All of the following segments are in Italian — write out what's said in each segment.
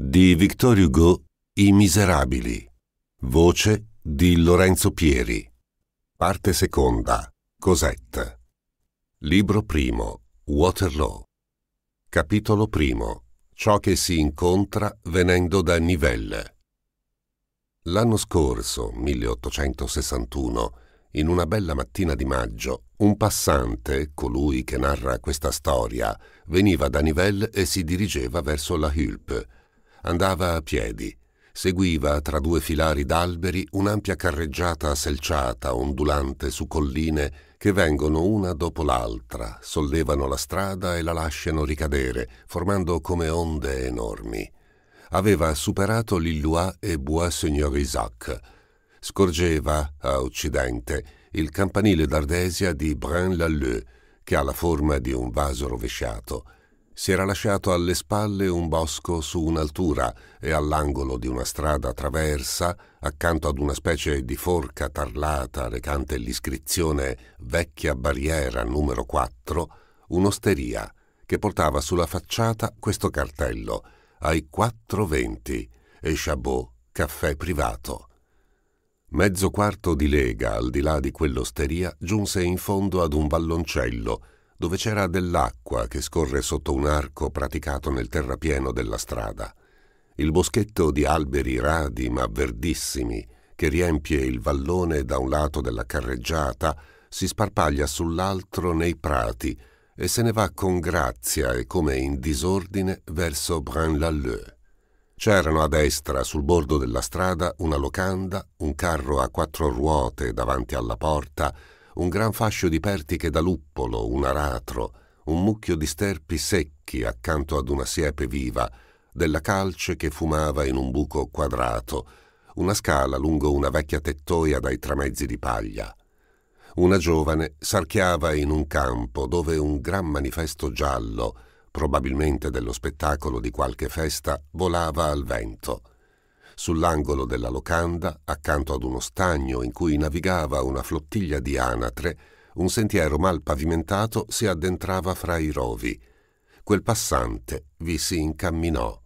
di Victor Hugo I Miserabili. Voce di Lorenzo Pieri. Parte seconda. Cosette. Libro primo. Waterloo. Capitolo primo. Ciò che si incontra venendo da Nivelle. L'anno scorso, 1861, in una bella mattina di maggio, un passante, colui che narra questa storia, veniva da Nivelle e si dirigeva verso la Hulpe, Andava a piedi, seguiva tra due filari d'alberi un'ampia carreggiata selciata, ondulante su colline che vengono una dopo l'altra, sollevano la strada e la lasciano ricadere, formando come onde enormi. Aveva superato Lillois e Bois-Seigneur-Isaac. Scorgeva, a occidente, il campanile d'Ardesia di brun lalleud che ha la forma di un vaso rovesciato, si era lasciato alle spalle un bosco su un'altura e all'angolo di una strada traversa, accanto ad una specie di forca tarlata recante l'iscrizione Vecchia Barriera numero 4, un'osteria che portava sulla facciata questo cartello ai 4.20 e Chabot, caffè privato. Mezzo quarto di lega al di là di quell'osteria giunse in fondo ad un valloncello dove c'era dell'acqua che scorre sotto un arco praticato nel terrapieno della strada, il boschetto di alberi radi ma verdissimi che riempie il vallone da un lato della carreggiata, si sparpaglia sull'altro nei prati e se ne va con grazia e come in disordine verso brun lalleud C'erano a destra, sul bordo della strada, una locanda, un carro a quattro ruote davanti alla porta, un gran fascio di pertiche da luppolo, un aratro, un mucchio di sterpi secchi accanto ad una siepe viva, della calce che fumava in un buco quadrato, una scala lungo una vecchia tettoia dai tramezzi di paglia. Una giovane sarchiava in un campo dove un gran manifesto giallo, probabilmente dello spettacolo di qualche festa, volava al vento. Sull'angolo della locanda, accanto ad uno stagno in cui navigava una flottiglia di anatre, un sentiero mal pavimentato si addentrava fra i rovi. Quel passante vi si incamminò.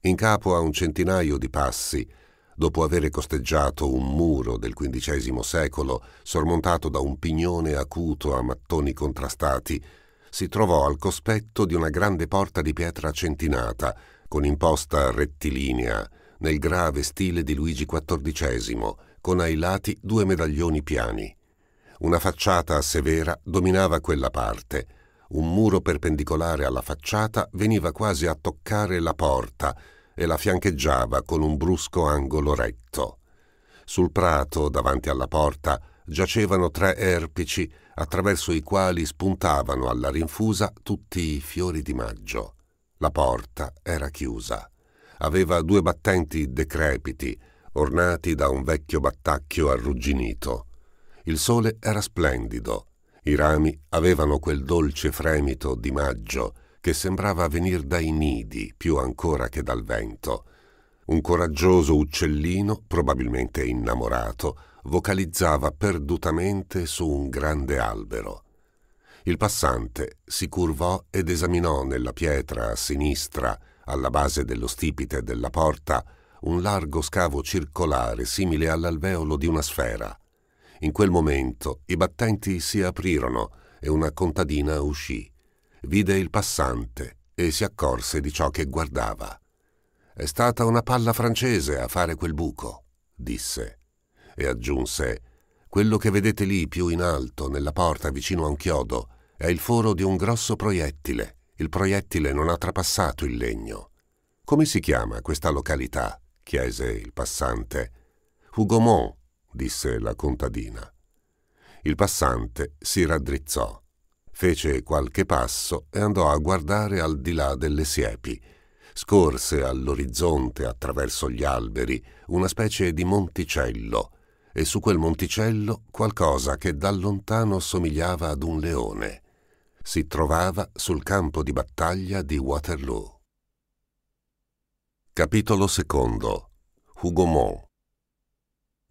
In capo a un centinaio di passi, dopo avere costeggiato un muro del XV secolo sormontato da un pignone acuto a mattoni contrastati, si trovò al cospetto di una grande porta di pietra centinata, con imposta rettilinea, nel grave stile di Luigi XIV, con ai lati due medaglioni piani. Una facciata a Severa dominava quella parte. Un muro perpendicolare alla facciata veniva quasi a toccare la porta e la fiancheggiava con un brusco angolo retto. Sul prato, davanti alla porta, giacevano tre erpici attraverso i quali spuntavano alla rinfusa tutti i fiori di maggio. La porta era chiusa aveva due battenti decrepiti, ornati da un vecchio battacchio arrugginito. Il sole era splendido. I rami avevano quel dolce fremito di maggio che sembrava venir dai nidi più ancora che dal vento. Un coraggioso uccellino, probabilmente innamorato, vocalizzava perdutamente su un grande albero. Il passante si curvò ed esaminò nella pietra a sinistra alla base dello stipite della porta, un largo scavo circolare simile all'alveolo di una sfera. In quel momento i battenti si aprirono e una contadina uscì. Vide il passante e si accorse di ciò che guardava. È stata una palla francese a fare quel buco, disse, e aggiunse quello che vedete lì più in alto, nella porta vicino a un chiodo, è il foro di un grosso proiettile il proiettile non ha trapassato il legno. Come si chiama questa località? chiese il passante. Hugomont, disse la contadina. Il passante si raddrizzò, fece qualche passo e andò a guardare al di là delle siepi. Scorse all'orizzonte, attraverso gli alberi, una specie di monticello, e su quel monticello qualcosa che da lontano somigliava ad un leone si trovava sul campo di battaglia di Waterloo. Capitolo II Hugomont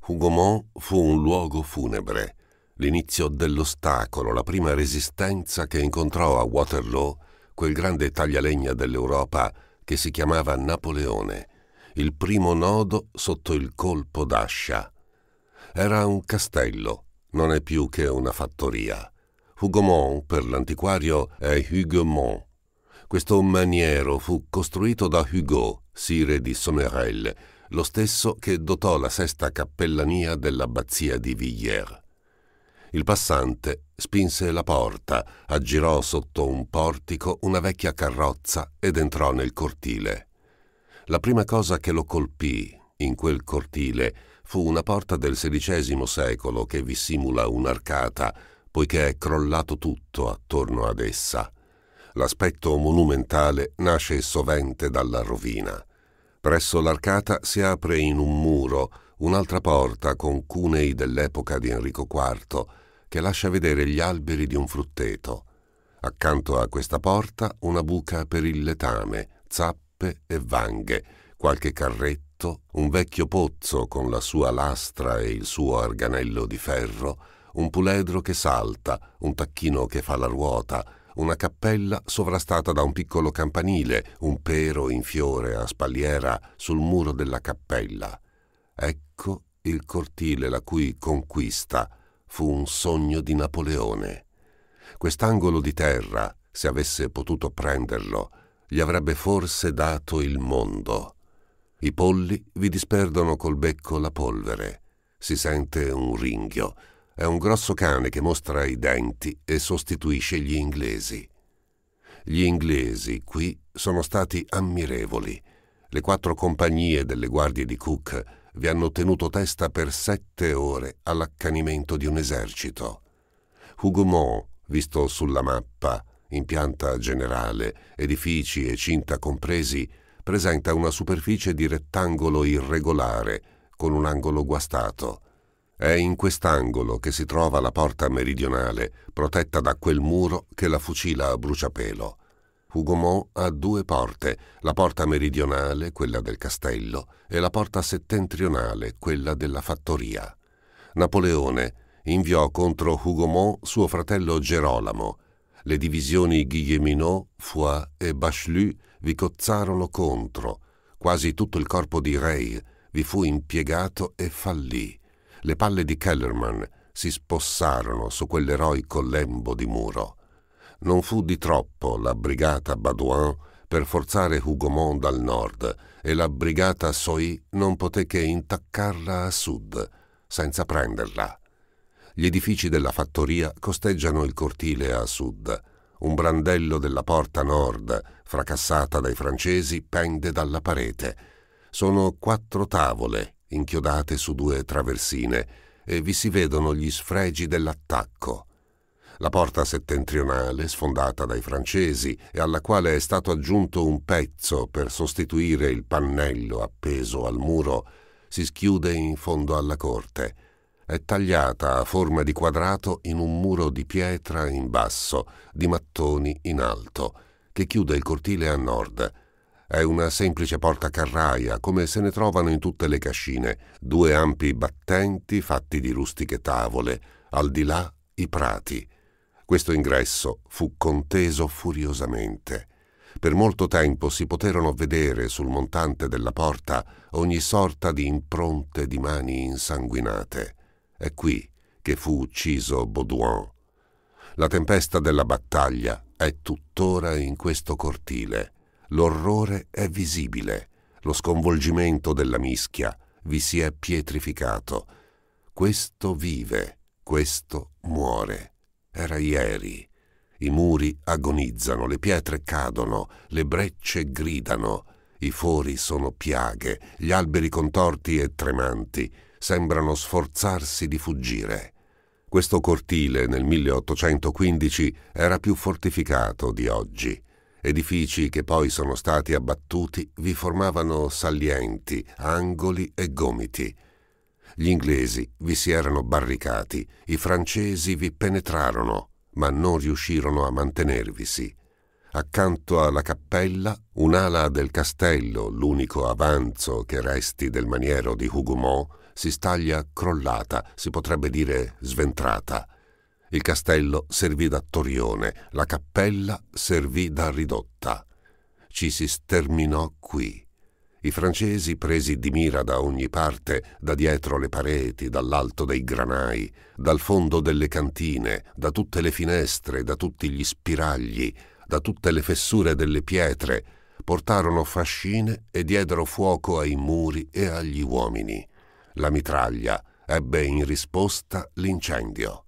Hugomont fu un luogo funebre, l'inizio dell'ostacolo, la prima resistenza che incontrò a Waterloo quel grande taglialegna dell'Europa che si chiamava Napoleone, il primo nodo sotto il colpo d'ascia. Era un castello, non è più che una fattoria. Hugomont per l'antiquario è Huguemont. Questo maniero fu costruito da Hugo, sire di Somerelle, lo stesso che dotò la sesta cappellania dell'abbazia di Villiers. Il passante spinse la porta, aggirò sotto un portico una vecchia carrozza ed entrò nel cortile. La prima cosa che lo colpì in quel cortile fu una porta del XVI secolo che vi simula un'arcata poiché è crollato tutto attorno ad essa. L'aspetto monumentale nasce sovente dalla rovina. Presso l'arcata si apre in un muro un'altra porta con cunei dell'epoca di Enrico IV, che lascia vedere gli alberi di un frutteto. Accanto a questa porta una buca per il letame, zappe e vanghe, qualche carretto, un vecchio pozzo con la sua lastra e il suo arganello di ferro, un puledro che salta, un tacchino che fa la ruota, una cappella sovrastata da un piccolo campanile, un pero in fiore a spalliera sul muro della cappella. Ecco il cortile la cui conquista fu un sogno di Napoleone. Quest'angolo di terra, se avesse potuto prenderlo, gli avrebbe forse dato il mondo. I polli vi disperdono col becco la polvere. Si sente un ringhio è un grosso cane che mostra i denti e sostituisce gli inglesi. Gli inglesi qui sono stati ammirevoli. Le quattro compagnie delle guardie di Cook vi hanno tenuto testa per sette ore all'accanimento di un esercito. Hugomont, visto sulla mappa, in pianta generale, edifici e cinta compresi, presenta una superficie di rettangolo irregolare con un angolo guastato. È in quest'angolo che si trova la porta meridionale, protetta da quel muro che la fucila a bruciapelo. Hugomont ha due porte, la porta meridionale, quella del castello, e la porta settentrionale, quella della fattoria. Napoleone inviò contro Hugomont suo fratello Gerolamo. Le divisioni Guilleminot, Foix e Bachelu vi cozzarono contro. Quasi tutto il corpo di Rey vi fu impiegato e fallì le palle di Kellerman si spossarono su quell'eroico lembo di muro. Non fu di troppo la brigata Badouin per forzare Hugomont dal nord e la brigata Soy non poté che intaccarla a sud, senza prenderla. Gli edifici della fattoria costeggiano il cortile a sud. Un brandello della porta nord, fracassata dai francesi, pende dalla parete. Sono quattro tavole inchiodate su due traversine, e vi si vedono gli sfregi dell'attacco. La porta settentrionale, sfondata dai francesi e alla quale è stato aggiunto un pezzo per sostituire il pannello appeso al muro, si schiude in fondo alla corte. È tagliata a forma di quadrato in un muro di pietra in basso, di mattoni in alto, che chiude il cortile a nord è una semplice porta carraia, come se ne trovano in tutte le cascine, due ampi battenti fatti di rustiche tavole, al di là i prati. Questo ingresso fu conteso furiosamente. Per molto tempo si poterono vedere sul montante della porta ogni sorta di impronte di mani insanguinate. È qui che fu ucciso Baudouin. La tempesta della battaglia è tuttora in questo cortile. L'orrore è visibile, lo sconvolgimento della mischia vi si è pietrificato. Questo vive, questo muore. Era ieri. I muri agonizzano, le pietre cadono, le brecce gridano, i fori sono piaghe, gli alberi contorti e tremanti sembrano sforzarsi di fuggire. Questo cortile nel 1815 era più fortificato di oggi. Edifici che poi sono stati abbattuti vi formavano salienti, angoli e gomiti. Gli inglesi vi si erano barricati, i francesi vi penetrarono, ma non riuscirono a mantenervisi. Accanto alla cappella, un'ala del castello, l'unico avanzo che resti del maniero di Hugomont, si staglia crollata, si potrebbe dire sventrata, il castello servì da torrione, la cappella servì da ridotta. Ci si sterminò qui. I francesi, presi di mira da ogni parte, da dietro le pareti, dall'alto dei granai, dal fondo delle cantine, da tutte le finestre, da tutti gli spiragli, da tutte le fessure delle pietre, portarono fascine e diedero fuoco ai muri e agli uomini. La mitraglia ebbe in risposta l'incendio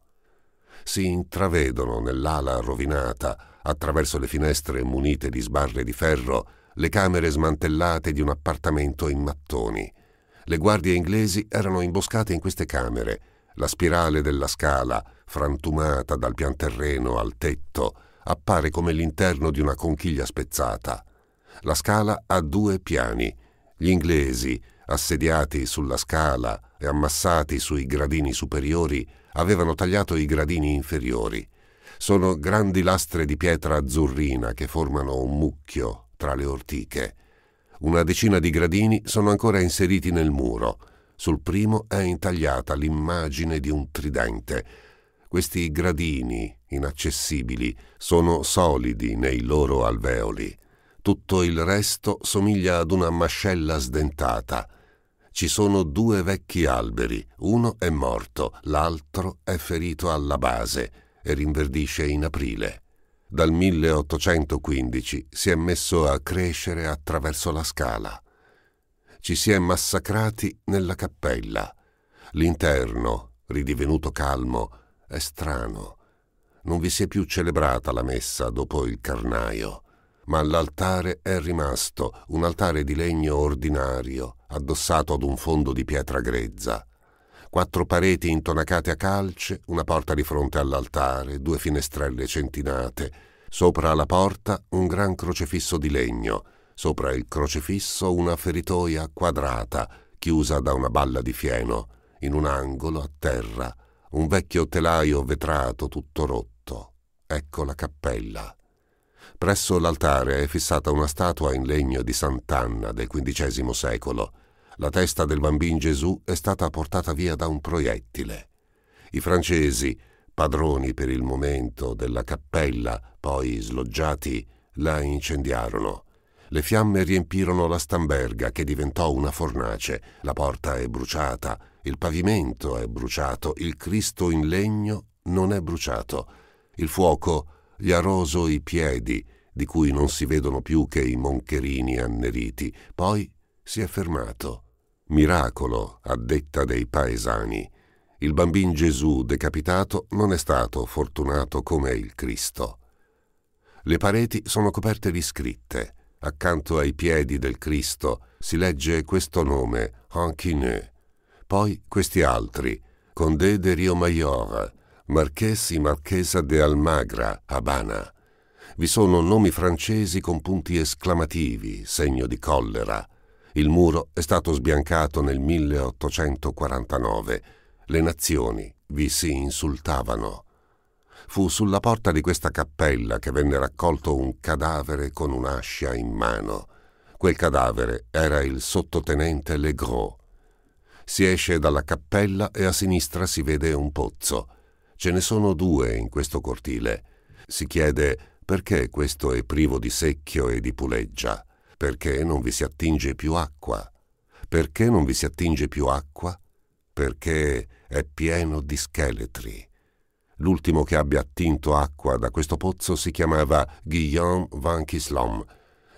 si intravedono nell'ala rovinata, attraverso le finestre munite di sbarre di ferro, le camere smantellate di un appartamento in mattoni. Le guardie inglesi erano imboscate in queste camere. La spirale della scala, frantumata dal pianterreno al tetto, appare come l'interno di una conchiglia spezzata. La scala ha due piani. Gli inglesi, assediati sulla scala e ammassati sui gradini superiori, avevano tagliato i gradini inferiori. Sono grandi lastre di pietra azzurrina che formano un mucchio tra le ortiche. Una decina di gradini sono ancora inseriti nel muro. Sul primo è intagliata l'immagine di un tridente. Questi gradini, inaccessibili, sono solidi nei loro alveoli. Tutto il resto somiglia ad una mascella sdentata, ci sono due vecchi alberi, uno è morto, l'altro è ferito alla base e rinverdisce in aprile. Dal 1815 si è messo a crescere attraverso la scala. Ci si è massacrati nella cappella. L'interno, ridivenuto calmo, è strano. Non vi si è più celebrata la messa dopo il carnaio ma l'altare è rimasto un altare di legno ordinario, addossato ad un fondo di pietra grezza. Quattro pareti intonacate a calce, una porta di fronte all'altare, due finestrelle centinate. Sopra la porta un gran crocefisso di legno, sopra il crocefisso una feritoia quadrata, chiusa da una balla di fieno, in un angolo a terra, un vecchio telaio vetrato tutto rotto. Ecco la cappella. Presso l'altare è fissata una statua in legno di Sant'Anna del XV secolo. La testa del bambino Gesù è stata portata via da un proiettile. I francesi, padroni per il momento della cappella, poi sloggiati, la incendiarono. Le fiamme riempirono la stamberga che diventò una fornace, la porta è bruciata, il pavimento è bruciato, il Cristo in legno non è bruciato. Il fuoco è gli ha roso i piedi, di cui non si vedono più che i moncherini anneriti. Poi si è fermato. Miracolo, a detta dei paesani. Il bambin Gesù decapitato non è stato fortunato come il Cristo. Le pareti sono coperte di scritte. Accanto ai piedi del Cristo si legge questo nome, Anquineux. Poi questi altri, Condé de Rio Maior, Marchesi Marchesa de Almagra, Habana. Vi sono nomi francesi con punti esclamativi, segno di collera. Il muro è stato sbiancato nel 1849. Le nazioni vi si insultavano. Fu sulla porta di questa cappella che venne raccolto un cadavere con un'ascia in mano. Quel cadavere era il sottotenente Legros. Si esce dalla cappella e a sinistra si vede un pozzo. Ce ne sono due in questo cortile. Si chiede perché questo è privo di secchio e di puleggia? Perché non vi si attinge più acqua? Perché non vi si attinge più acqua? Perché è pieno di scheletri. L'ultimo che abbia attinto acqua da questo pozzo si chiamava Guillaume Van Kislom.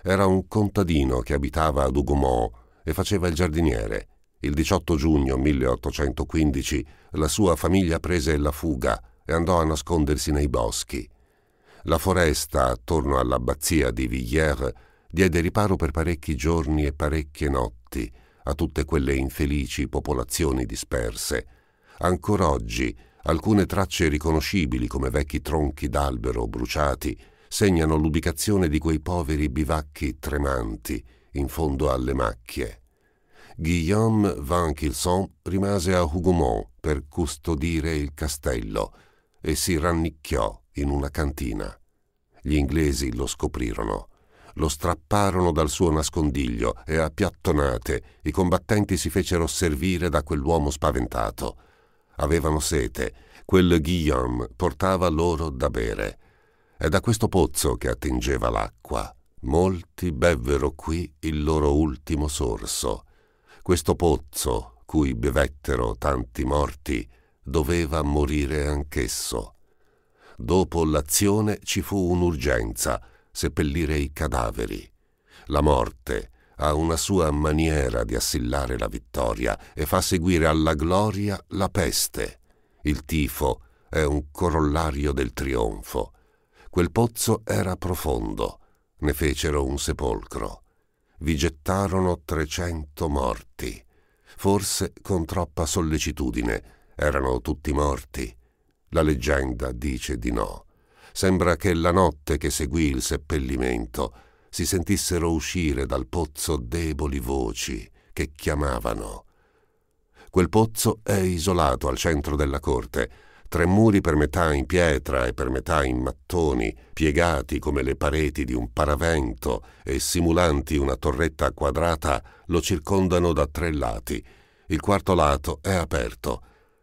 Era un contadino che abitava ad Ugumò e faceva il giardiniere. Il 18 giugno 1815 la sua famiglia prese la fuga e andò a nascondersi nei boschi. La foresta attorno all'abbazia di Villiers diede riparo per parecchi giorni e parecchie notti a tutte quelle infelici popolazioni disperse. Ancora oggi alcune tracce riconoscibili come vecchi tronchi d'albero bruciati segnano l'ubicazione di quei poveri bivacchi tremanti in fondo alle macchie. Guillaume Van Kilson rimase a Hougomont per custodire il castello e si rannicchiò in una cantina. Gli inglesi lo scoprirono. Lo strapparono dal suo nascondiglio e a piattonate i combattenti si fecero servire da quell'uomo spaventato. Avevano sete, quel Guillaume portava loro da bere. È da questo pozzo che attingeva l'acqua. Molti bevvero qui il loro ultimo sorso. Questo pozzo, cui bevettero tanti morti, doveva morire anch'esso. Dopo l'azione ci fu un'urgenza, seppellire i cadaveri. La morte ha una sua maniera di assillare la vittoria e fa seguire alla gloria la peste. Il tifo è un corollario del trionfo. Quel pozzo era profondo, ne fecero un sepolcro vi gettarono trecento morti. Forse con troppa sollecitudine erano tutti morti. La leggenda dice di no. Sembra che la notte che seguì il seppellimento si sentissero uscire dal pozzo deboli voci che chiamavano. Quel pozzo è isolato al centro della corte, tre muri per metà in pietra e per metà in mattoni, piegati come le pareti di un paravento e simulanti una torretta quadrata, lo circondano da tre lati. Il quarto lato è aperto.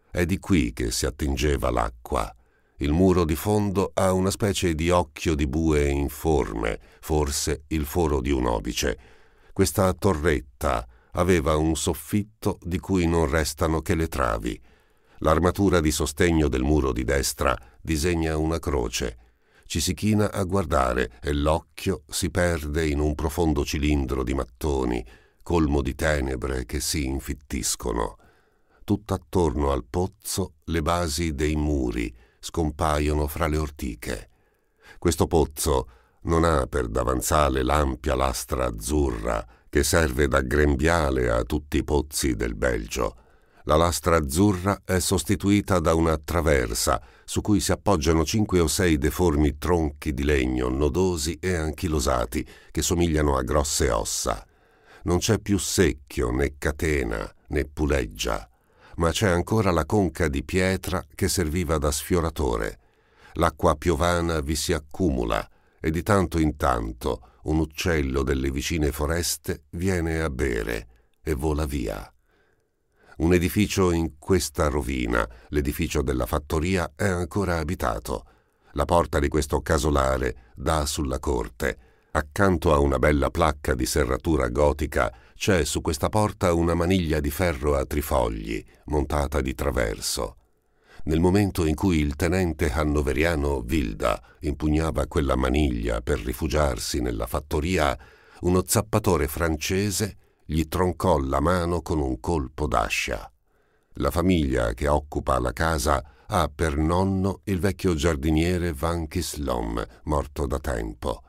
È di qui che si attingeva l'acqua. Il muro di fondo ha una specie di occhio di bue informe, forse il foro di un obice. Questa torretta aveva un soffitto di cui non restano che le travi. L'armatura di sostegno del muro di destra disegna una croce. Ci si china a guardare e l'occhio si perde in un profondo cilindro di mattoni, colmo di tenebre che si infittiscono. Tutt'attorno al pozzo le basi dei muri scompaiono fra le ortiche. Questo pozzo non ha per davanzale l'ampia lastra azzurra che serve da grembiale a tutti i pozzi del Belgio la lastra azzurra è sostituita da una traversa su cui si appoggiano cinque o sei deformi tronchi di legno, nodosi e anchilosati, che somigliano a grosse ossa. Non c'è più secchio né catena né puleggia, ma c'è ancora la conca di pietra che serviva da sfioratore. L'acqua piovana vi si accumula e di tanto in tanto un uccello delle vicine foreste viene a bere e vola via. Un edificio in questa rovina, l'edificio della fattoria, è ancora abitato. La porta di questo casolare dà sulla corte. Accanto a una bella placca di serratura gotica c'è su questa porta una maniglia di ferro a trifogli, montata di traverso. Nel momento in cui il tenente hannoveriano Vilda impugnava quella maniglia per rifugiarsi nella fattoria, uno zappatore francese gli troncò la mano con un colpo d'ascia. La famiglia che occupa la casa ha per nonno il vecchio giardiniere Van Kislom, morto da tempo.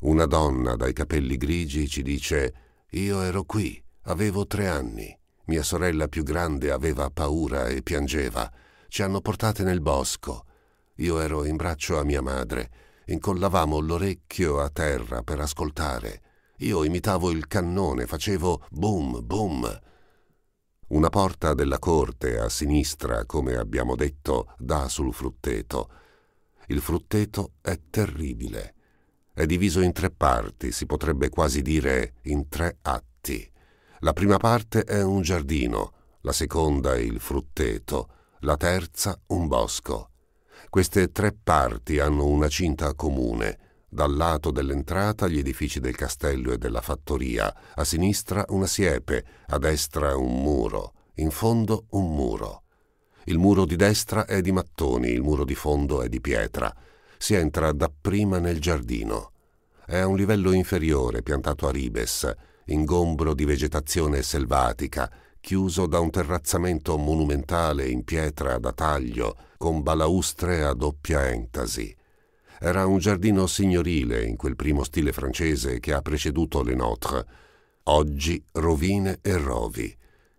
Una donna dai capelli grigi ci dice «Io ero qui, avevo tre anni, mia sorella più grande aveva paura e piangeva, ci hanno portate nel bosco. Io ero in braccio a mia madre, incollavamo l'orecchio a terra per ascoltare. Io imitavo il cannone, facevo boom, boom. Una porta della corte a sinistra, come abbiamo detto, dà sul frutteto. Il frutteto è terribile. È diviso in tre parti, si potrebbe quasi dire in tre atti. La prima parte è un giardino, la seconda il frutteto, la terza un bosco. Queste tre parti hanno una cinta comune. Dal lato dell'entrata gli edifici del castello e della fattoria, a sinistra una siepe, a destra un muro, in fondo un muro. Il muro di destra è di mattoni, il muro di fondo è di pietra. Si entra dapprima nel giardino. È a un livello inferiore, piantato a ribes, ingombro di vegetazione selvatica, chiuso da un terrazzamento monumentale in pietra da taglio, con balaustre a doppia entasi. Era un giardino signorile in quel primo stile francese che ha preceduto le Notre. Oggi rovine e rovi.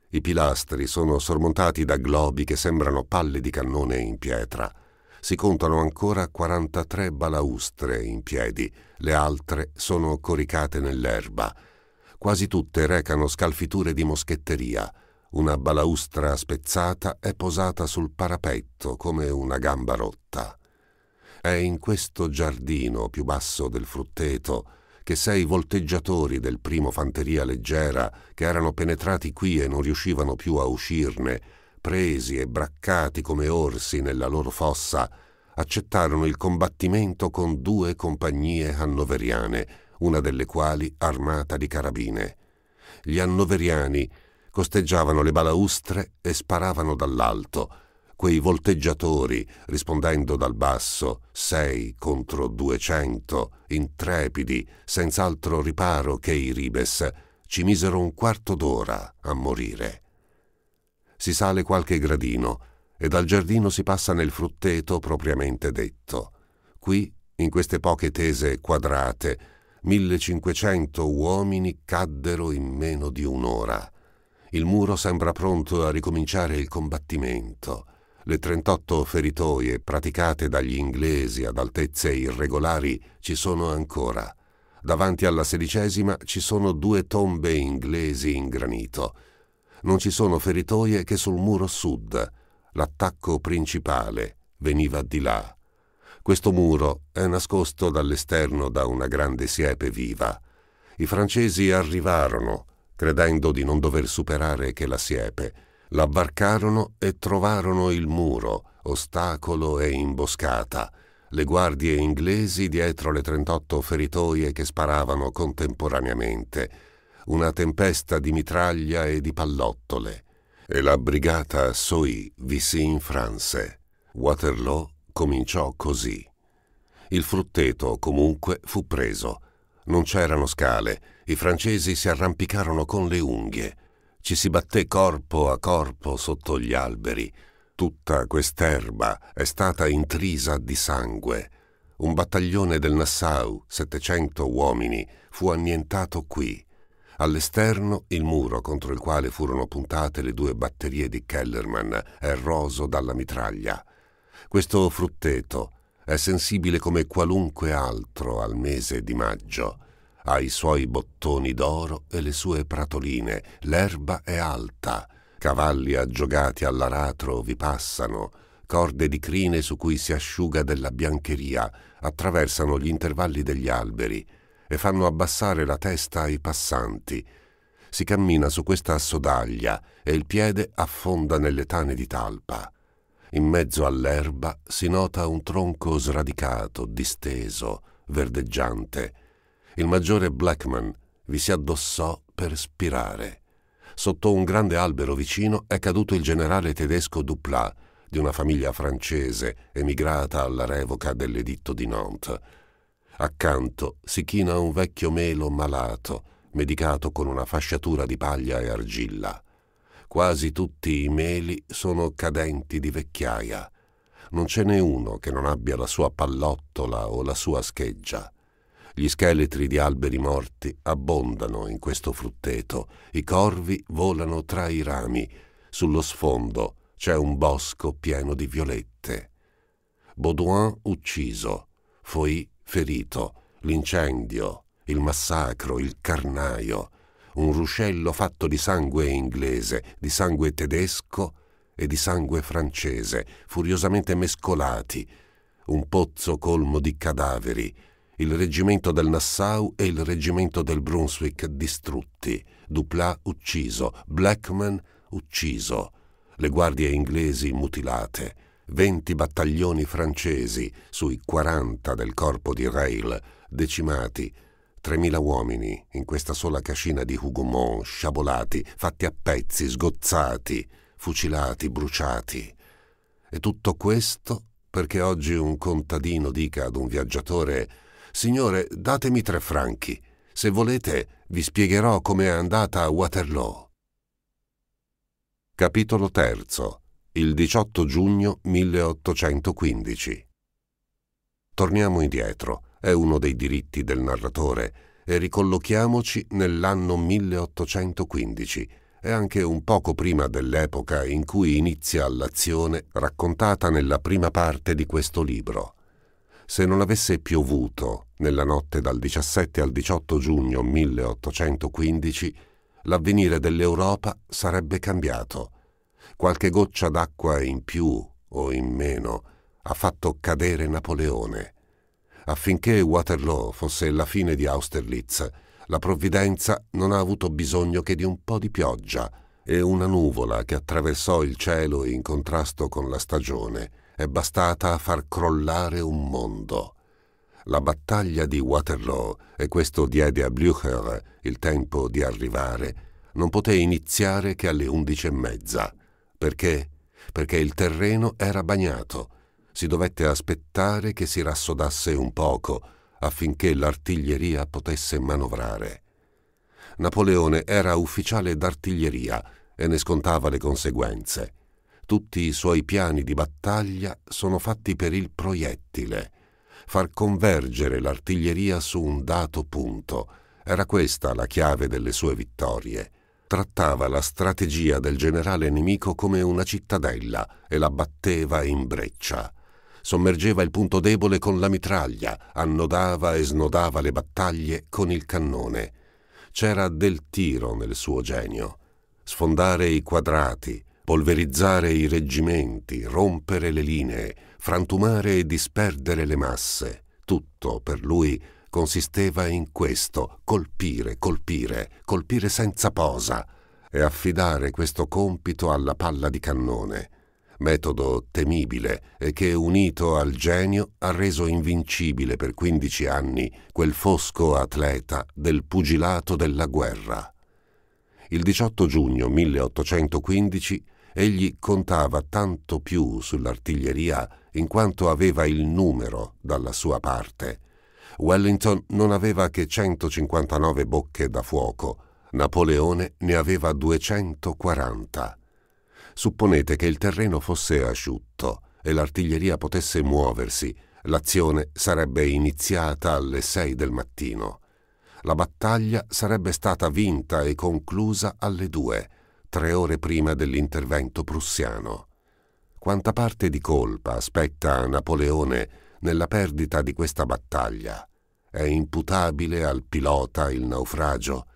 I pilastri sono sormontati da globi che sembrano palle di cannone in pietra. Si contano ancora 43 balaustre in piedi, le altre sono coricate nell'erba. Quasi tutte recano scalfiture di moschetteria. Una balaustra spezzata è posata sul parapetto come una gamba rotta. È in questo giardino più basso del frutteto che sei volteggiatori del primo fanteria leggera, che erano penetrati qui e non riuscivano più a uscirne, presi e braccati come orsi nella loro fossa, accettarono il combattimento con due compagnie hannoveriane, una delle quali armata di carabine. Gli hannoveriani costeggiavano le balaustre e sparavano dall'alto, quei volteggiatori, rispondendo dal basso, sei contro duecento, intrepidi, senz'altro riparo che i ribes, ci misero un quarto d'ora a morire. Si sale qualche gradino e dal giardino si passa nel frutteto propriamente detto. Qui, in queste poche tese quadrate, 1500 uomini caddero in meno di un'ora. Il muro sembra pronto a ricominciare il combattimento. Le 38 feritoie praticate dagli inglesi ad altezze irregolari ci sono ancora. Davanti alla sedicesima ci sono due tombe inglesi in granito. Non ci sono feritoie che sul muro sud. L'attacco principale veniva di là. Questo muro è nascosto dall'esterno da una grande siepe viva. I francesi arrivarono, credendo di non dover superare che la siepe, L'abbarcarono e trovarono il muro, ostacolo e imboscata, le guardie inglesi dietro le 38 feritoie che sparavano contemporaneamente, una tempesta di mitraglia e di pallottole, e la brigata Soì vi si infranse. Waterloo cominciò così. Il frutteto comunque fu preso. Non c'erano scale, i francesi si arrampicarono con le unghie. Ci si batté corpo a corpo sotto gli alberi. Tutta quest'erba è stata intrisa di sangue. Un battaglione del Nassau, 700 uomini, fu annientato qui. All'esterno il muro contro il quale furono puntate le due batterie di Kellerman è roso dalla mitraglia. Questo frutteto è sensibile come qualunque altro al mese di maggio ai suoi bottoni d'oro e le sue pratoline, l'erba è alta, cavalli aggiogati all'aratro vi passano, corde di crine su cui si asciuga della biancheria attraversano gli intervalli degli alberi e fanno abbassare la testa ai passanti. Si cammina su questa assodaglia e il piede affonda nelle tane di talpa. In mezzo all'erba si nota un tronco sradicato, disteso, verdeggiante, il maggiore Blackman vi si addossò per spirare. Sotto un grande albero vicino è caduto il generale tedesco Duplat, di una famiglia francese emigrata alla revoca dell'editto di Nantes. Accanto si china un vecchio melo malato, medicato con una fasciatura di paglia e argilla. Quasi tutti i meli sono cadenti di vecchiaia. Non ce n'è uno che non abbia la sua pallottola o la sua scheggia. Gli scheletri di alberi morti abbondano in questo frutteto, i corvi volano tra i rami, sullo sfondo c'è un bosco pieno di violette. Baudouin ucciso, Foy ferito, l'incendio, il massacro, il carnaio, un ruscello fatto di sangue inglese, di sangue tedesco e di sangue francese, furiosamente mescolati, un pozzo colmo di cadaveri, il reggimento del Nassau e il reggimento del Brunswick distrutti, Duplat ucciso, Blackman ucciso, le guardie inglesi mutilate, 20 battaglioni francesi sui 40 del corpo di Rail decimati, 3.000 uomini in questa sola cascina di Hugomont, sciabolati, fatti a pezzi, sgozzati, fucilati, bruciati. E tutto questo perché oggi un contadino dica ad un viaggiatore Signore, datemi tre franchi. Se volete, vi spiegherò come è andata a Waterloo. Capitolo terzo. Il 18 giugno 1815. Torniamo indietro, è uno dei diritti del narratore, e ricollochiamoci nell'anno 1815, e anche un poco prima dell'epoca in cui inizia l'azione raccontata nella prima parte di questo libro. Se non avesse piovuto, nella notte dal 17 al 18 giugno 1815 l'avvenire dell'Europa sarebbe cambiato. Qualche goccia d'acqua in più o in meno ha fatto cadere Napoleone. Affinché Waterloo fosse la fine di Austerlitz, la provvidenza non ha avuto bisogno che di un po' di pioggia e una nuvola che attraversò il cielo in contrasto con la stagione è bastata a far crollare un mondo la battaglia di Waterloo, e questo diede a Blücher il tempo di arrivare, non poté iniziare che alle undici e mezza. Perché? Perché il terreno era bagnato. Si dovette aspettare che si rassodasse un poco affinché l'artiglieria potesse manovrare. Napoleone era ufficiale d'artiglieria e ne scontava le conseguenze. Tutti i suoi piani di battaglia sono fatti per il proiettile far convergere l'artiglieria su un dato punto. Era questa la chiave delle sue vittorie. Trattava la strategia del generale nemico come una cittadella e la batteva in breccia. Sommergeva il punto debole con la mitraglia, annodava e snodava le battaglie con il cannone. C'era del tiro nel suo genio. Sfondare i quadrati, polverizzare i reggimenti, rompere le linee, frantumare e disperdere le masse. Tutto per lui consisteva in questo, colpire, colpire, colpire senza posa e affidare questo compito alla palla di cannone, metodo temibile e che unito al genio ha reso invincibile per 15 anni quel fosco atleta del pugilato della guerra. Il 18 giugno 1815 egli contava tanto più sull'artiglieria in quanto aveva il numero dalla sua parte. Wellington non aveva che 159 bocche da fuoco, Napoleone ne aveva 240. Supponete che il terreno fosse asciutto e l'artiglieria potesse muoversi, l'azione sarebbe iniziata alle 6 del mattino. La battaglia sarebbe stata vinta e conclusa alle 2, tre ore prima dell'intervento prussiano quanta parte di colpa spetta a Napoleone nella perdita di questa battaglia. È imputabile al pilota il naufragio.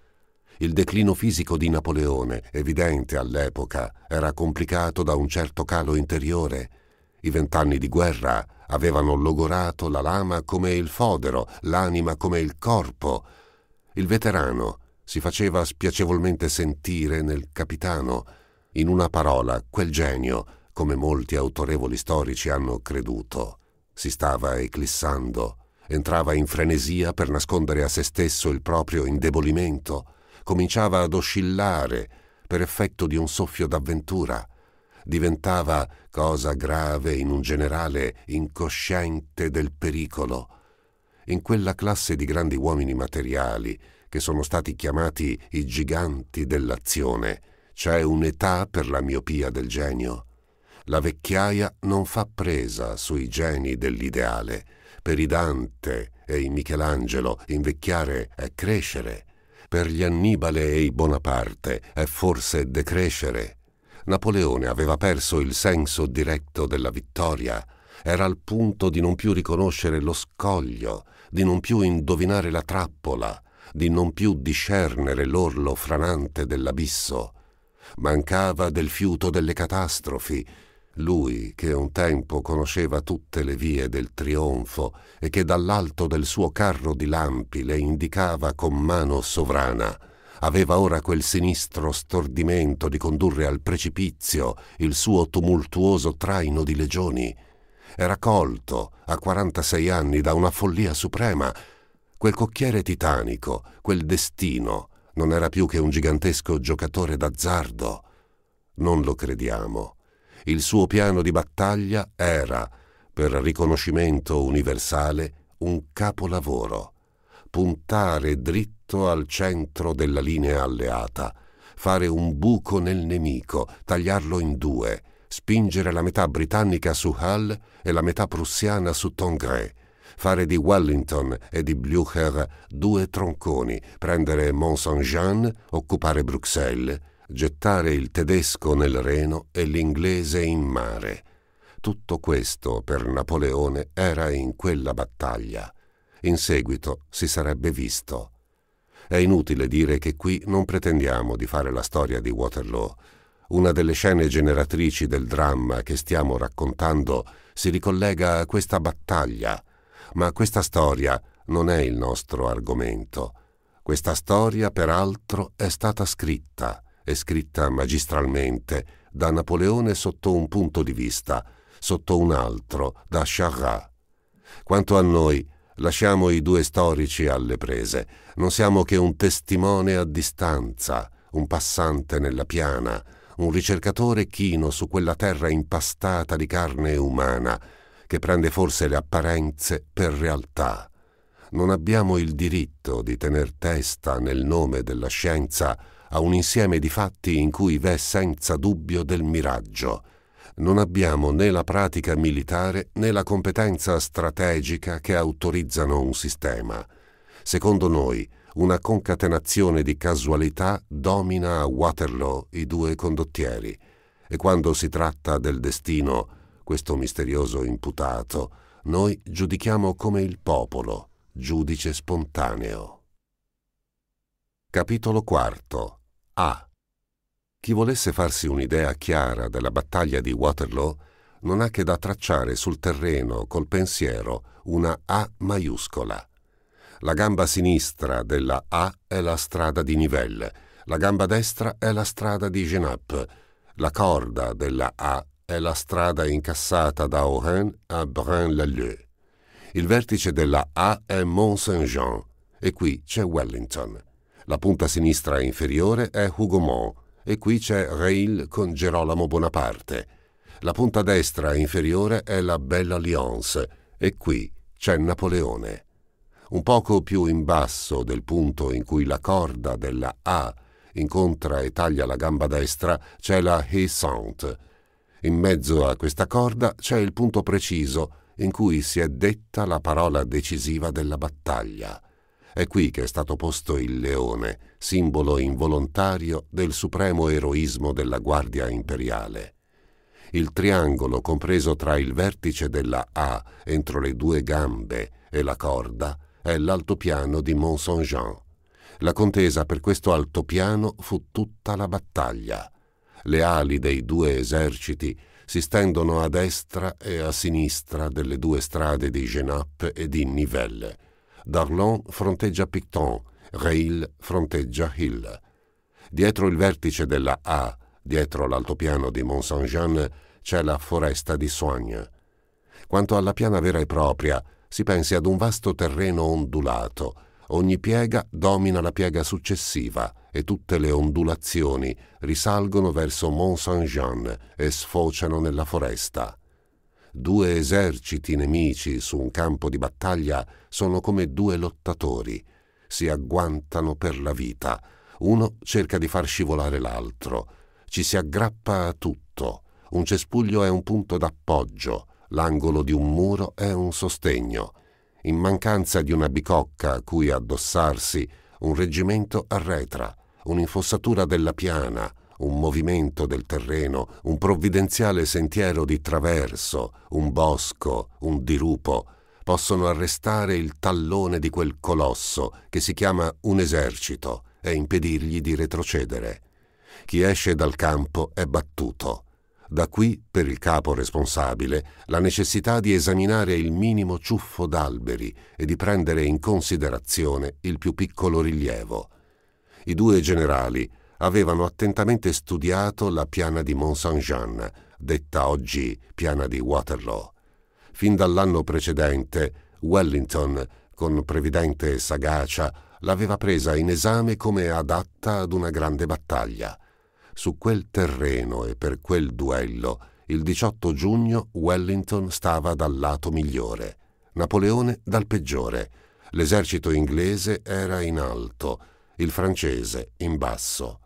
Il declino fisico di Napoleone, evidente all'epoca, era complicato da un certo calo interiore. I vent'anni di guerra avevano logorato la lama come il fodero, l'anima come il corpo. Il veterano si faceva spiacevolmente sentire nel capitano. In una parola, quel genio come molti autorevoli storici hanno creduto, si stava eclissando, entrava in frenesia per nascondere a se stesso il proprio indebolimento, cominciava ad oscillare per effetto di un soffio d'avventura, diventava cosa grave in un generale incosciente del pericolo. In quella classe di grandi uomini materiali, che sono stati chiamati i giganti dell'azione, c'è un'età per la miopia del genio. La vecchiaia non fa presa sui geni dell'ideale. Per i Dante e i Michelangelo invecchiare è crescere. Per gli Annibale e i Bonaparte è forse decrescere. Napoleone aveva perso il senso diretto della vittoria, era al punto di non più riconoscere lo scoglio, di non più indovinare la trappola, di non più discernere l'orlo franante dell'abisso. Mancava del fiuto delle catastrofi, lui che un tempo conosceva tutte le vie del trionfo e che dall'alto del suo carro di lampi le indicava con mano sovrana, aveva ora quel sinistro stordimento di condurre al precipizio il suo tumultuoso traino di legioni. Era colto, a 46 anni, da una follia suprema. Quel cocchiere titanico, quel destino, non era più che un gigantesco giocatore d'azzardo. Non lo crediamo il suo piano di battaglia era, per riconoscimento universale, un capolavoro. Puntare dritto al centro della linea alleata, fare un buco nel nemico, tagliarlo in due, spingere la metà britannica su Hull e la metà prussiana su Tongres, fare di Wellington e di Blücher due tronconi, prendere Mont-Saint-Jean, occupare Bruxelles gettare il tedesco nel Reno e l'inglese in mare. Tutto questo per Napoleone era in quella battaglia. In seguito si sarebbe visto. È inutile dire che qui non pretendiamo di fare la storia di Waterloo. Una delle scene generatrici del dramma che stiamo raccontando si ricollega a questa battaglia, ma questa storia non è il nostro argomento. Questa storia, peraltro, è stata scritta è scritta magistralmente da Napoleone sotto un punto di vista, sotto un altro, da Charrat. Quanto a noi, lasciamo i due storici alle prese, non siamo che un testimone a distanza, un passante nella piana, un ricercatore chino su quella terra impastata di carne umana, che prende forse le apparenze per realtà. Non abbiamo il diritto di tener testa nel nome della scienza a un insieme di fatti in cui v'è senza dubbio del miraggio. Non abbiamo né la pratica militare né la competenza strategica che autorizzano un sistema. Secondo noi, una concatenazione di casualità domina a Waterloo i due condottieri e quando si tratta del destino, questo misterioso imputato, noi giudichiamo come il popolo, giudice spontaneo. Capitolo quarto. A. Chi volesse farsi un'idea chiara della battaglia di Waterloo non ha che da tracciare sul terreno col pensiero una A maiuscola. La gamba sinistra della A è la strada di Nivelle, la gamba destra è la strada di Genappe, la corda della A è la strada incassata da Ohain a Braine-l'Alleud. Il vertice della A è Mont-Saint-Jean e qui c'è Wellington. La punta sinistra inferiore è Hougomont e qui c'è Reil con Gerolamo Bonaparte. La punta destra inferiore è la Belle Alliance e qui c'è Napoleone. Un poco più in basso del punto in cui la corda della A incontra e taglia la gamba destra c'è la Haissante. In mezzo a questa corda c'è il punto preciso in cui si è detta la parola decisiva della battaglia. È qui che è stato posto il leone, simbolo involontario del supremo eroismo della Guardia Imperiale. Il triangolo compreso tra il vertice della A entro le due gambe e la corda è l'altopiano di Mont Saint-Jean. La contesa per questo altopiano fu tutta la battaglia. Le ali dei due eserciti si stendono a destra e a sinistra delle due strade di Genappe e di Nivelle Darlon fronteggia Picton, Rail fronteggia Hill. Dietro il vertice della A, dietro l'altopiano di Mont Saint-Jean, c'è la foresta di Soigne. Quanto alla piana vera e propria, si pensi ad un vasto terreno ondulato. Ogni piega domina la piega successiva e tutte le ondulazioni risalgono verso Mont Saint-Jean e sfociano nella foresta. Due eserciti nemici su un campo di battaglia sono come due lottatori, si agguantano per la vita, uno cerca di far scivolare l'altro, ci si aggrappa a tutto, un cespuglio è un punto d'appoggio, l'angolo di un muro è un sostegno. In mancanza di una bicocca a cui addossarsi, un reggimento arretra, un'infossatura della piana, un movimento del terreno, un provvidenziale sentiero di traverso, un bosco, un dirupo, possono arrestare il tallone di quel colosso che si chiama un esercito e impedirgli di retrocedere. Chi esce dal campo è battuto. Da qui, per il capo responsabile, la necessità di esaminare il minimo ciuffo d'alberi e di prendere in considerazione il più piccolo rilievo. I due generali, avevano attentamente studiato la piana di Mont Saint-Jean, detta oggi piana di Waterloo. Fin dall'anno precedente, Wellington, con previdente sagacia, l'aveva presa in esame come adatta ad una grande battaglia. Su quel terreno e per quel duello, il 18 giugno Wellington stava dal lato migliore, Napoleone dal peggiore. L'esercito inglese era in alto, il francese in basso.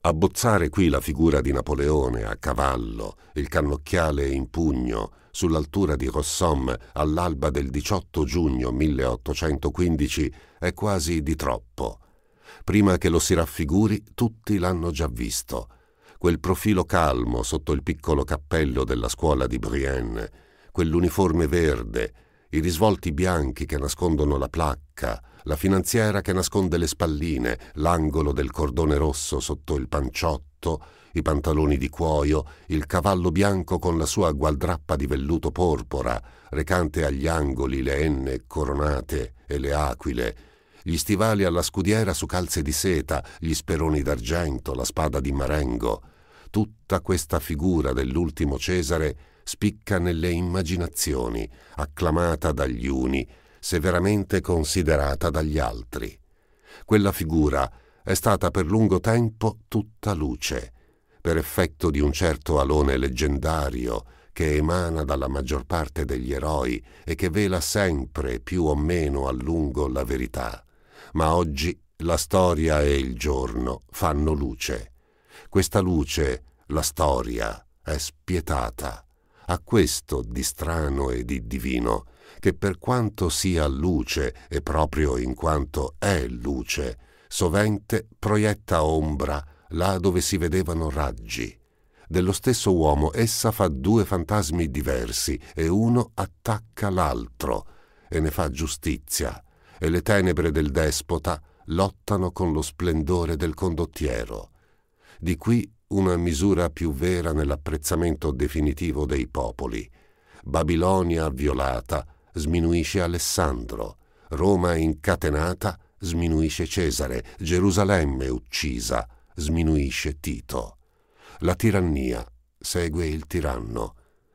Abbozzare qui la figura di Napoleone a cavallo, il cannocchiale in pugno, sull'altura di Rossomme all'alba del 18 giugno 1815 è quasi di troppo. Prima che lo si raffiguri, tutti l'hanno già visto. Quel profilo calmo sotto il piccolo cappello della scuola di Brienne, quell'uniforme verde, i risvolti bianchi che nascondono la placca, la finanziera che nasconde le spalline, l'angolo del cordone rosso sotto il panciotto, i pantaloni di cuoio, il cavallo bianco con la sua gualdrappa di velluto porpora, recante agli angoli le enne coronate e le aquile, gli stivali alla scudiera su calze di seta, gli speroni d'argento, la spada di marengo. Tutta questa figura dell'ultimo Cesare spicca nelle immaginazioni, acclamata dagli uni severamente considerata dagli altri. Quella figura è stata per lungo tempo tutta luce, per effetto di un certo alone leggendario che emana dalla maggior parte degli eroi e che vela sempre più o meno a lungo la verità. Ma oggi la storia e il giorno fanno luce. Questa luce, la storia, è spietata. A questo di strano e di divino che per quanto sia luce e proprio in quanto è luce, sovente proietta ombra là dove si vedevano raggi. Dello stesso uomo essa fa due fantasmi diversi e uno attacca l'altro e ne fa giustizia, e le tenebre del despota lottano con lo splendore del condottiero. Di qui una misura più vera nell'apprezzamento definitivo dei popoli. Babilonia violata sminuisce Alessandro, Roma incatenata sminuisce Cesare, Gerusalemme uccisa sminuisce Tito. La tirannia segue il tiranno.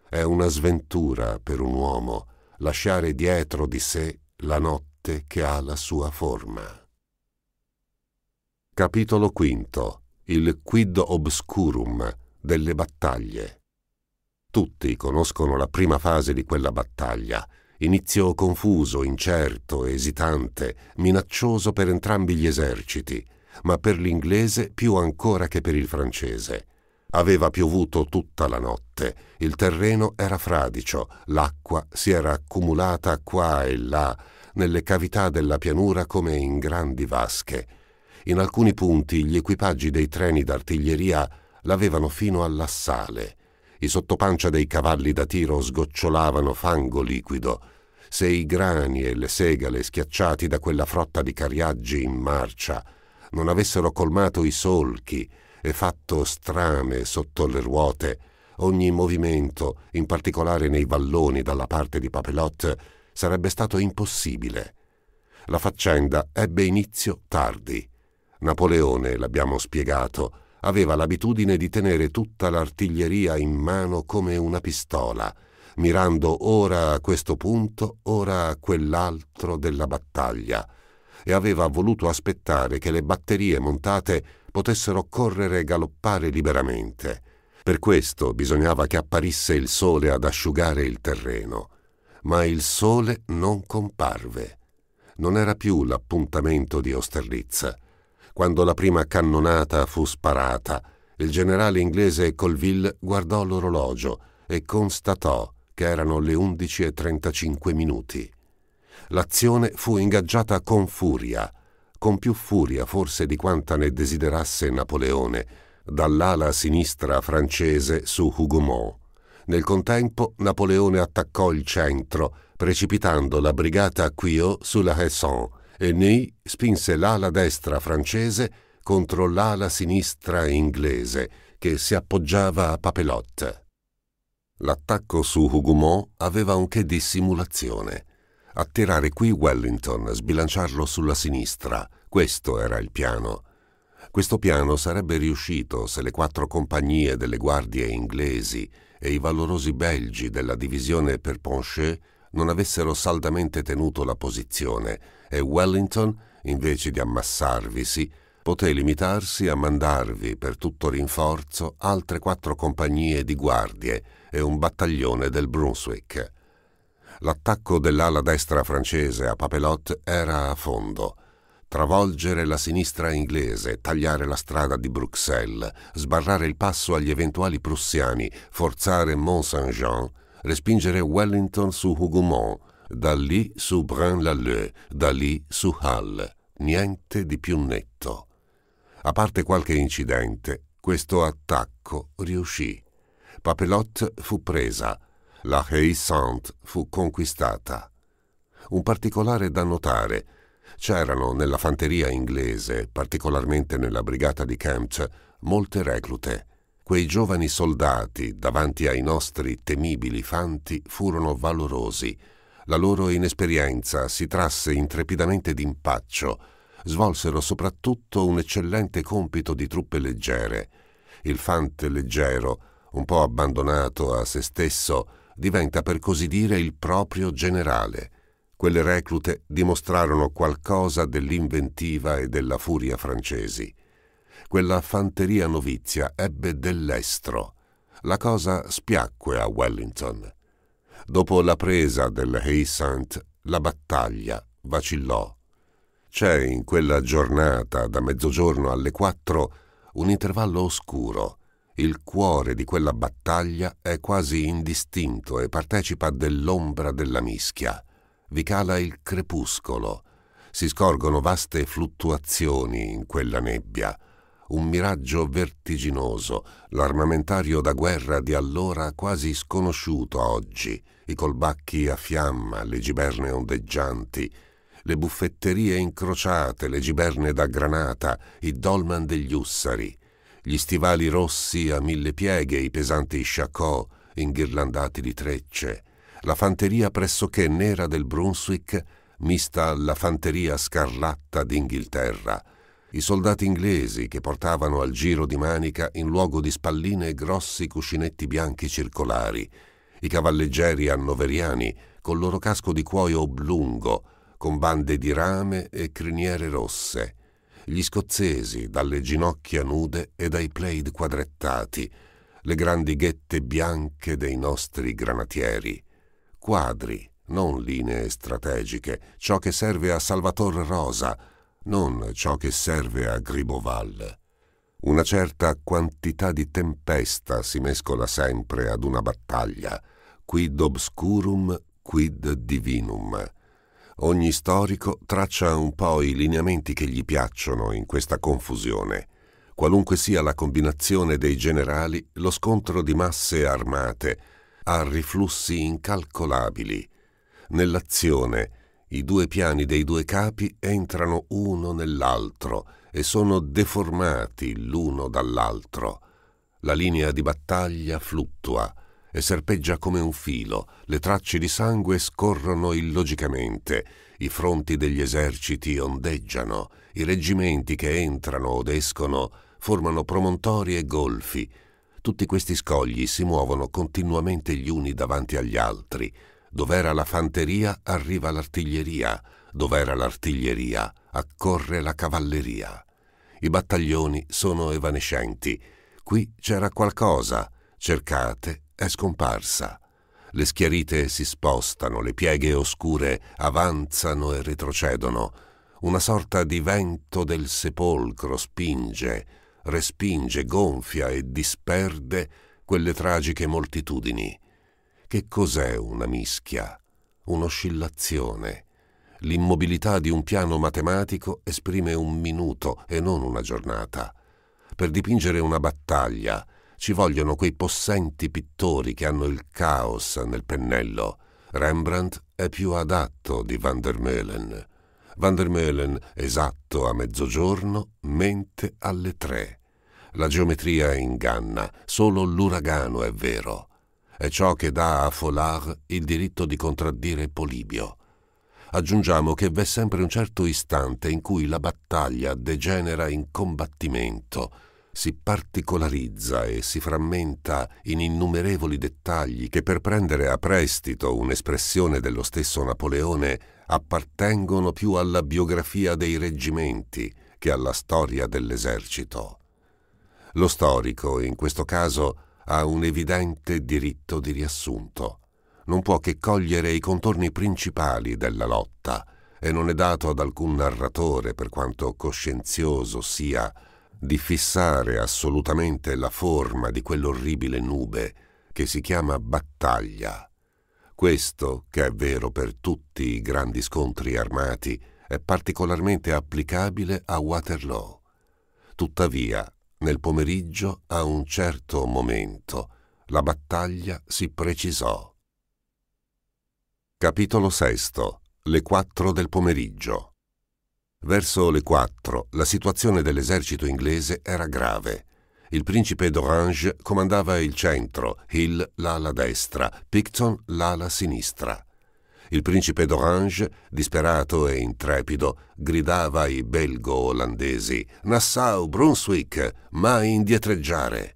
È una sventura per un uomo lasciare dietro di sé la notte che ha la sua forma. Capitolo V. Il quid obscurum delle battaglie. Tutti conoscono la prima fase di quella battaglia, Inizio confuso, incerto, esitante, minaccioso per entrambi gli eserciti, ma per l'inglese più ancora che per il francese. Aveva piovuto tutta la notte, il terreno era fradicio, l'acqua si era accumulata qua e là, nelle cavità della pianura come in grandi vasche. In alcuni punti gli equipaggi dei treni d'artiglieria l'avevano fino all'assale. I sottopancia dei cavalli da tiro sgocciolavano fango liquido, se i grani e le segale schiacciati da quella frotta di cariaggi in marcia non avessero colmato i solchi e fatto strame sotto le ruote, ogni movimento, in particolare nei valloni dalla parte di Papelotte, sarebbe stato impossibile. La faccenda ebbe inizio tardi. Napoleone, l'abbiamo spiegato, aveva l'abitudine di tenere tutta l'artiglieria in mano come una pistola, mirando ora a questo punto, ora a quell'altro della battaglia, e aveva voluto aspettare che le batterie montate potessero correre e galoppare liberamente. Per questo bisognava che apparisse il sole ad asciugare il terreno. Ma il sole non comparve. Non era più l'appuntamento di Austerlitz. Quando la prima cannonata fu sparata, il generale inglese Colville guardò l'orologio e constatò che erano le 11.35 minuti. L'azione fu ingaggiata con furia, con più furia forse di quanta ne desiderasse Napoleone, dall'ala sinistra francese su Hougoumont. Nel contempo Napoleone attaccò il centro, precipitando la brigata Quiot sulla Hesson, e Ney spinse l'ala destra francese contro l'ala sinistra inglese, che si appoggiava a Papelotte. L'attacco su Hougoumont aveva un che di simulazione. Attirare qui Wellington, sbilanciarlo sulla sinistra, questo era il piano. Questo piano sarebbe riuscito se le quattro compagnie delle guardie inglesi e i valorosi belgi della divisione per Ponchet non avessero saldamente tenuto la posizione e Wellington, invece di ammassarvisi, poté limitarsi a mandarvi per tutto rinforzo altre quattro compagnie di guardie e un battaglione del Brunswick. L'attacco dell'ala destra francese a Papelot era a fondo. Travolgere la sinistra inglese, tagliare la strada di Bruxelles, sbarrare il passo agli eventuali prussiani, forzare Mont Saint-Jean, respingere Wellington su Hougomont, da lì su Braine-l'Alleud, da lì su Halle. Niente di più netto. A parte qualche incidente, questo attacco riuscì. Papelotte fu presa, la Haye Sainte fu conquistata. Un particolare da notare. C'erano nella fanteria inglese, particolarmente nella brigata di Kempt, molte reclute. Quei giovani soldati, davanti ai nostri temibili fanti, furono valorosi. La loro inesperienza si trasse intrepidamente d'impaccio. Svolsero soprattutto un eccellente compito di truppe leggere. Il fante leggero un po' abbandonato a se stesso, diventa per così dire il proprio generale. Quelle reclute dimostrarono qualcosa dell'inventiva e della furia francesi. Quella fanteria novizia ebbe dell'estro. La cosa spiacque a Wellington. Dopo la presa del Haysant, la battaglia vacillò. C'è in quella giornata, da mezzogiorno alle quattro, un intervallo oscuro, il cuore di quella battaglia è quasi indistinto e partecipa dell'ombra della mischia. Vi cala il crepuscolo. Si scorgono vaste fluttuazioni in quella nebbia. Un miraggio vertiginoso, l'armamentario da guerra di allora quasi sconosciuto oggi, i colbacchi a fiamma, le giberne ondeggianti, le buffetterie incrociate, le giberne da granata, i dolman degli ussari, gli stivali rossi a mille pieghe, i pesanti sciacò inghirlandati di trecce, la fanteria pressoché nera del Brunswick mista alla fanteria scarlatta d'Inghilterra, i soldati inglesi che portavano al giro di manica in luogo di spalline grossi cuscinetti bianchi circolari, i cavalleggeri annoveriani col loro casco di cuoio oblungo, con bande di rame e criniere rosse, gli scozzesi dalle ginocchia nude e dai plaid quadrettati, le grandi ghette bianche dei nostri granatieri. Quadri, non linee strategiche, ciò che serve a Salvatore Rosa, non ciò che serve a Griboval. Una certa quantità di tempesta si mescola sempre ad una battaglia, quid obscurum, quid divinum Ogni storico traccia un po' i lineamenti che gli piacciono in questa confusione. Qualunque sia la combinazione dei generali, lo scontro di masse armate ha riflussi incalcolabili. Nell'azione, i due piani dei due capi entrano uno nell'altro e sono deformati l'uno dall'altro. La linea di battaglia fluttua e serpeggia come un filo, le tracce di sangue scorrono illogicamente, i fronti degli eserciti ondeggiano, i reggimenti che entrano ed escono formano promontori e golfi. Tutti questi scogli si muovono continuamente gli uni davanti agli altri. Dov'era la fanteria arriva l'artiglieria, dov'era l'artiglieria accorre la cavalleria. I battaglioni sono evanescenti. Qui c'era qualcosa, cercate è scomparsa. Le schiarite si spostano, le pieghe oscure avanzano e retrocedono. Una sorta di vento del sepolcro spinge, respinge, gonfia e disperde quelle tragiche moltitudini. Che cos'è una mischia? Un'oscillazione. L'immobilità di un piano matematico esprime un minuto e non una giornata. Per dipingere una battaglia, ci vogliono quei possenti pittori che hanno il caos nel pennello. Rembrandt è più adatto di Van der Meulen. Van der Meulen, esatto a mezzogiorno, mente alle tre. La geometria inganna, solo l'uragano è vero. È ciò che dà a Folard il diritto di contraddire Polibio. Aggiungiamo che v'è sempre un certo istante in cui la battaglia degenera in combattimento, si particolarizza e si frammenta in innumerevoli dettagli che per prendere a prestito un'espressione dello stesso Napoleone appartengono più alla biografia dei reggimenti che alla storia dell'esercito. Lo storico, in questo caso, ha un evidente diritto di riassunto. Non può che cogliere i contorni principali della lotta e non è dato ad alcun narratore, per quanto coscienzioso sia, di fissare assolutamente la forma di quell'orribile nube che si chiama battaglia. Questo, che è vero per tutti i grandi scontri armati, è particolarmente applicabile a Waterloo. Tuttavia, nel pomeriggio, a un certo momento, la battaglia si precisò. Capitolo VI. Le quattro del pomeriggio. Verso le 4 la situazione dell'esercito inglese era grave. Il principe d'Orange comandava il centro, Hill l'ala destra, Picton l'ala sinistra. Il principe d'Orange, disperato e intrepido, gridava ai belgo-olandesi Nassau, Brunswick, mai indietreggiare.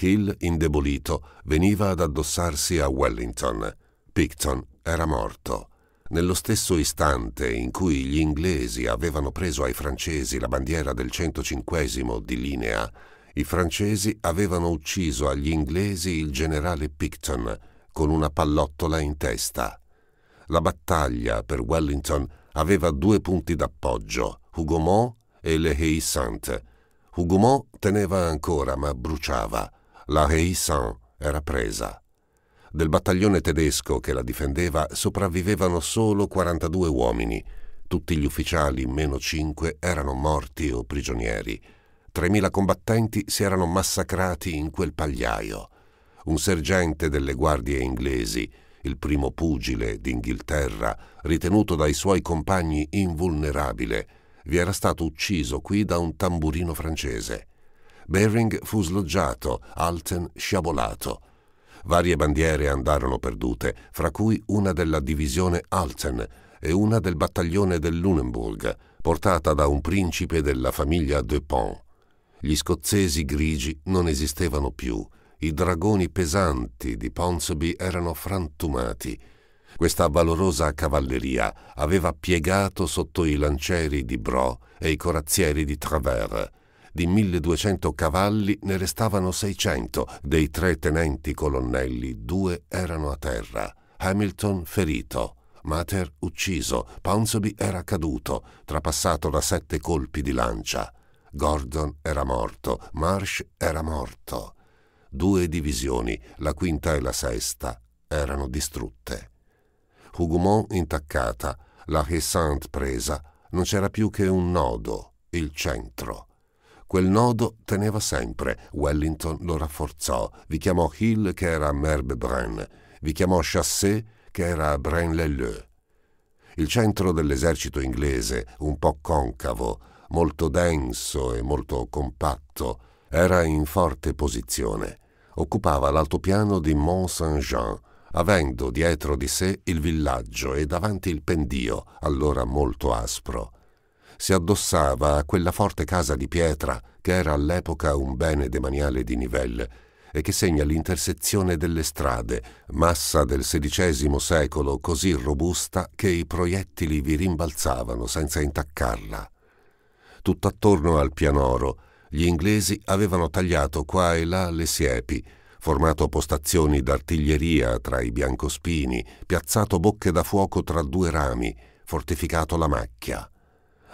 Hill, indebolito, veniva ad addossarsi a Wellington. Picton era morto. Nello stesso istante in cui gli inglesi avevano preso ai francesi la bandiera del 105 di linea, i francesi avevano ucciso agli inglesi il generale Picton con una pallottola in testa. La battaglia per Wellington aveva due punti d'appoggio, Hougoumont e Le haye Saint. Hougoumont teneva ancora ma bruciava. La haye Saint era presa. Del battaglione tedesco che la difendeva sopravvivevano solo 42 uomini. Tutti gli ufficiali, meno 5, erano morti o prigionieri. 3.000 combattenti si erano massacrati in quel pagliaio. Un sergente delle guardie inglesi, il primo pugile d'Inghilterra, ritenuto dai suoi compagni invulnerabile, vi era stato ucciso qui da un tamburino francese. Bering fu sloggiato, Alten sciabolato. Varie bandiere andarono perdute, fra cui una della divisione Alzen e una del battaglione del Lunenburg, portata da un principe della famiglia Dupont. Gli scozzesi grigi non esistevano più, i dragoni pesanti di Ponsby erano frantumati. Questa valorosa cavalleria aveva piegato sotto i lancieri di Bro e i corazzieri di Travers, di 1200 cavalli ne restavano 600, dei tre tenenti colonnelli due erano a terra, Hamilton ferito, Mater ucciso, Ponsonby era caduto, trapassato da sette colpi di lancia. Gordon era morto, Marsh era morto. Due divisioni, la quinta e la sesta, erano distrutte. Hougomont intaccata, la Haie presa, non c'era più che un nodo, il centro. Quel nodo teneva sempre. Wellington lo rafforzò. Vi chiamò Hill, che era Merbe Merbebren. Vi chiamò Chassé, che era a Braine-l'Alleud. Il centro dell'esercito inglese, un po' concavo, molto denso e molto compatto, era in forte posizione. Occupava l'altopiano di Mont-Saint-Jean, avendo dietro di sé il villaggio e davanti il pendio, allora molto aspro si addossava a quella forte casa di pietra che era all'epoca un bene demaniale di Nivelle e che segna l'intersezione delle strade, massa del XVI secolo così robusta che i proiettili vi rimbalzavano senza intaccarla. Tutt'attorno al pianoro gli inglesi avevano tagliato qua e là le siepi, formato postazioni d'artiglieria tra i biancospini, piazzato bocche da fuoco tra due rami, fortificato la macchia.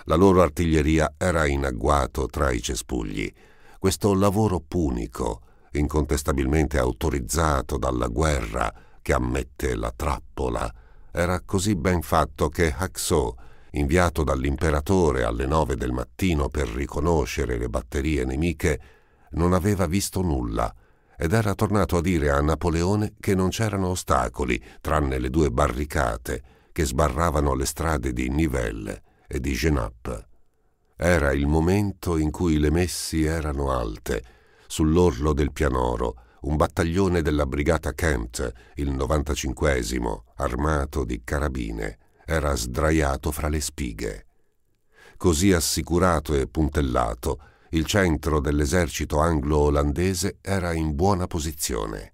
La loro artiglieria era in agguato tra i cespugli. Questo lavoro punico, incontestabilmente autorizzato dalla guerra che ammette la trappola, era così ben fatto che Haxo, inviato dall'imperatore alle nove del mattino per riconoscere le batterie nemiche, non aveva visto nulla ed era tornato a dire a Napoleone che non c'erano ostacoli, tranne le due barricate che sbarravano le strade di Nivelle e di Genappe. Era il momento in cui le messi erano alte. Sull'orlo del pianoro, un battaglione della brigata Kempt, il 95 armato di carabine, era sdraiato fra le spighe. Così assicurato e puntellato, il centro dell'esercito anglo-olandese era in buona posizione.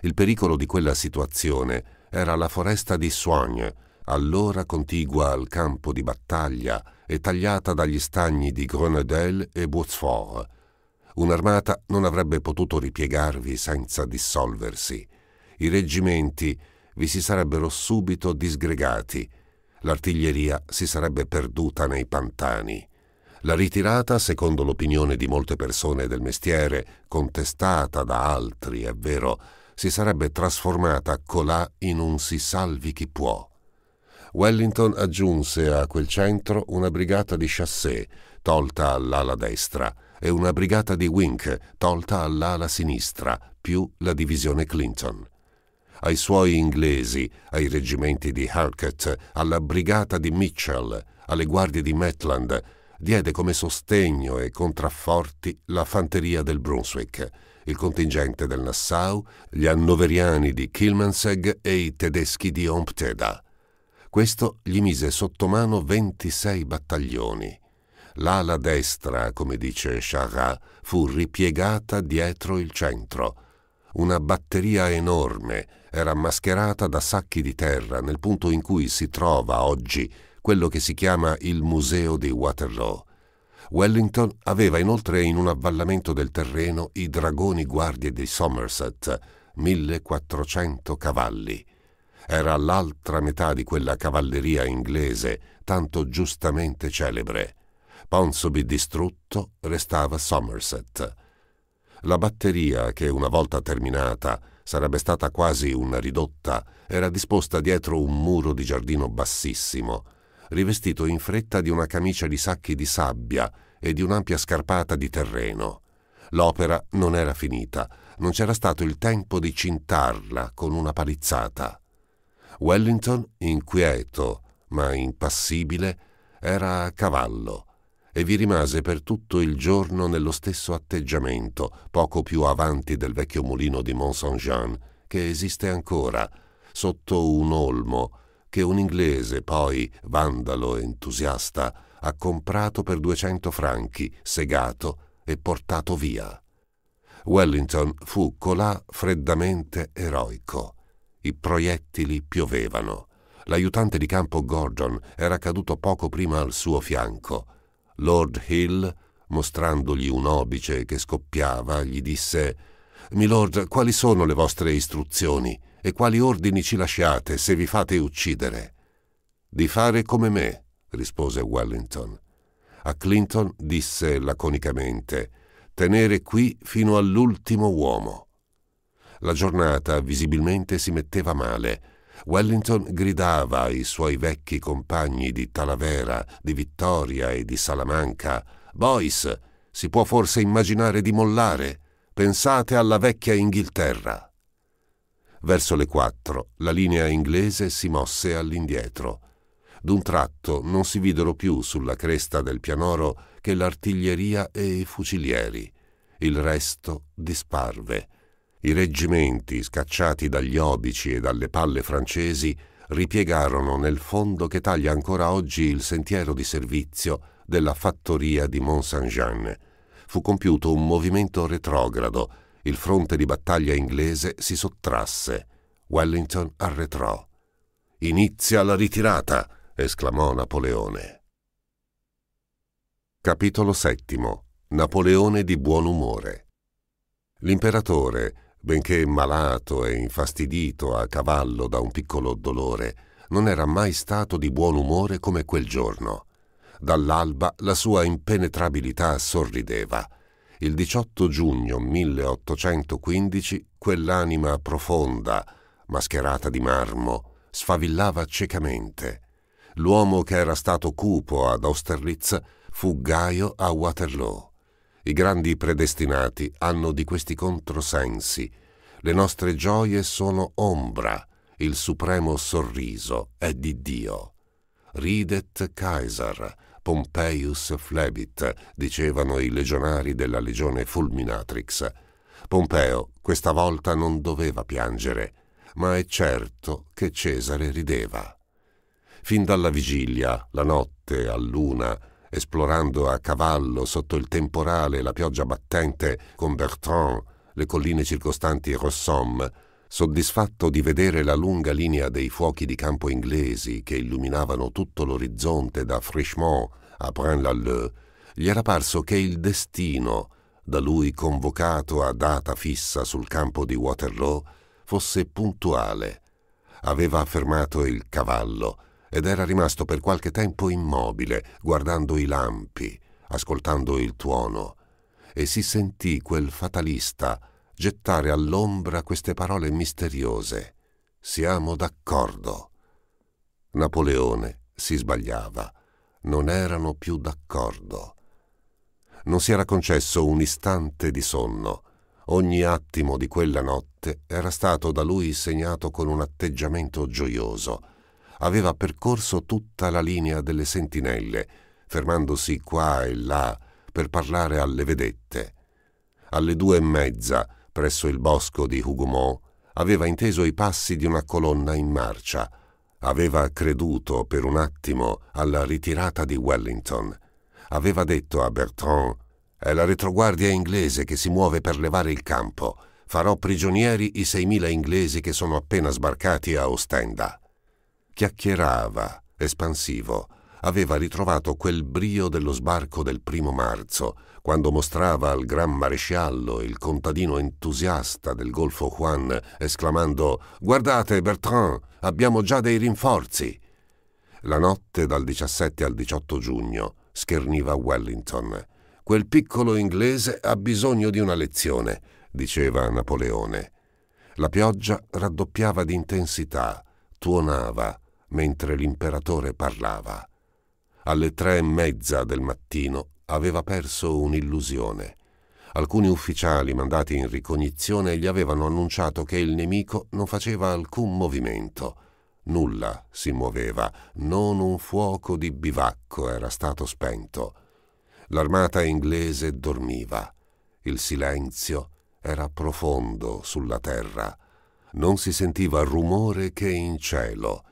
Il pericolo di quella situazione era la foresta di Soigne, allora contigua al campo di battaglia e tagliata dagli stagni di Grenadelle e Bosfort. Un'armata non avrebbe potuto ripiegarvi senza dissolversi. I reggimenti vi si sarebbero subito disgregati. L'artiglieria si sarebbe perduta nei pantani. La ritirata, secondo l'opinione di molte persone del mestiere, contestata da altri, è vero, si sarebbe trasformata colà in un si salvi chi può. Wellington aggiunse a quel centro una brigata di chassé, tolta all'ala destra, e una brigata di Wink, tolta all'ala sinistra, più la divisione Clinton. Ai suoi inglesi, ai reggimenti di Harcourt, alla brigata di Mitchell, alle guardie di Maitland, diede come sostegno e contrafforti la fanteria del Brunswick, il contingente del Nassau, gli annoveriani di Kilmansegg e i tedeschi di Ompteda. Questo gli mise sotto mano 26 battaglioni. L'ala destra, come dice Charrat, fu ripiegata dietro il centro. Una batteria enorme era mascherata da sacchi di terra nel punto in cui si trova oggi quello che si chiama il Museo di Waterloo. Wellington aveva inoltre in un avvallamento del terreno i dragoni guardie di Somerset, 1400 cavalli era l'altra metà di quella cavalleria inglese tanto giustamente celebre. Ponsonby distrutto restava Somerset. La batteria, che una volta terminata sarebbe stata quasi una ridotta, era disposta dietro un muro di giardino bassissimo, rivestito in fretta di una camicia di sacchi di sabbia e di un'ampia scarpata di terreno. L'opera non era finita, non c'era stato il tempo di cintarla con una palizzata. Wellington, inquieto ma impassibile, era a cavallo e vi rimase per tutto il giorno nello stesso atteggiamento, poco più avanti del vecchio mulino di Mont Saint-Jean, che esiste ancora, sotto un olmo che un inglese, poi vandalo entusiasta, ha comprato per 200 franchi, segato e portato via. Wellington fu colà freddamente eroico. I proiettili piovevano. L'aiutante di campo Gordon era caduto poco prima al suo fianco. Lord Hill, mostrandogli un obice che scoppiava, gli disse Milord, quali sono le vostre istruzioni e quali ordini ci lasciate se vi fate uccidere? Di fare come me, rispose Wellington. A Clinton disse laconicamente Tenere qui fino all'ultimo uomo. La giornata visibilmente si metteva male. Wellington gridava ai suoi vecchi compagni di Talavera, di Vittoria e di Salamanca. Boys, si può forse immaginare di mollare? Pensate alla vecchia Inghilterra. Verso le quattro la linea inglese si mosse all'indietro. D'un tratto non si videro più sulla cresta del pianoro che l'artiglieria e i fucilieri. Il resto disparve. I reggimenti, scacciati dagli Obici e dalle palle francesi, ripiegarono nel fondo che taglia ancora oggi il sentiero di servizio della fattoria di Mont Saint-Jean. Fu compiuto un movimento retrogrado, il fronte di battaglia inglese si sottrasse, Wellington arretrò. Inizia la ritirata! esclamò Napoleone. Capitolo VII Napoleone di buon umore. L'imperatore, benché malato e infastidito a cavallo da un piccolo dolore, non era mai stato di buon umore come quel giorno. Dall'alba la sua impenetrabilità sorrideva. Il 18 giugno 1815 quell'anima profonda, mascherata di marmo, sfavillava ciecamente. L'uomo che era stato cupo ad Austerlitz fu Gaio a Waterloo. I grandi predestinati hanno di questi controsensi. Le nostre gioie sono ombra, il supremo sorriso è di Dio. Ridet Kaiser, Pompeius Flebit, dicevano i legionari della legione Fulminatrix. Pompeo questa volta non doveva piangere, ma è certo che Cesare rideva. Fin dalla vigilia, la notte, all'una, esplorando a cavallo sotto il temporale la pioggia battente con Bertrand le colline circostanti Rossomme, soddisfatto di vedere la lunga linea dei fuochi di campo inglesi che illuminavano tutto l'orizzonte da Frischemont a Braine-l'Alleud, gli era parso che il destino, da lui convocato a data fissa sul campo di Waterloo, fosse puntuale. Aveva affermato il cavallo, ed era rimasto per qualche tempo immobile, guardando i lampi, ascoltando il tuono, e si sentì quel fatalista gettare all'ombra queste parole misteriose. Siamo d'accordo. Napoleone si sbagliava, non erano più d'accordo. Non si era concesso un istante di sonno. Ogni attimo di quella notte era stato da lui segnato con un atteggiamento gioioso aveva percorso tutta la linea delle sentinelle, fermandosi qua e là per parlare alle vedette. Alle due e mezza, presso il bosco di Hugomont, aveva inteso i passi di una colonna in marcia. Aveva creduto per un attimo alla ritirata di Wellington. Aveva detto a Bertrand «È la retroguardia inglese che si muove per levare il campo. Farò prigionieri i 6.000 inglesi che sono appena sbarcati a Ostenda». Chiacchierava, espansivo, aveva ritrovato quel brio dello sbarco del primo marzo, quando mostrava al gran maresciallo il contadino entusiasta del Golfo Juan, esclamando Guardate, Bertrand, abbiamo già dei rinforzi. La notte dal 17 al 18 giugno scherniva Wellington. Quel piccolo inglese ha bisogno di una lezione, diceva Napoleone. La pioggia raddoppiava di intensità tuonava mentre l'imperatore parlava. Alle tre e mezza del mattino aveva perso un'illusione. Alcuni ufficiali mandati in ricognizione gli avevano annunciato che il nemico non faceva alcun movimento. Nulla si muoveva, non un fuoco di bivacco era stato spento. L'armata inglese dormiva. Il silenzio era profondo sulla terra non si sentiva rumore che in cielo.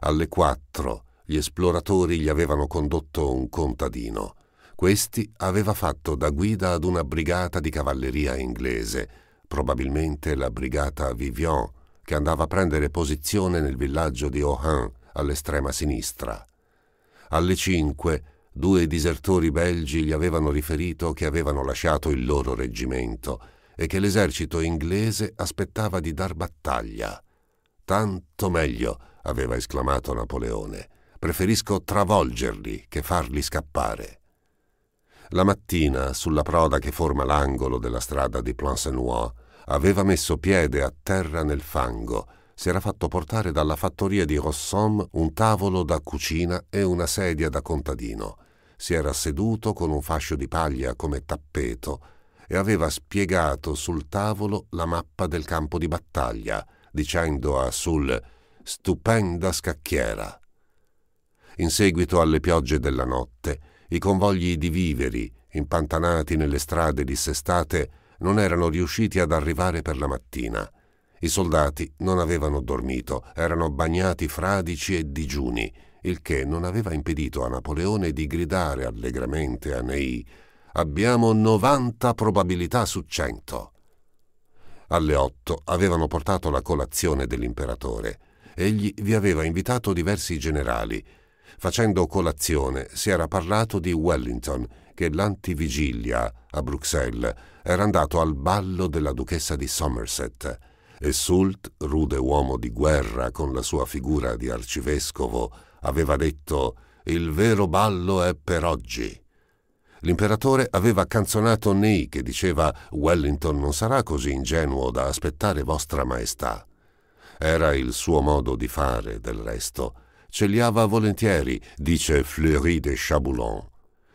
Alle quattro gli esploratori gli avevano condotto un contadino. Questi aveva fatto da guida ad una brigata di cavalleria inglese, probabilmente la brigata Vivian, che andava a prendere posizione nel villaggio di Ohain, all'estrema sinistra. Alle cinque due disertori belgi gli avevano riferito che avevano lasciato il loro reggimento e che l'esercito inglese aspettava di dar battaglia. Tanto meglio, aveva esclamato Napoleone, preferisco travolgerli che farli scappare. La mattina, sulla proda che forma l'angolo della strada di Plancenoit, aveva messo piede a terra nel fango, si era fatto portare dalla fattoria di Rossomme un tavolo da cucina e una sedia da contadino. Si era seduto con un fascio di paglia come tappeto e aveva spiegato sul tavolo la mappa del campo di battaglia, dicendo a Sul stupenda scacchiera. In seguito alle piogge della notte, i convogli di viveri, impantanati nelle strade dissestate, non erano riusciti ad arrivare per la mattina. I soldati non avevano dormito, erano bagnati fradici e digiuni, il che non aveva impedito a Napoleone di gridare allegramente a Ney abbiamo 90 probabilità su 100. Alle 8 avevano portato la colazione dell'imperatore. Egli vi aveva invitato diversi generali. Facendo colazione si era parlato di Wellington, che l'antivigilia a Bruxelles era andato al ballo della duchessa di Somerset e Sult, rude uomo di guerra con la sua figura di arcivescovo, aveva detto Il vero ballo è per oggi. L'imperatore aveva canzonato Ney che diceva Wellington non sarà così ingenuo da aspettare vostra maestà. Era il suo modo di fare, del resto. Celiava volentieri, dice Fleury de Chaboulon.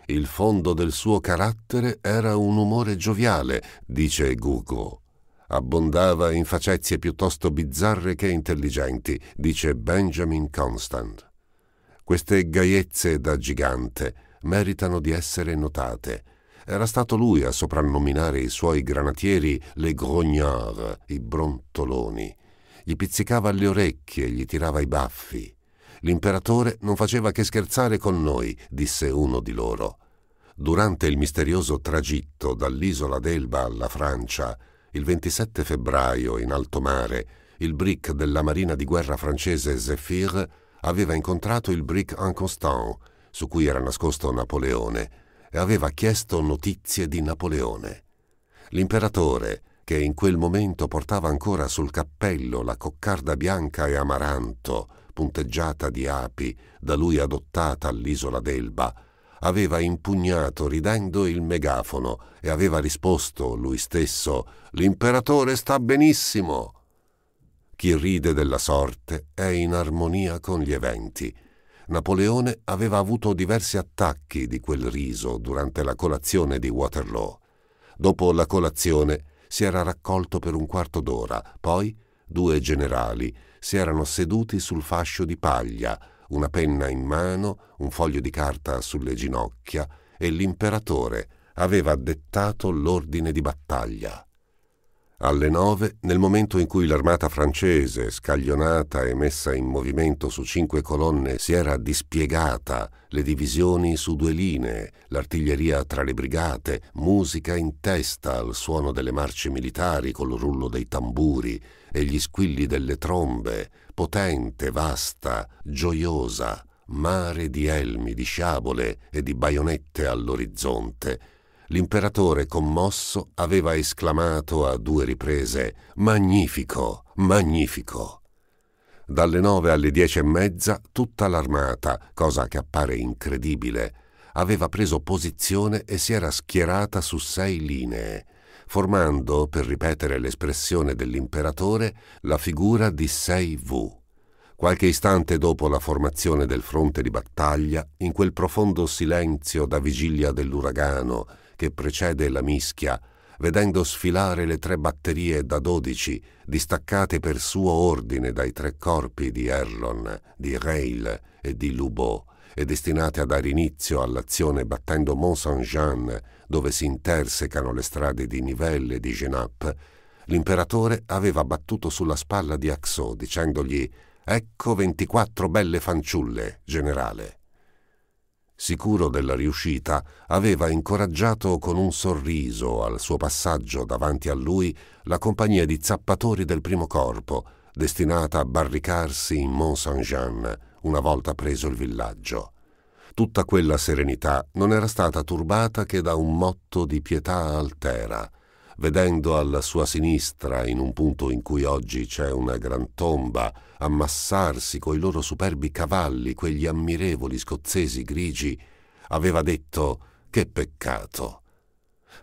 Il fondo del suo carattere era un umore gioviale, dice Gougo. Abbondava in facezie piuttosto bizzarre che intelligenti, dice Benjamin Constant. Queste gaiezze da gigante meritano di essere notate. Era stato lui a soprannominare i suoi granatieri le grognards, i brontoloni. Gli pizzicava le orecchie, gli tirava i baffi. L'imperatore non faceva che scherzare con noi, disse uno di loro. Durante il misterioso tragitto dall'isola d'Elba alla Francia, il 27 febbraio in alto mare, il brick della marina di guerra francese Zephyr aveva incontrato il brick Inconstant, su cui era nascosto Napoleone, e aveva chiesto notizie di Napoleone. L'imperatore, che in quel momento portava ancora sul cappello la coccarda bianca e amaranto, punteggiata di api, da lui adottata all'isola d'Elba, aveva impugnato ridendo il megafono e aveva risposto lui stesso L'imperatore sta benissimo. Chi ride della sorte è in armonia con gli eventi Napoleone aveva avuto diversi attacchi di quel riso durante la colazione di Waterloo. Dopo la colazione si era raccolto per un quarto d'ora, poi due generali si erano seduti sul fascio di paglia, una penna in mano, un foglio di carta sulle ginocchia e l'imperatore aveva dettato l'ordine di battaglia. Alle nove, nel momento in cui l'armata francese, scaglionata e messa in movimento su cinque colonne, si era dispiegata, le divisioni su due linee, l'artiglieria tra le brigate, musica in testa al suono delle marce militari col rullo dei tamburi e gli squilli delle trombe, potente, vasta, gioiosa, mare di elmi, di sciabole e di baionette all'orizzonte, l'imperatore commosso aveva esclamato a due riprese Magnifico, magnifico. Dalle nove alle dieci e mezza tutta l'armata, cosa che appare incredibile, aveva preso posizione e si era schierata su sei linee, formando, per ripetere l'espressione dell'imperatore, la figura di sei V. Qualche istante dopo la formazione del fronte di battaglia, in quel profondo silenzio da vigilia dell'uragano che precede la mischia, vedendo sfilare le tre batterie da dodici, distaccate per suo ordine dai tre corpi di Erlon, di Rail e di Lubo, e destinate a dare inizio all'azione battendo Mont Saint-Jean, dove si intersecano le strade di Nivelle e di Genappe, l'imperatore aveva battuto sulla spalla di Axo dicendogli «Ecco ventiquattro belle fanciulle, generale» sicuro della riuscita, aveva incoraggiato con un sorriso al suo passaggio davanti a lui la compagnia di zappatori del primo corpo, destinata a barricarsi in Mont Saint-Jean una volta preso il villaggio. Tutta quella serenità non era stata turbata che da un motto di pietà altera. Vedendo alla sua sinistra, in un punto in cui oggi c'è una gran tomba, ammassarsi coi loro superbi cavalli, quegli ammirevoli scozzesi grigi, aveva detto che peccato.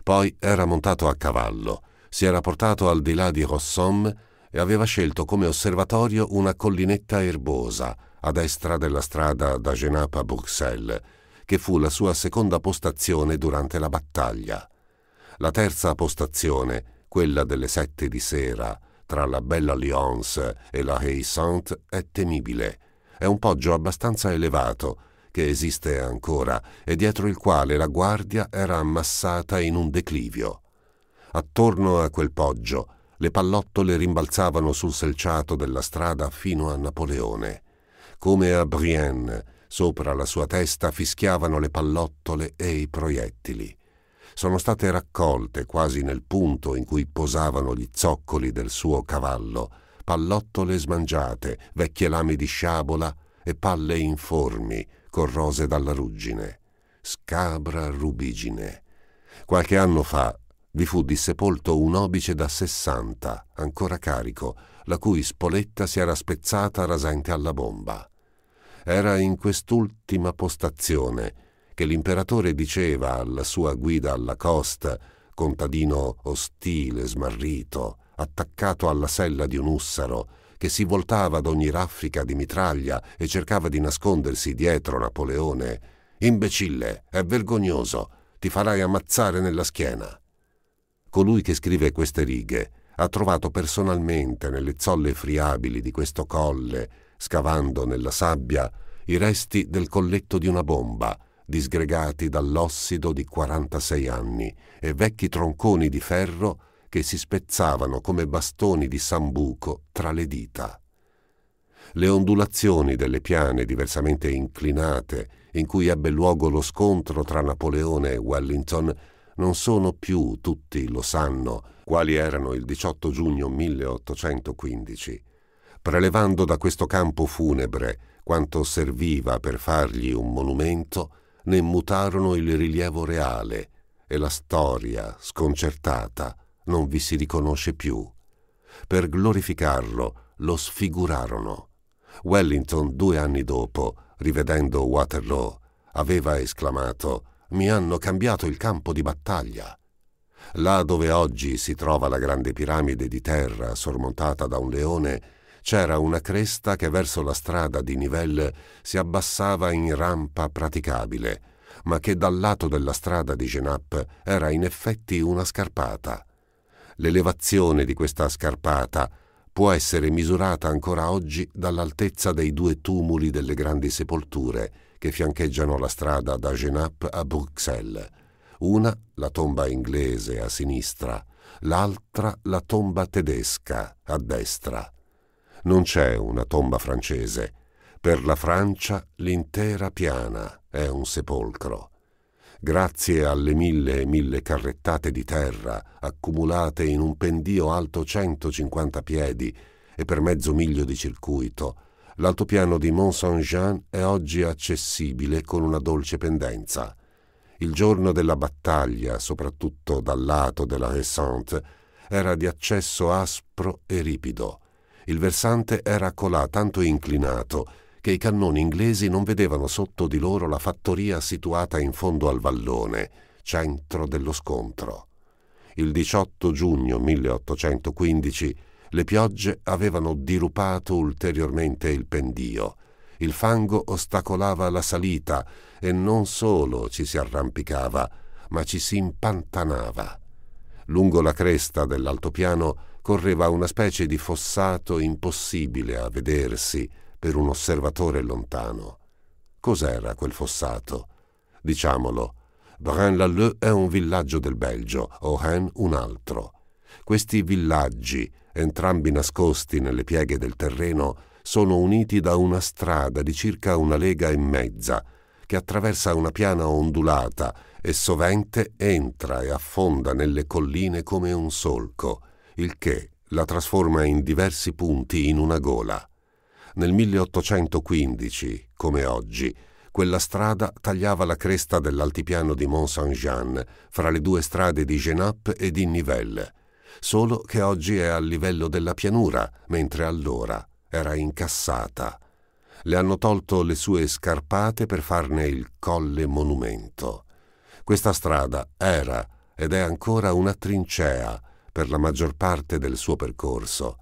Poi era montato a cavallo, si era portato al di là di Rossomme e aveva scelto come osservatorio una collinetta erbosa, a destra della strada da Genappe a Bruxelles, che fu la sua seconda postazione durante la battaglia. La terza postazione, quella delle sette di sera, tra la bella Alliance e la Haye Sainte è temibile. È un poggio abbastanza elevato, che esiste ancora e dietro il quale la guardia era ammassata in un declivio. Attorno a quel poggio le pallottole rimbalzavano sul selciato della strada fino a Napoleone. Come a Brienne, sopra la sua testa fischiavano le pallottole e i proiettili sono state raccolte quasi nel punto in cui posavano gli zoccoli del suo cavallo, pallottole smangiate, vecchie lame di sciabola e palle informi, corrose dalla ruggine. Scabra rubigine. Qualche anno fa vi fu dissepolto un obice da sessanta, ancora carico, la cui spoletta si era spezzata rasente alla bomba. Era in quest'ultima postazione che l'imperatore diceva alla sua guida alla costa, contadino ostile, smarrito, attaccato alla sella di un ussaro, che si voltava ad ogni raffica di mitraglia e cercava di nascondersi dietro Napoleone. Imbecille, è vergognoso, ti farai ammazzare nella schiena. Colui che scrive queste righe ha trovato personalmente nelle zolle friabili di questo colle, scavando nella sabbia, i resti del colletto di una bomba, disgregati dall'ossido di 46 anni e vecchi tronconi di ferro che si spezzavano come bastoni di sambuco tra le dita. Le ondulazioni delle piane diversamente inclinate in cui ebbe luogo lo scontro tra Napoleone e Wellington non sono più, tutti lo sanno, quali erano il 18 giugno 1815, prelevando da questo campo funebre quanto serviva per fargli un monumento, ne mutarono il rilievo reale e la storia, sconcertata, non vi si riconosce più. Per glorificarlo lo sfigurarono. Wellington, due anni dopo, rivedendo Waterloo, aveva esclamato Mi hanno cambiato il campo di battaglia. Là dove oggi si trova la grande piramide di terra sormontata da un leone, c'era una cresta che verso la strada di Nivelle si abbassava in rampa praticabile, ma che dal lato della strada di Genappe era in effetti una scarpata. L'elevazione di questa scarpata può essere misurata ancora oggi dall'altezza dei due tumuli delle grandi sepolture che fiancheggiano la strada da Genappe a Bruxelles. Una, la tomba inglese a sinistra, l'altra, la tomba tedesca a destra. Non c'è una tomba francese. Per la Francia l'intera piana è un sepolcro. Grazie alle mille e mille carrettate di terra accumulate in un pendio alto 150 piedi e per mezzo miglio di circuito, l'altopiano di Mont Saint-Jean è oggi accessibile con una dolce pendenza. Il giorno della battaglia, soprattutto dal lato della Ressente, era di accesso aspro e ripido il versante era colà tanto inclinato che i cannoni inglesi non vedevano sotto di loro la fattoria situata in fondo al vallone, centro dello scontro. Il 18 giugno 1815 le piogge avevano dirupato ulteriormente il pendio. Il fango ostacolava la salita e non solo ci si arrampicava, ma ci si impantanava. Lungo la cresta dell'altopiano correva una specie di fossato impossibile a vedersi per un osservatore lontano. Cos'era quel fossato? Diciamolo, Brain-l'Alleud è un villaggio del Belgio, Ohain un altro. Questi villaggi, entrambi nascosti nelle pieghe del terreno, sono uniti da una strada di circa una lega e mezza, che attraversa una piana ondulata e sovente entra e affonda nelle colline come un solco il che la trasforma in diversi punti in una gola. Nel 1815, come oggi, quella strada tagliava la cresta dell'altipiano di Mont Saint-Jean, fra le due strade di Genappe e di Nivelles, solo che oggi è al livello della pianura, mentre allora era incassata. Le hanno tolto le sue scarpate per farne il colle monumento. Questa strada era ed è ancora una trincea per la maggior parte del suo percorso,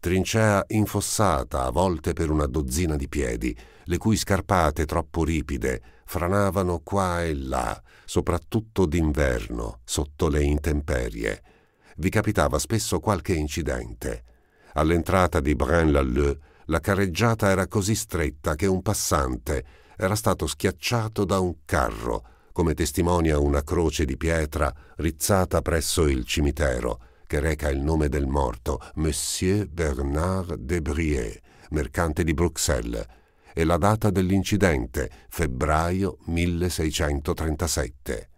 trincea infossata a volte per una dozzina di piedi, le cui scarpate troppo ripide franavano qua e là, soprattutto d'inverno, sotto le intemperie. Vi capitava spesso qualche incidente. All'entrata di Braine-l'Alleud la carreggiata era così stretta che un passante era stato schiacciato da un carro, come testimonia una croce di pietra rizzata presso il cimitero, che reca il nome del morto, Monsieur Bernard Debriet, mercante di Bruxelles, e la data dell'incidente, febbraio 1637.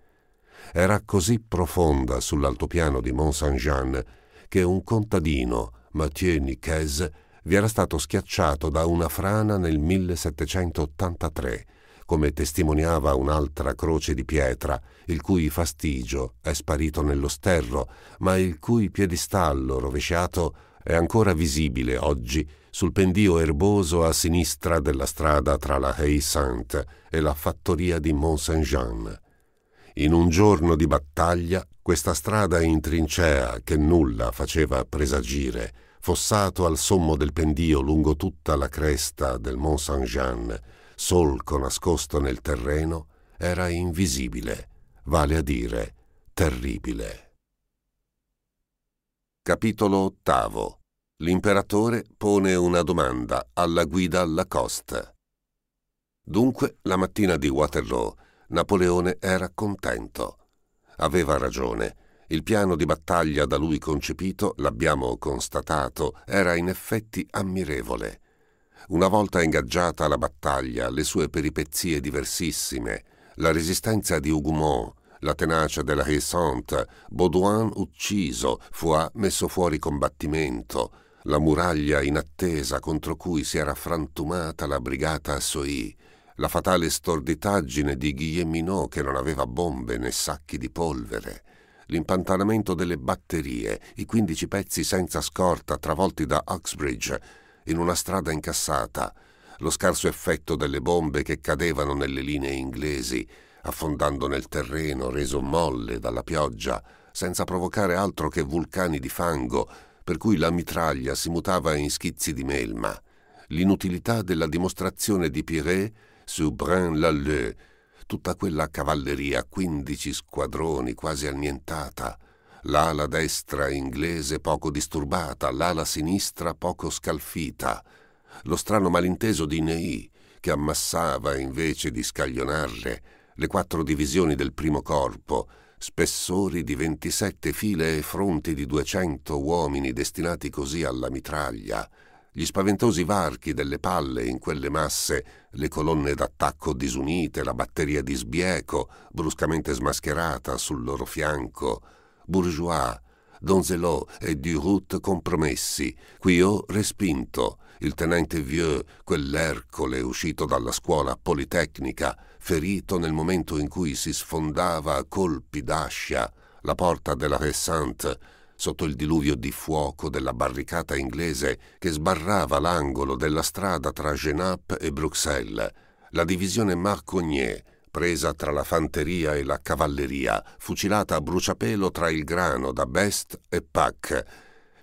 Era così profonda sull'altopiano di Mont Saint-Jean che un contadino, Mathieu Niquez, vi era stato schiacciato da una frana nel 1783 come testimoniava un'altra croce di pietra, il cui fastigio è sparito nello sterro, ma il cui piedistallo rovesciato è ancora visibile oggi sul pendio erboso a sinistra della strada tra la Haye Sainte e la fattoria di Mont Saint-Jean. In un giorno di battaglia, questa strada in trincea che nulla faceva presagire, fossato al sommo del pendio lungo tutta la cresta del Mont Saint-Jean, solco nascosto nel terreno, era invisibile, vale a dire terribile. Capitolo ottavo. L'imperatore pone una domanda alla guida Lacoste. Dunque, la mattina di Waterloo, Napoleone era contento. Aveva ragione. Il piano di battaglia da lui concepito, l'abbiamo constatato, era in effetti ammirevole. Una volta ingaggiata la battaglia, le sue peripezie diversissime, la resistenza di Hougoumont, la tenacia della haie Baudouin ucciso, Foix messo fuori combattimento, la muraglia inattesa contro cui si era frantumata la brigata Assoi, la fatale storditaggine di Guilleminot che non aveva bombe né sacchi di polvere, l'impantanamento delle batterie, i quindici pezzi senza scorta travolti da Uxbridge, in una strada incassata, lo scarso effetto delle bombe che cadevano nelle linee inglesi, affondando nel terreno reso molle dalla pioggia, senza provocare altro che vulcani di fango, per cui la mitraglia si mutava in schizzi di melma, l'inutilità della dimostrazione di Piret su Braine-l'Alleud, tutta quella cavalleria, quindici squadroni quasi annientata, l'ala destra inglese poco disturbata, l'ala sinistra poco scalfita, lo strano malinteso di Ney, che ammassava invece di scaglionarle le quattro divisioni del primo corpo, spessori di 27 file e fronti di 200 uomini destinati così alla mitraglia, gli spaventosi varchi delle palle in quelle masse, le colonne d'attacco disunite, la batteria di sbieco, bruscamente smascherata sul loro fianco, bourgeois, Donzelot e Durout compromessi, Quiot respinto, il tenente Vieux, quell'Ercole uscito dalla scuola politecnica, ferito nel momento in cui si sfondava a colpi d'ascia la porta della Ressante sotto il diluvio di fuoco della barricata inglese che sbarrava l'angolo della strada tra Genappe e Bruxelles, la divisione Marcognet, presa tra la fanteria e la cavalleria, fucilata a bruciapelo tra il grano da Best e Pack,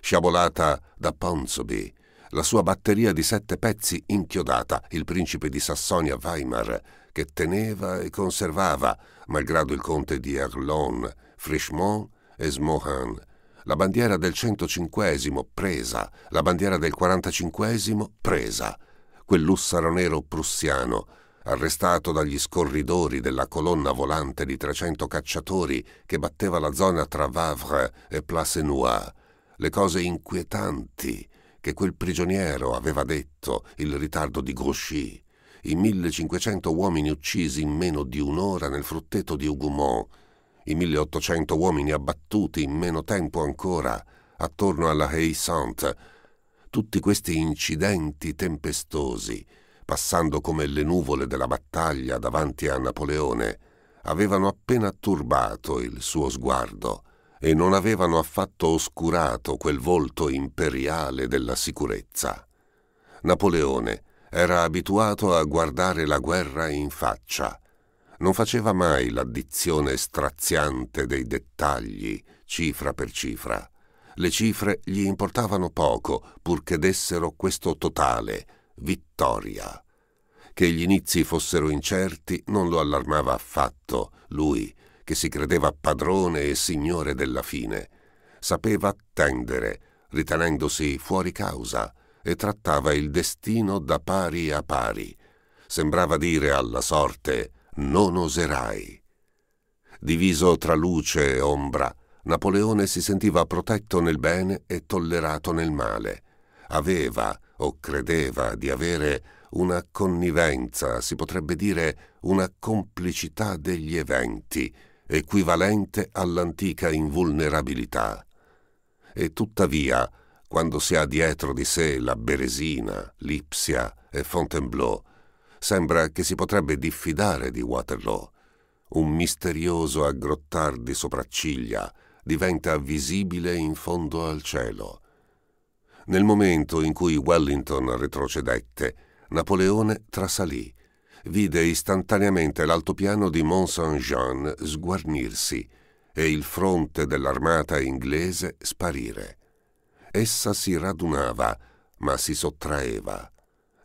sciabolata da Ponsonby, la sua batteria di sette pezzi inchiodata, il principe di Sassonia Weimar, che teneva e conservava, malgrado il conte di Erlon, Frischmont e Smohan, la bandiera del 105 presa, la bandiera del 45 presa, quel lussaro nero prussiano, arrestato dagli scorridori della colonna volante di 300 cacciatori che batteva la zona tra Vavre e Place Noire, le cose inquietanti che quel prigioniero aveva detto, il ritardo di Grouchy, i 1500 uomini uccisi in meno di un'ora nel frutteto di Hougoumont, i 1800 uomini abbattuti in meno tempo ancora attorno alla Haye Sainte, tutti questi incidenti tempestosi passando come le nuvole della battaglia davanti a Napoleone, avevano appena turbato il suo sguardo e non avevano affatto oscurato quel volto imperiale della sicurezza. Napoleone era abituato a guardare la guerra in faccia. Non faceva mai l'addizione straziante dei dettagli, cifra per cifra. Le cifre gli importavano poco, purché dessero questo totale, vittorioso vittoria. Che gli inizi fossero incerti non lo allarmava affatto, lui, che si credeva padrone e signore della fine. Sapeva attendere, ritenendosi fuori causa, e trattava il destino da pari a pari. Sembrava dire alla sorte non oserai. Diviso tra luce e ombra, Napoleone si sentiva protetto nel bene e tollerato nel male. Aveva, o credeva di avere una connivenza, si potrebbe dire una complicità degli eventi, equivalente all'antica invulnerabilità. E tuttavia, quando si ha dietro di sé la Beresina, Lipsia e Fontainebleau, sembra che si potrebbe diffidare di Waterloo. Un misterioso aggrottar di sopracciglia diventa visibile in fondo al cielo. Nel momento in cui Wellington retrocedette, Napoleone trasalì. Vide istantaneamente l'altopiano di Mont Saint-Jean sguarnirsi e il fronte dell'armata inglese sparire. Essa si radunava, ma si sottraeva.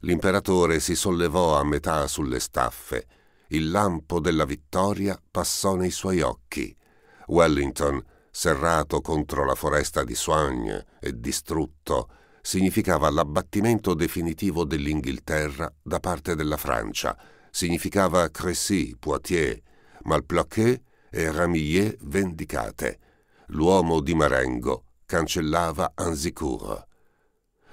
L'imperatore si sollevò a metà sulle staffe. Il lampo della vittoria passò nei suoi occhi. Wellington serrato contro la foresta di Soigne e distrutto, significava l'abbattimento definitivo dell'Inghilterra da parte della Francia, significava Crécy, Poitiers, Malplaquet e Ramillier vendicate. L'uomo di Marengo cancellava Anzicourt.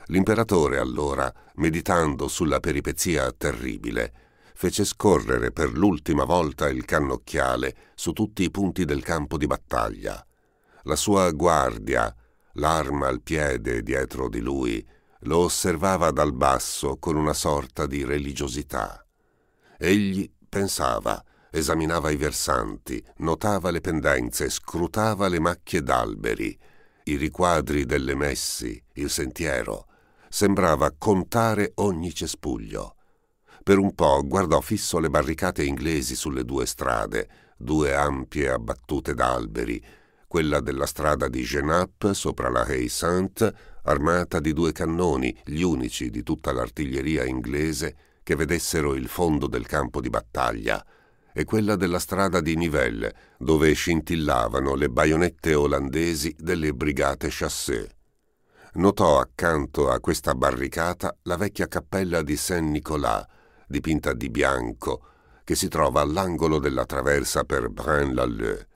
L'imperatore allora, meditando sulla peripezia terribile, fece scorrere per l'ultima volta il cannocchiale su tutti i punti del campo di battaglia. La sua guardia, l'arma al piede dietro di lui, lo osservava dal basso con una sorta di religiosità. Egli pensava, esaminava i versanti, notava le pendenze, scrutava le macchie d'alberi, i riquadri delle messi, il sentiero. Sembrava contare ogni cespuglio. Per un po' guardò fisso le barricate inglesi sulle due strade, due ampie abbattute d'alberi, quella della strada di Genappe sopra la Haye Sainte, armata di due cannoni, gli unici di tutta l'artiglieria inglese che vedessero il fondo del campo di battaglia, e quella della strada di Nivelles, dove scintillavano le baionette olandesi delle brigate chassé. Notò accanto a questa barricata la vecchia cappella di Saint-Nicolas, dipinta di bianco, che si trova all'angolo della traversa per Braine-l'Alleud.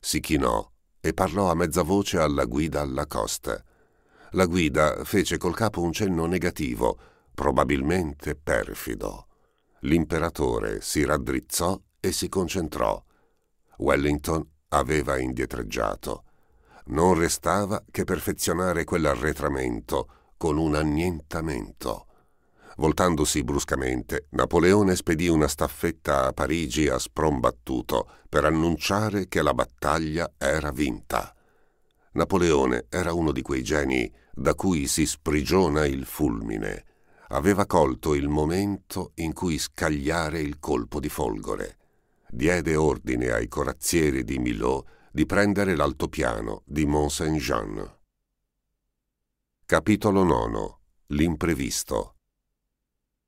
Si chinò e parlò a mezza voce alla guida alla costa. La guida fece col capo un cenno negativo, probabilmente perfido. L'imperatore si raddrizzò e si concentrò. Wellington aveva indietreggiato. Non restava che perfezionare quell'arretramento con un annientamento. Voltandosi bruscamente, Napoleone spedì una staffetta a Parigi a sprombattuto per annunciare che la battaglia era vinta. Napoleone era uno di quei geni da cui si sprigiona il fulmine. Aveva colto il momento in cui scagliare il colpo di folgore. Diede ordine ai corazzieri di Milot di prendere l'altopiano di Mont Saint-Jean. Capitolo IX. L'imprevisto.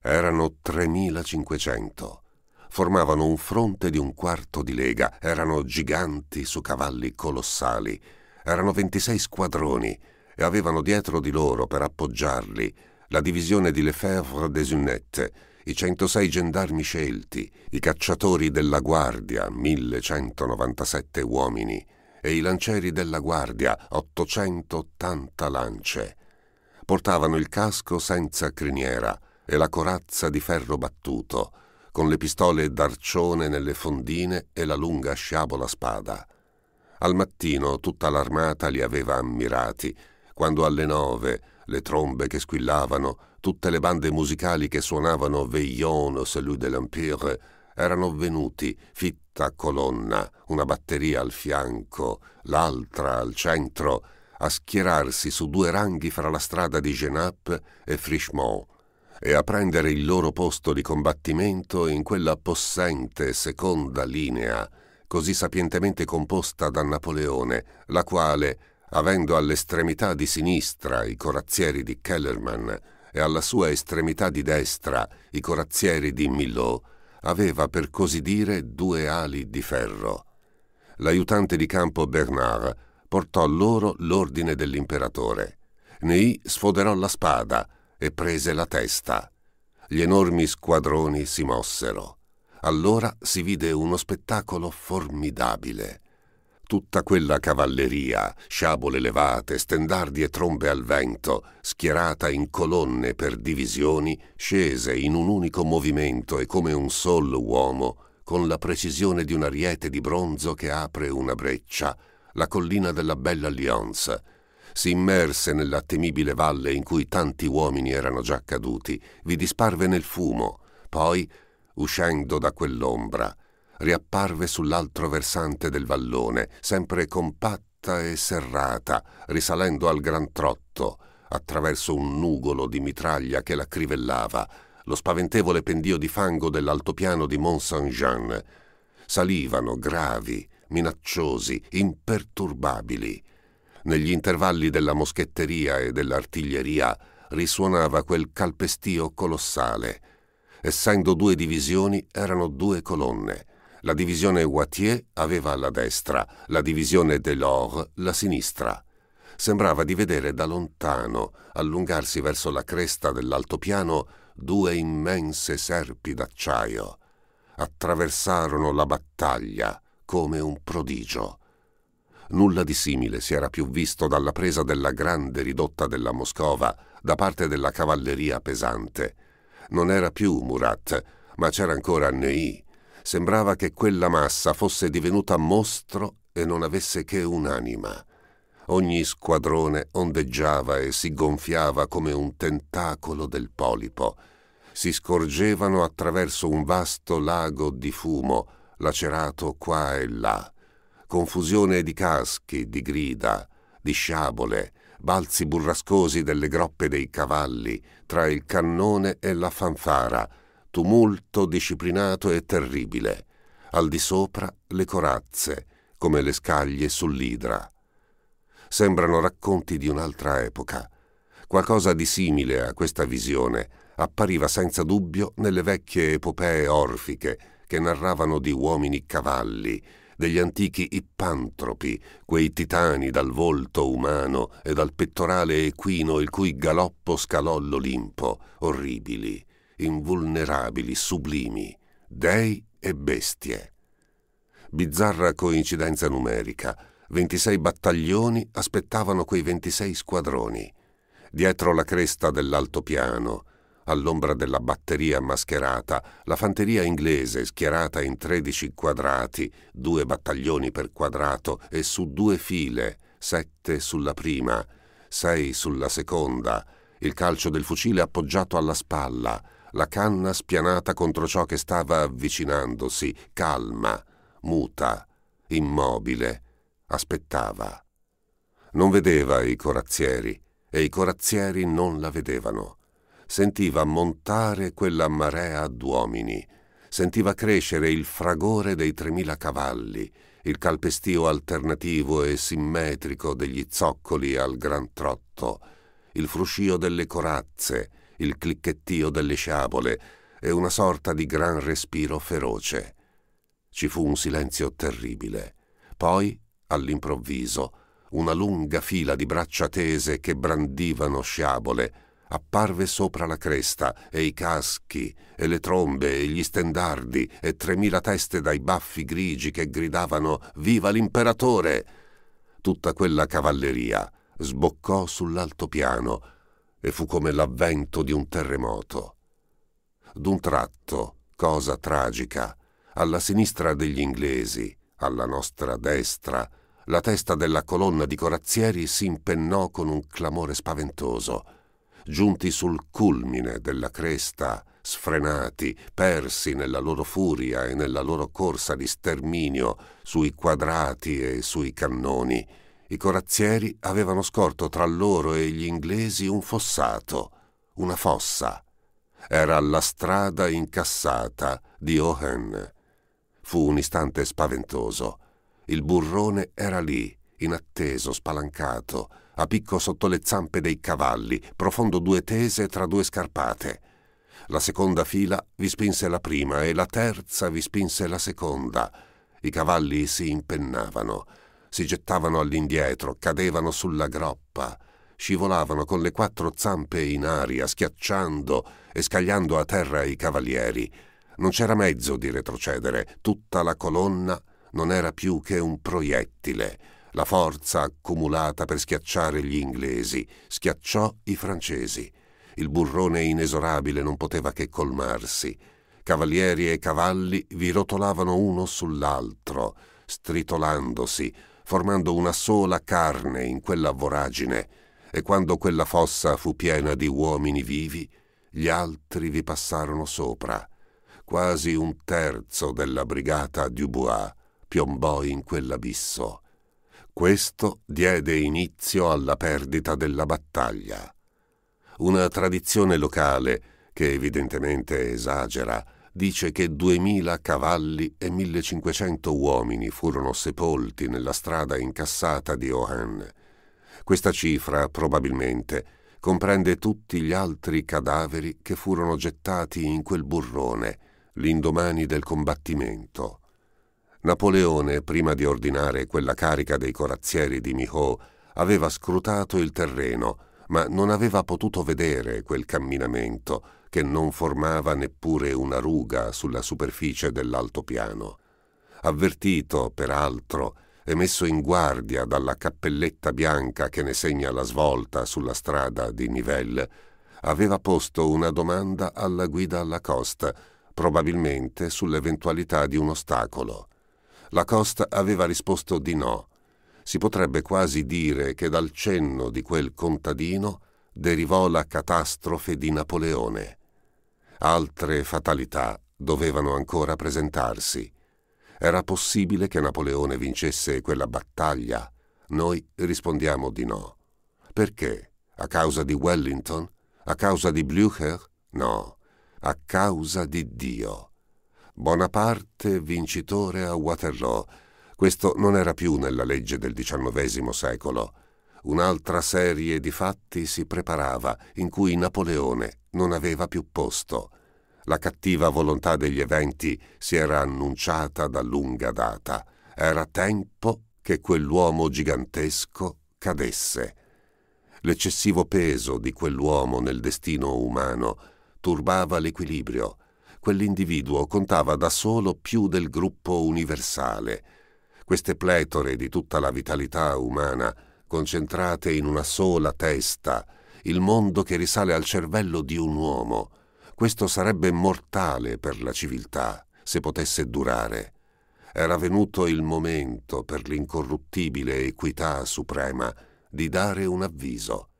Erano 3500. Formavano un fronte di un quarto di lega, erano giganti su cavalli colossali, erano 26 squadroni e avevano dietro di loro per appoggiarli la divisione di Lefebvre des Unettes, i 106 gendarmi scelti, i cacciatori della Guardia, 1197 uomini, e i lancieri della Guardia, 880 lance. Portavano il casco senza criniera, e la corazza di ferro battuto, con le pistole d'arcione nelle fondine e la lunga sciabola spada. Al mattino tutta l'armata li aveva ammirati, quando alle nove le trombe che squillavano, tutte le bande musicali che suonavano Veillon au salut de l'Empire erano venuti fitta colonna, una batteria al fianco, l'altra al centro, a schierarsi su due ranghi fra la strada di Genappe e Frischemont, e a prendere il loro posto di combattimento in quella possente seconda linea, così sapientemente composta da Napoleone, la quale, avendo all'estremità di sinistra i corazzieri di Kellerman e alla sua estremità di destra i corazzieri di Millot, aveva per così dire due ali di ferro. L'aiutante di campo Bernard portò loro l'ordine dell'imperatore. Ney sfoderò la spada, e prese la testa. Gli enormi squadroni si mossero. Allora si vide uno spettacolo formidabile. Tutta quella cavalleria, sciabole levate, stendardi e trombe al vento, schierata in colonne per divisioni, scese in un unico movimento e come un sol uomo, con la precisione di un ariete di bronzo che apre una breccia, la collina della Bella Lyons, si immerse nella temibile valle in cui tanti uomini erano già caduti, vi disparve nel fumo, poi, uscendo da quell'ombra, riapparve sull'altro versante del vallone, sempre compatta e serrata, risalendo al gran trotto, attraverso un nugolo di mitraglia che la crivellava, lo spaventevole pendio di fango dell'altopiano di Mont Saint-Jean. Salivano gravi, minacciosi, imperturbabili, negli intervalli della moschetteria e dell'artiglieria risuonava quel calpestio colossale. Essendo due divisioni, erano due colonne. La divisione Wattier aveva la destra, la divisione Delors la sinistra. Sembrava di vedere da lontano allungarsi verso la cresta dell'altopiano due immense serpi d'acciaio. Attraversarono la battaglia come un prodigio. Nulla di simile si era più visto dalla presa della grande ridotta della Moscova da parte della cavalleria pesante. Non era più Murat, ma c'era ancora Ney. Sembrava che quella massa fosse divenuta mostro e non avesse che un'anima. Ogni squadrone ondeggiava e si gonfiava come un tentacolo del polipo. Si scorgevano attraverso un vasto lago di fumo, lacerato qua e là confusione di caschi, di grida, di sciabole, balzi burrascosi delle groppe dei cavalli, tra il cannone e la fanfara, tumulto disciplinato e terribile. Al di sopra le corazze, come le scaglie sull'idra. Sembrano racconti di un'altra epoca. Qualcosa di simile a questa visione appariva senza dubbio nelle vecchie epopee orfiche che narravano di uomini cavalli, degli antichi ippantropi, quei titani dal volto umano e dal pettorale equino il cui galoppo scalò l'Olimpo, orribili, invulnerabili, sublimi, dei e bestie. Bizzarra coincidenza numerica, 26 battaglioni aspettavano quei 26 squadroni. Dietro la cresta dell'altopiano, all'ombra della batteria mascherata, la fanteria inglese schierata in 13 quadrati, due battaglioni per quadrato e su due file, sette sulla prima, sei sulla seconda, il calcio del fucile appoggiato alla spalla, la canna spianata contro ciò che stava avvicinandosi, calma, muta, immobile, aspettava. Non vedeva i corazzieri e i corazzieri non la vedevano sentiva montare quella marea d'uomini, sentiva crescere il fragore dei tremila cavalli, il calpestio alternativo e simmetrico degli zoccoli al gran trotto, il fruscio delle corazze, il clicchettio delle sciabole e una sorta di gran respiro feroce. Ci fu un silenzio terribile. Poi, all'improvviso, una lunga fila di braccia tese che brandivano sciabole apparve sopra la cresta e i caschi e le trombe e gli stendardi e tremila teste dai baffi grigi che gridavano Viva l'imperatore! Tutta quella cavalleria sboccò sull'altopiano e fu come l'avvento di un terremoto. D'un tratto, cosa tragica, alla sinistra degli inglesi, alla nostra destra, la testa della colonna di corazzieri si impennò con un clamore spaventoso giunti sul culmine della cresta, sfrenati, persi nella loro furia e nella loro corsa di sterminio sui quadrati e sui cannoni. I corazzieri avevano scorto tra loro e gli inglesi un fossato, una fossa. Era la strada incassata di Ohen. Fu un istante spaventoso. Il burrone era lì, inatteso, spalancato, a picco sotto le zampe dei cavalli, profondo due tese tra due scarpate. La seconda fila vi spinse la prima e la terza vi spinse la seconda. I cavalli si impennavano, si gettavano all'indietro, cadevano sulla groppa, scivolavano con le quattro zampe in aria, schiacciando e scagliando a terra i cavalieri. Non c'era mezzo di retrocedere, tutta la colonna non era più che un proiettile la forza accumulata per schiacciare gli inglesi schiacciò i francesi. Il burrone inesorabile non poteva che colmarsi. Cavalieri e cavalli vi rotolavano uno sull'altro, stritolandosi, formando una sola carne in quella voragine, e quando quella fossa fu piena di uomini vivi, gli altri vi passarono sopra. Quasi un terzo della brigata Dubois piombò in quell'abisso. Questo diede inizio alla perdita della battaglia. Una tradizione locale, che evidentemente esagera, dice che 2.000 cavalli e 1.500 uomini furono sepolti nella strada incassata di Ohan. Questa cifra probabilmente comprende tutti gli altri cadaveri che furono gettati in quel burrone l'indomani del combattimento. Napoleone, prima di ordinare quella carica dei corazzieri di Mihò, aveva scrutato il terreno, ma non aveva potuto vedere quel camminamento, che non formava neppure una ruga sulla superficie dell'altopiano. Avvertito, peraltro, e messo in guardia dalla cappelletta bianca che ne segna la svolta sulla strada di Nivelle, aveva posto una domanda alla guida alla costa, probabilmente sull'eventualità di un ostacolo. La Costa aveva risposto di no. Si potrebbe quasi dire che dal cenno di quel contadino derivò la catastrofe di Napoleone. Altre fatalità dovevano ancora presentarsi. Era possibile che Napoleone vincesse quella battaglia? Noi rispondiamo di no. Perché? A causa di Wellington? A causa di Blücher? No, a causa di Dio. Bonaparte vincitore a Waterloo. Questo non era più nella legge del XIX secolo. Un'altra serie di fatti si preparava in cui Napoleone non aveva più posto. La cattiva volontà degli eventi si era annunciata da lunga data. Era tempo che quell'uomo gigantesco cadesse. L'eccessivo peso di quell'uomo nel destino umano turbava l'equilibrio quell'individuo contava da solo più del gruppo universale. Queste pletore di tutta la vitalità umana, concentrate in una sola testa, il mondo che risale al cervello di un uomo, questo sarebbe mortale per la civiltà, se potesse durare. Era venuto il momento, per l'incorruttibile equità suprema, di dare un avviso.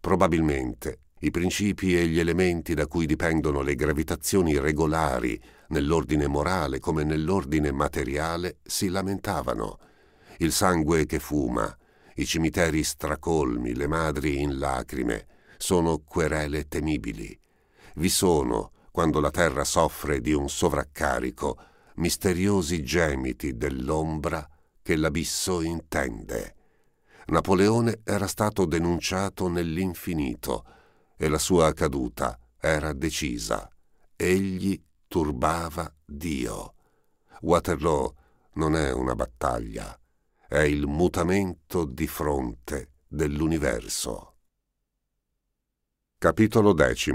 Probabilmente i principi e gli elementi da cui dipendono le gravitazioni regolari nell'ordine morale come nell'ordine materiale si lamentavano. Il sangue che fuma, i cimiteri stracolmi, le madri in lacrime, sono querele temibili. Vi sono, quando la terra soffre di un sovraccarico, misteriosi gemiti dell'ombra che l'abisso intende. Napoleone era stato denunciato nell'infinito, e la sua caduta era decisa. Egli turbava Dio. Waterloo non è una battaglia, è il mutamento di fronte dell'universo. Capitolo X.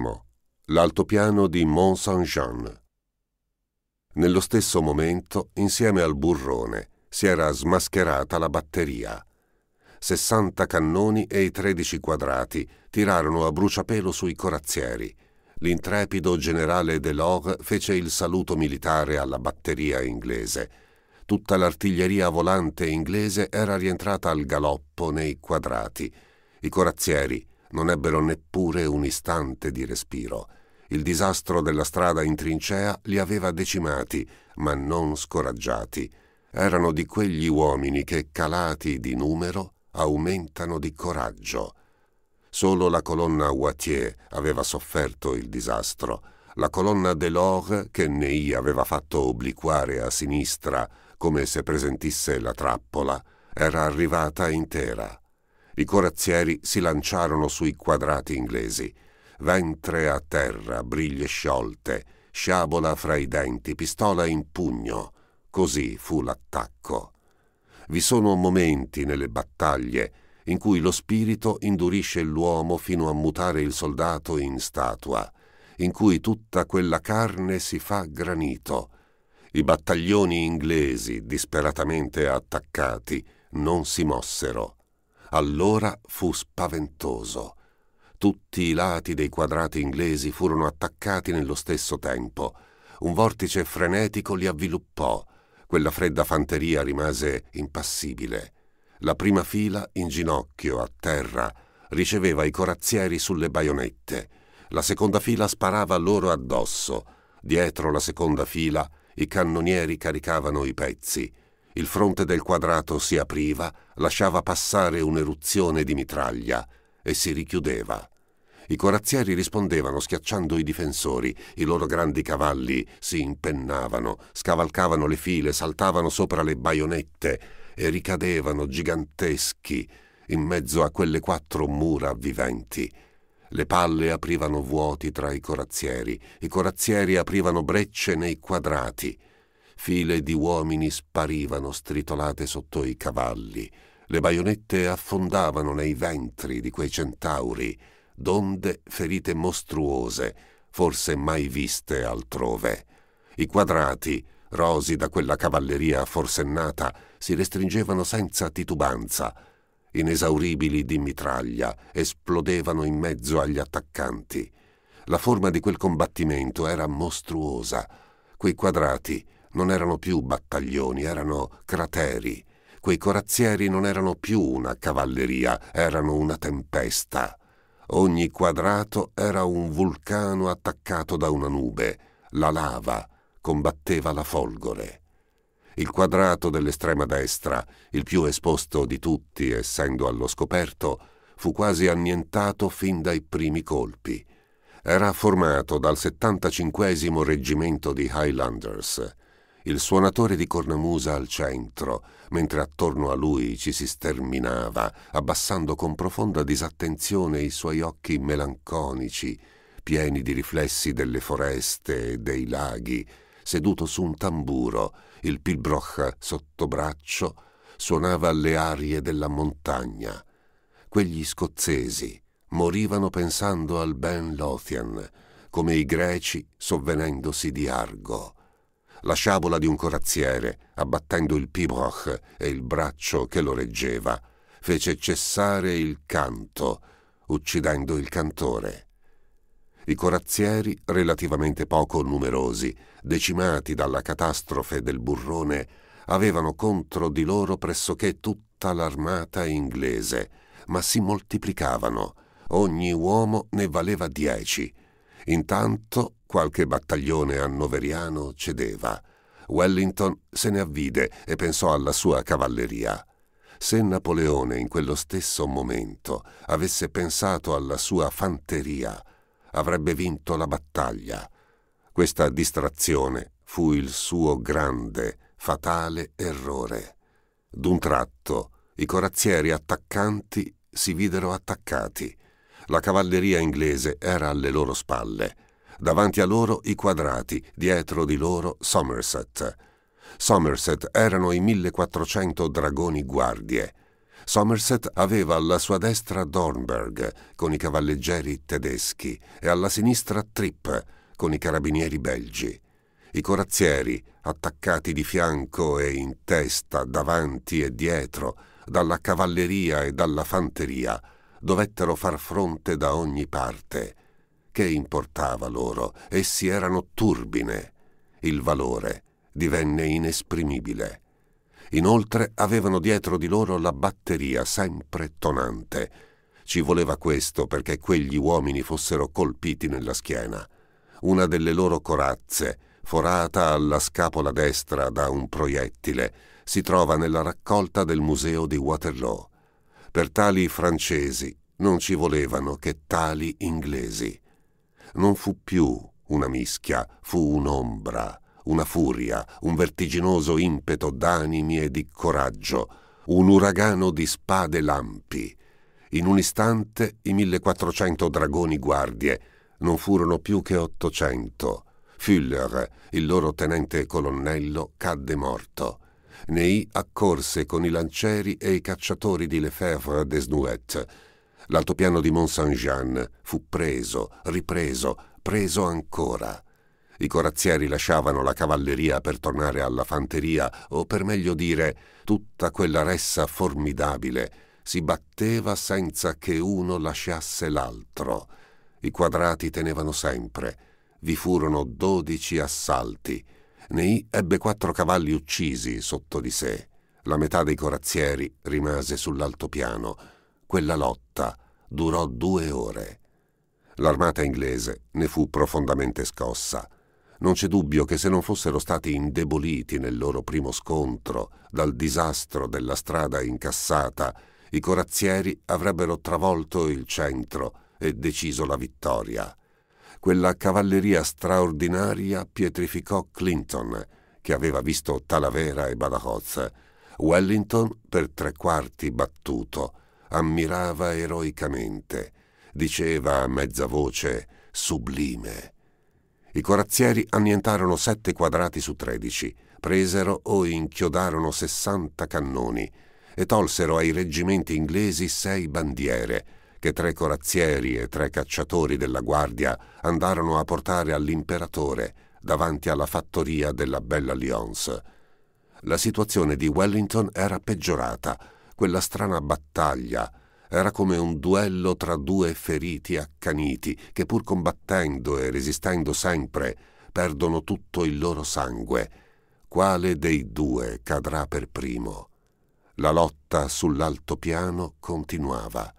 L'altopiano di Mont Saint-Jean. Nello stesso momento, insieme al burrone, si era smascherata la batteria. 60 cannoni e i 13 quadrati tirarono a bruciapelo sui corazzieri. L'intrepido generale Delors fece il saluto militare alla batteria inglese. Tutta l'artiglieria volante inglese era rientrata al galoppo nei quadrati. I corazzieri non ebbero neppure un istante di respiro. Il disastro della strada in trincea li aveva decimati, ma non scoraggiati erano di quegli uomini che, calati di numero, aumentano di coraggio. Solo la colonna Wattier aveva sofferto il disastro. La colonna Delors, che Ney aveva fatto obliquare a sinistra come se presentisse la trappola, era arrivata intera. I corazzieri si lanciarono sui quadrati inglesi, ventre a terra, briglie sciolte, sciabola fra i denti, pistola in pugno. Così fu l'attacco. Vi sono momenti nelle battaglie in cui lo spirito indurisce l'uomo fino a mutare il soldato in statua, in cui tutta quella carne si fa granito. I battaglioni inglesi, disperatamente attaccati, non si mossero. Allora fu spaventoso. Tutti i lati dei quadrati inglesi furono attaccati nello stesso tempo. Un vortice frenetico li avviluppò, quella fredda fanteria rimase impassibile. La prima fila, in ginocchio, a terra, riceveva i corazzieri sulle baionette. La seconda fila sparava loro addosso. Dietro la seconda fila i cannonieri caricavano i pezzi. Il fronte del quadrato si apriva, lasciava passare un'eruzione di mitraglia e si richiudeva. I corazzieri rispondevano schiacciando i difensori, i loro grandi cavalli si impennavano, scavalcavano le file, saltavano sopra le baionette e ricadevano giganteschi in mezzo a quelle quattro mura viventi. Le palle aprivano vuoti tra i corazzieri, i corazzieri aprivano brecce nei quadrati. File di uomini sparivano stritolate sotto i cavalli. Le baionette affondavano nei ventri di quei centauri d'onde ferite mostruose, forse mai viste altrove. I quadrati, rosi da quella cavalleria forsennata, si restringevano senza titubanza. Inesauribili di mitraglia, esplodevano in mezzo agli attaccanti. La forma di quel combattimento era mostruosa. Quei quadrati non erano più battaglioni, erano crateri. Quei corazzieri non erano più una cavalleria, erano una tempesta. Ogni quadrato era un vulcano attaccato da una nube. La lava combatteva la folgore. Il quadrato dell'estrema destra, il più esposto di tutti essendo allo scoperto, fu quasi annientato fin dai primi colpi. Era formato dal 75 reggimento di Highlanders, il suonatore di cornamusa al centro, mentre attorno a lui ci si sterminava, abbassando con profonda disattenzione i suoi occhi melanconici, pieni di riflessi delle foreste e dei laghi, seduto su un tamburo, il pilbroch sotto braccio, suonava le arie della montagna. Quegli scozzesi morivano pensando al Ben Lothian, come i greci sovvenendosi di Argo la sciabola di un corazziere, abbattendo il pibroch e il braccio che lo reggeva, fece cessare il canto, uccidendo il cantore. I corazzieri, relativamente poco numerosi, decimati dalla catastrofe del burrone, avevano contro di loro pressoché tutta l'armata inglese, ma si moltiplicavano. Ogni uomo ne valeva dieci. Intanto Qualche battaglione annoveriano cedeva. Wellington se ne avvide e pensò alla sua cavalleria. Se Napoleone in quello stesso momento avesse pensato alla sua fanteria, avrebbe vinto la battaglia. Questa distrazione fu il suo grande, fatale errore. D'un tratto i corazzieri attaccanti si videro attaccati. La cavalleria inglese era alle loro spalle davanti a loro i quadrati, dietro di loro Somerset. Somerset erano i 1400 dragoni guardie. Somerset aveva alla sua destra Dornberg, con i cavalleggeri tedeschi, e alla sinistra Tripp, con i carabinieri belgi. I corazzieri, attaccati di fianco e in testa, davanti e dietro, dalla cavalleria e dalla fanteria, dovettero far fronte da ogni parte. Che importava loro? Essi erano turbine. Il valore divenne inesprimibile. Inoltre avevano dietro di loro la batteria sempre tonante. Ci voleva questo perché quegli uomini fossero colpiti nella schiena. Una delle loro corazze, forata alla scapola destra da un proiettile, si trova nella raccolta del museo di Waterloo. Per tali francesi non ci volevano che tali inglesi non fu più una mischia, fu un'ombra, una furia, un vertiginoso impeto d'animi e di coraggio, un uragano di spade lampi. In un istante i 1400 dragoni guardie non furono più che 800. Füller, il loro tenente colonnello, cadde morto. Ney accorse con i lancieri e i cacciatori di Lefebvre des Nouettes L'altopiano di Mont Saint-Jean fu preso, ripreso, preso ancora. I corazzieri lasciavano la cavalleria per tornare alla fanteria, o per meglio dire, tutta quella ressa formidabile si batteva senza che uno lasciasse l'altro. I quadrati tenevano sempre. Vi furono dodici assalti. Ney ebbe quattro cavalli uccisi sotto di sé. La metà dei corazzieri rimase sull'altopiano. Quella lotta durò due ore. L'armata inglese ne fu profondamente scossa. Non c'è dubbio che se non fossero stati indeboliti nel loro primo scontro dal disastro della strada incassata, i corazzieri avrebbero travolto il centro e deciso la vittoria. Quella cavalleria straordinaria pietrificò Clinton, che aveva visto Talavera e Badajoz, Wellington per tre quarti battuto, ammirava eroicamente, diceva a mezza voce sublime. I corazzieri annientarono sette quadrati su tredici, presero o inchiodarono sessanta cannoni e tolsero ai reggimenti inglesi sei bandiere, che tre corazzieri e tre cacciatori della guardia andarono a portare all'imperatore davanti alla fattoria della Bella Lyons. La situazione di Wellington era peggiorata quella strana battaglia era come un duello tra due feriti accaniti che pur combattendo e resistendo sempre perdono tutto il loro sangue. Quale dei due cadrà per primo? La lotta sull'altopiano continuava.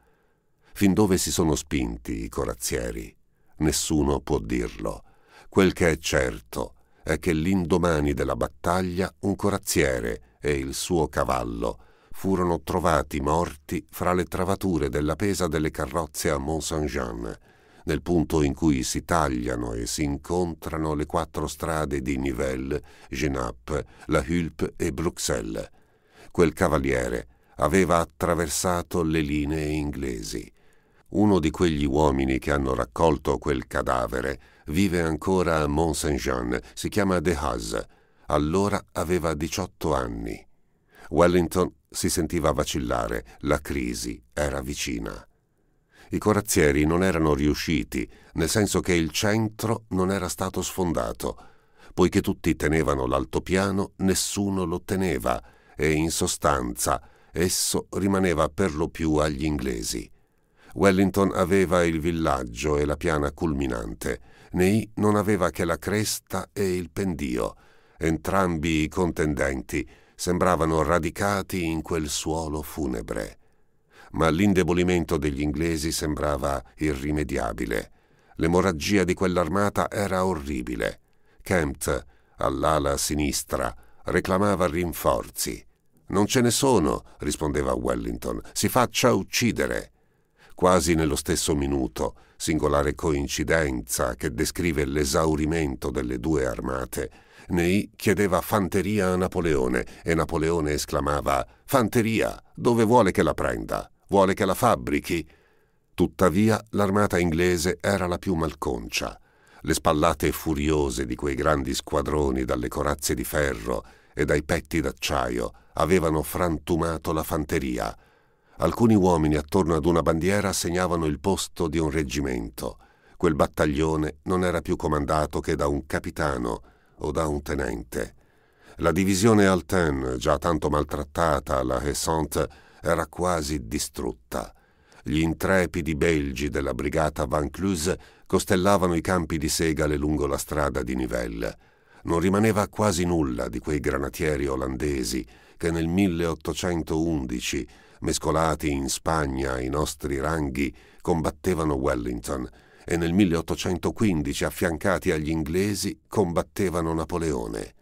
Fin dove si sono spinti i corazzieri? Nessuno può dirlo. Quel che è certo è che l'indomani della battaglia un corazziere e il suo cavallo furono trovati morti fra le travature della pesa delle carrozze a Mont Saint-Jean, nel punto in cui si tagliano e si incontrano le quattro strade di Nivelles, Genappe, La Hulpe e Bruxelles. Quel cavaliere aveva attraversato le linee inglesi. Uno di quegli uomini che hanno raccolto quel cadavere vive ancora a Mont Saint-Jean, si chiama De Haas. Allora aveva 18 anni. Wellington si sentiva vacillare, la crisi era vicina. I corazzieri non erano riusciti, nel senso che il centro non era stato sfondato. Poiché tutti tenevano l'altopiano, nessuno lo teneva e in sostanza esso rimaneva per lo più agli inglesi. Wellington aveva il villaggio e la piana culminante, Ney non aveva che la cresta e il pendio. Entrambi i contendenti sembravano radicati in quel suolo funebre. Ma l'indebolimento degli inglesi sembrava irrimediabile. L'emorragia di quell'armata era orribile. Kempt, all'ala sinistra, reclamava rinforzi. Non ce ne sono, rispondeva Wellington, si faccia uccidere. Quasi nello stesso minuto, singolare coincidenza che descrive l'esaurimento delle due armate, Ney chiedeva fanteria a Napoleone e Napoleone esclamava Fanteria, dove vuole che la prenda? Vuole che la fabbrichi? Tuttavia l'armata inglese era la più malconcia. Le spallate furiose di quei grandi squadroni dalle corazze di ferro e dai petti d'acciaio avevano frantumato la fanteria. Alcuni uomini attorno ad una bandiera segnavano il posto di un reggimento. Quel battaglione non era più comandato che da un capitano o da un tenente. La divisione Alten, già tanto maltrattata alla Hessant, era quasi distrutta. Gli intrepidi belgi della brigata Van Cluse costellavano i campi di segale lungo la strada di Nivelles. Non rimaneva quasi nulla di quei granatieri olandesi che nel 1811, mescolati in Spagna ai nostri ranghi, combattevano Wellington e nel 1815, affiancati agli inglesi, combattevano Napoleone.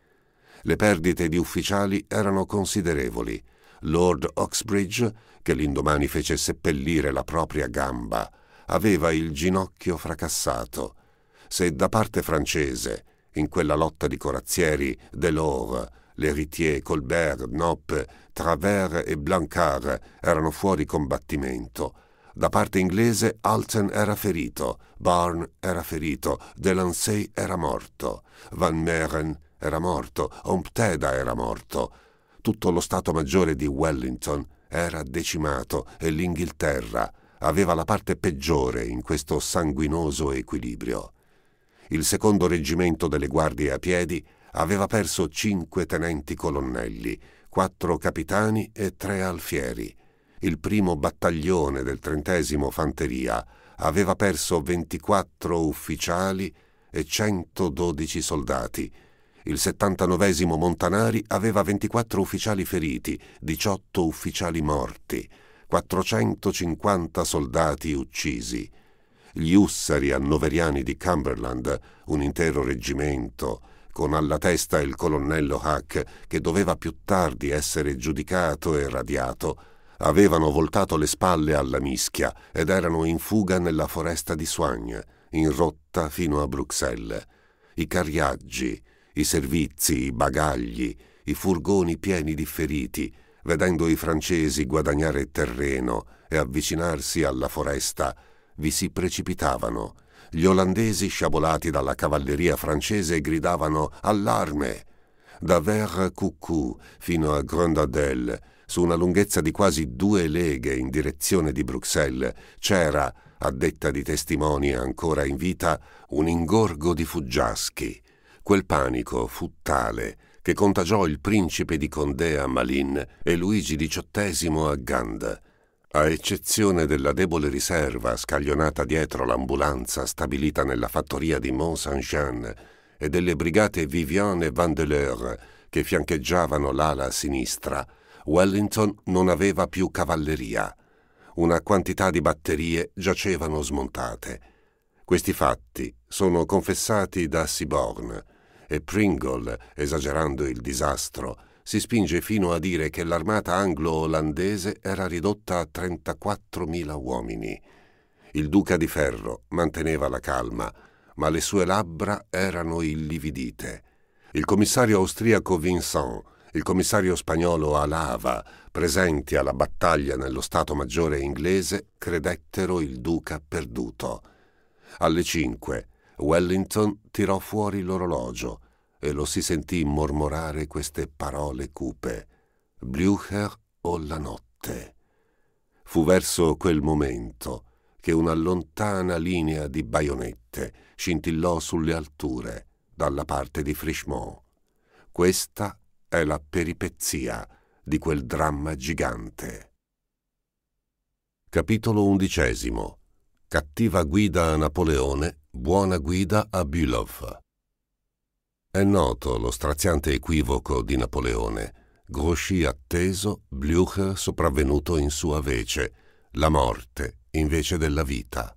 Le perdite di ufficiali erano considerevoli. Lord Oxbridge, che l'indomani fece seppellire la propria gamba, aveva il ginocchio fracassato. Se da parte francese, in quella lotta di corazzieri, Delors, L'Héritier, Colbert, Noppe, Travers e Blancard erano fuori combattimento, da parte inglese Alten era ferito, Barn era ferito, Delancey era morto, Van Meren era morto, Ompteda era morto. Tutto lo Stato Maggiore di Wellington era decimato e l'Inghilterra aveva la parte peggiore in questo sanguinoso equilibrio. Il secondo reggimento delle guardie a piedi aveva perso cinque tenenti colonnelli, quattro capitani e tre alfieri, il primo battaglione del trentesimo Fanteria aveva perso 24 ufficiali e 112 soldati. Il 79 Montanari aveva 24 ufficiali feriti, 18 ufficiali morti, 450 soldati uccisi. Gli ussari annoveriani di Cumberland, un intero reggimento, con alla testa il colonnello Hack, che doveva più tardi essere giudicato e radiato, avevano voltato le spalle alla mischia ed erano in fuga nella foresta di Soigne, in rotta fino a Bruxelles. I carriaggi, i servizi, i bagagli, i furgoni pieni di feriti, vedendo i francesi guadagnare terreno e avvicinarsi alla foresta, vi si precipitavano. Gli olandesi, sciabolati dalla cavalleria francese, gridavano «Allarme!» Da Verre Coucou fino a Grandadelle su una lunghezza di quasi due leghe in direzione di Bruxelles, c'era, a detta di testimoni ancora in vita, un ingorgo di fuggiaschi. Quel panico fu tale che contagiò il principe di Condé a Malin e Luigi XVIII a Gand. A eccezione della debole riserva scaglionata dietro l'ambulanza stabilita nella fattoria di Mont Saint-Jean e delle brigate Vivian e Vandeleur che fiancheggiavano l'ala sinistra, Wellington non aveva più cavalleria. Una quantità di batterie giacevano smontate. Questi fatti sono confessati da Siborn e Pringle, esagerando il disastro, si spinge fino a dire che l'armata anglo-olandese era ridotta a 34.000 uomini. Il duca di ferro manteneva la calma, ma le sue labbra erano illividite. Il commissario austriaco Vincent il commissario spagnolo Alava, presenti alla battaglia nello Stato Maggiore inglese, credettero il duca perduto. Alle cinque Wellington tirò fuori l'orologio e lo si sentì mormorare queste parole cupe. Blücher o la notte. Fu verso quel momento che una lontana linea di baionette scintillò sulle alture dalla parte di Frischmont. Questa è la peripezia di quel dramma gigante. Capitolo undicesimo. Cattiva guida a Napoleone, buona guida a Bülow. È noto lo straziante equivoco di Napoleone. Grouchy atteso, Blücher sopravvenuto in sua vece, la morte invece della vita.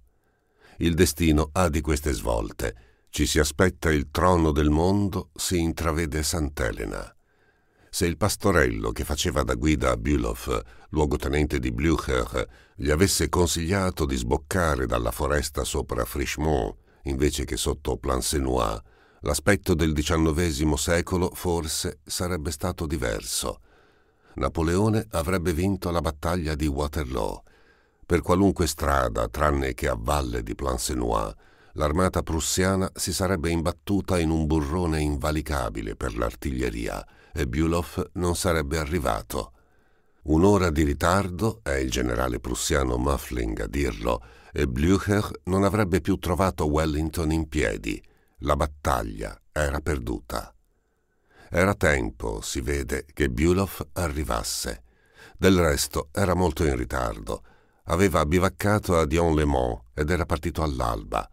Il destino ha di queste svolte. Ci si aspetta il trono del mondo, si intravede Sant'Elena. Se il pastorello che faceva da guida a Bülow, luogotenente di Blücher, gli avesse consigliato di sboccare dalla foresta sopra Frischemont invece che sotto Plancenois, l'aspetto del XIX secolo forse sarebbe stato diverso. Napoleone avrebbe vinto la battaglia di Waterloo. Per qualunque strada, tranne che a valle di Plancenois, l'armata prussiana si sarebbe imbattuta in un burrone invalicabile per l'artiglieria e Bulow non sarebbe arrivato. Un'ora di ritardo, è il generale prussiano Muffling a dirlo, e Blücher non avrebbe più trovato Wellington in piedi. La battaglia era perduta. Era tempo, si vede, che Bulow arrivasse. Del resto era molto in ritardo. Aveva bivaccato a Dion-le-Mont ed era partito all'alba,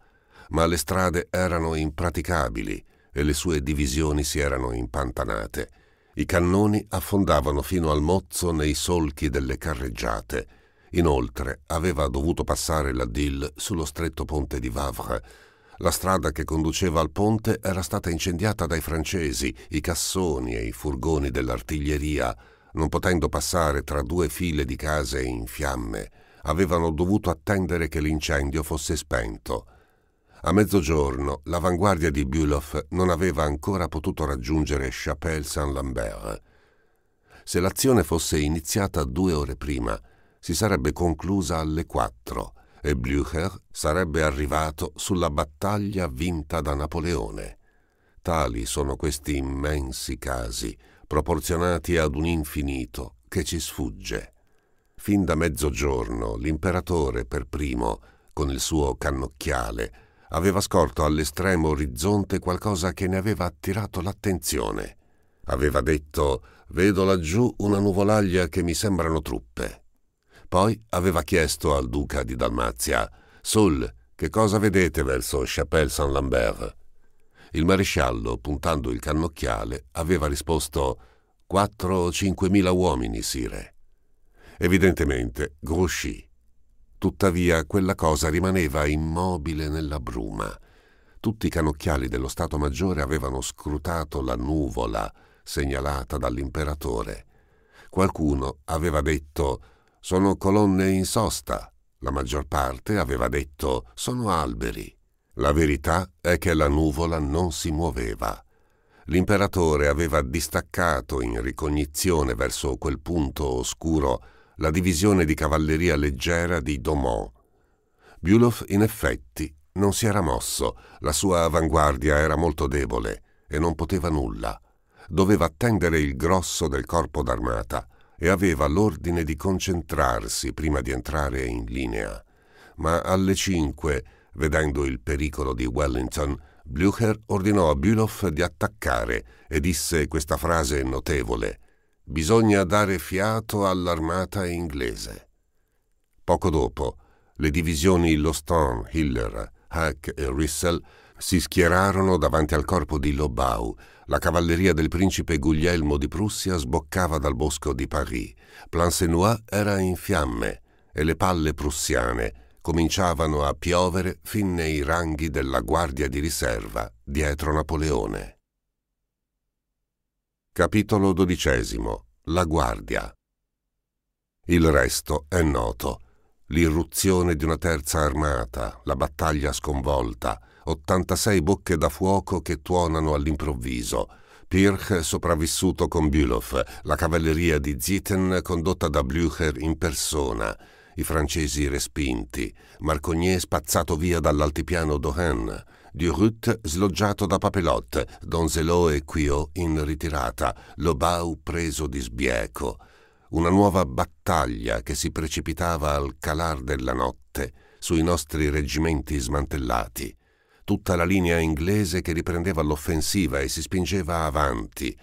ma le strade erano impraticabili e le sue divisioni si erano impantanate i cannoni affondavano fino al mozzo nei solchi delle carreggiate. Inoltre aveva dovuto passare la Dille sullo stretto ponte di Vavre. La strada che conduceva al ponte era stata incendiata dai francesi, i cassoni e i furgoni dell'artiglieria. Non potendo passare tra due file di case in fiamme, avevano dovuto attendere che l'incendio fosse spento. A mezzogiorno l'avanguardia di Bulow non aveva ancora potuto raggiungere Chapelle Saint-Lambert. Se l'azione fosse iniziata due ore prima, si sarebbe conclusa alle quattro e Blücher sarebbe arrivato sulla battaglia vinta da Napoleone. Tali sono questi immensi casi, proporzionati ad un infinito che ci sfugge. Fin da mezzogiorno l'imperatore per primo, con il suo cannocchiale, aveva scorto all'estremo orizzonte qualcosa che ne aveva attirato l'attenzione. Aveva detto Vedo laggiù una nuvolaglia che mi sembrano truppe. Poi aveva chiesto al duca di Dalmazia Sol, che cosa vedete verso Chapelle Saint-Lambert? Il maresciallo, puntando il cannocchiale, aveva risposto Quattro o cinquemila uomini, sire. Evidentemente, Grouchy Tuttavia quella cosa rimaneva immobile nella bruma. Tutti i canocchiali dello Stato Maggiore avevano scrutato la nuvola segnalata dall'imperatore. Qualcuno aveva detto sono colonne in sosta, la maggior parte aveva detto sono alberi. La verità è che la nuvola non si muoveva. L'imperatore aveva distaccato in ricognizione verso quel punto oscuro la divisione di cavalleria leggera di Domont. Bulow, in effetti, non si era mosso, la sua avanguardia era molto debole e non poteva nulla. Doveva attendere il grosso del corpo d'armata e aveva l'ordine di concentrarsi prima di entrare in linea. Ma alle cinque, vedendo il pericolo di Wellington, Blücher ordinò a Bülow di attaccare e disse questa frase notevole – bisogna dare fiato all'armata inglese. Poco dopo, le divisioni Loston, Hiller, Hack e Rissell si schierarono davanti al corpo di Lobau. La cavalleria del principe Guglielmo di Prussia sboccava dal bosco di Paris. Plancenoit era in fiamme e le palle prussiane cominciavano a piovere fin nei ranghi della guardia di riserva dietro Napoleone. Capitolo XII. La Guardia. Il resto è noto. L'irruzione di una terza armata, la battaglia sconvolta, 86 bocche da fuoco che tuonano all'improvviso. Pirch sopravvissuto con Bülow, la cavalleria di Zitten condotta da Blücher in persona, i francesi respinti, Marcognier spazzato via dall'altipiano Dohen, Durut sloggiato da Papelotte, Donzelò e Quio in ritirata, Lobau preso di sbieco. Una nuova battaglia che si precipitava al calar della notte sui nostri reggimenti smantellati. Tutta la linea inglese che riprendeva l'offensiva e si spingeva avanti.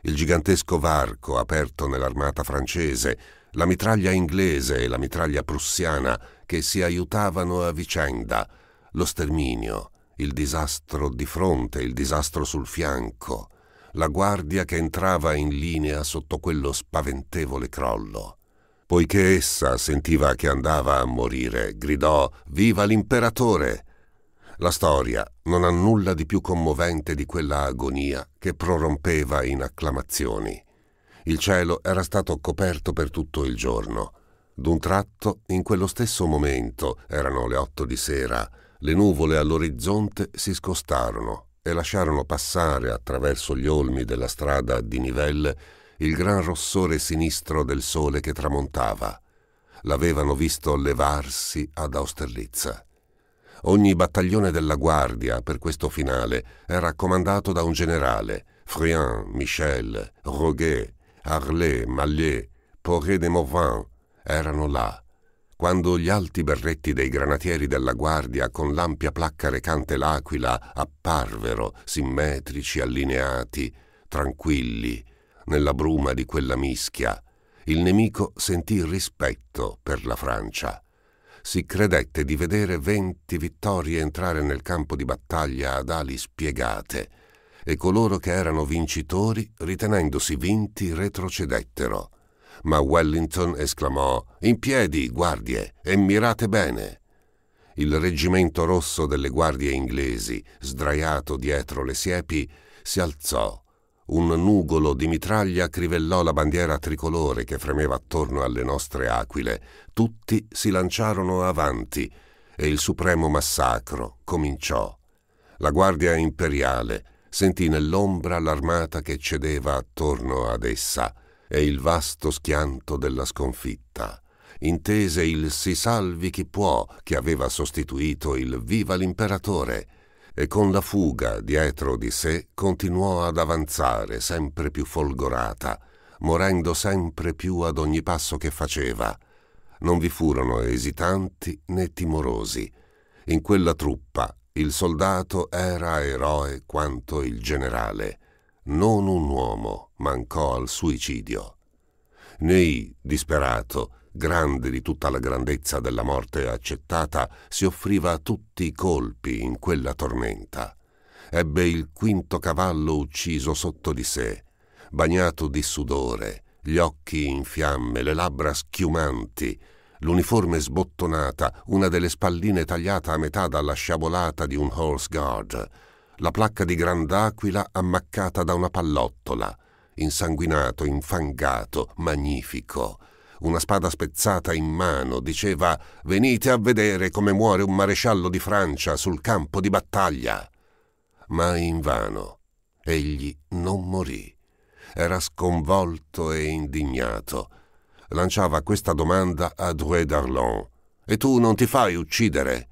Il gigantesco varco aperto nell'armata francese, la mitraglia inglese e la mitraglia prussiana che si aiutavano a vicenda, lo sterminio, il disastro di fronte, il disastro sul fianco, la guardia che entrava in linea sotto quello spaventevole crollo. Poiché essa sentiva che andava a morire, gridò Viva l'imperatore! La storia non ha nulla di più commovente di quella agonia che prorompeva in acclamazioni. Il cielo era stato coperto per tutto il giorno. D'un tratto, in quello stesso momento, erano le otto di sera, le nuvole all'orizzonte si scostarono e lasciarono passare attraverso gli olmi della strada di Nivelle il gran rossore sinistro del sole che tramontava. L'avevano visto levarsi ad Austerlitz. Ogni battaglione della guardia per questo finale era comandato da un generale, Friand, Michel, Roguet, Harlet, Mallet, Poré de Mauvin erano là, quando gli alti berretti dei granatieri della guardia con l'ampia placca recante l'aquila apparvero simmetrici, allineati, tranquilli, nella bruma di quella mischia, il nemico sentì rispetto per la Francia. Si credette di vedere venti vittorie entrare nel campo di battaglia ad ali spiegate, e coloro che erano vincitori, ritenendosi vinti, retrocedettero ma Wellington esclamò In piedi, guardie, e mirate bene. Il reggimento rosso delle guardie inglesi, sdraiato dietro le siepi, si alzò. Un nugolo di mitraglia crivellò la bandiera tricolore che fremeva attorno alle nostre aquile. Tutti si lanciarono avanti e il supremo massacro cominciò. La guardia imperiale sentì nell'ombra l'armata che cedeva attorno ad essa e il vasto schianto della sconfitta. Intese il si salvi chi può che aveva sostituito il viva l'imperatore e con la fuga dietro di sé continuò ad avanzare sempre più folgorata, morendo sempre più ad ogni passo che faceva. Non vi furono esitanti né timorosi. In quella truppa il soldato era eroe quanto il generale non un uomo mancò al suicidio. Nei, disperato, grande di tutta la grandezza della morte accettata, si offriva a tutti i colpi in quella tormenta. Ebbe il quinto cavallo ucciso sotto di sé, bagnato di sudore, gli occhi in fiamme, le labbra schiumanti, l'uniforme sbottonata, una delle spalline tagliata a metà dalla sciabolata di un horse guard, la placca di grand'aquila ammaccata da una pallottola, insanguinato, infangato, magnifico. Una spada spezzata in mano diceva «Venite a vedere come muore un maresciallo di Francia sul campo di battaglia!» Ma invano. Egli non morì. Era sconvolto e indignato. Lanciava questa domanda a Drouet d'Arlon. «E tu non ti fai uccidere?»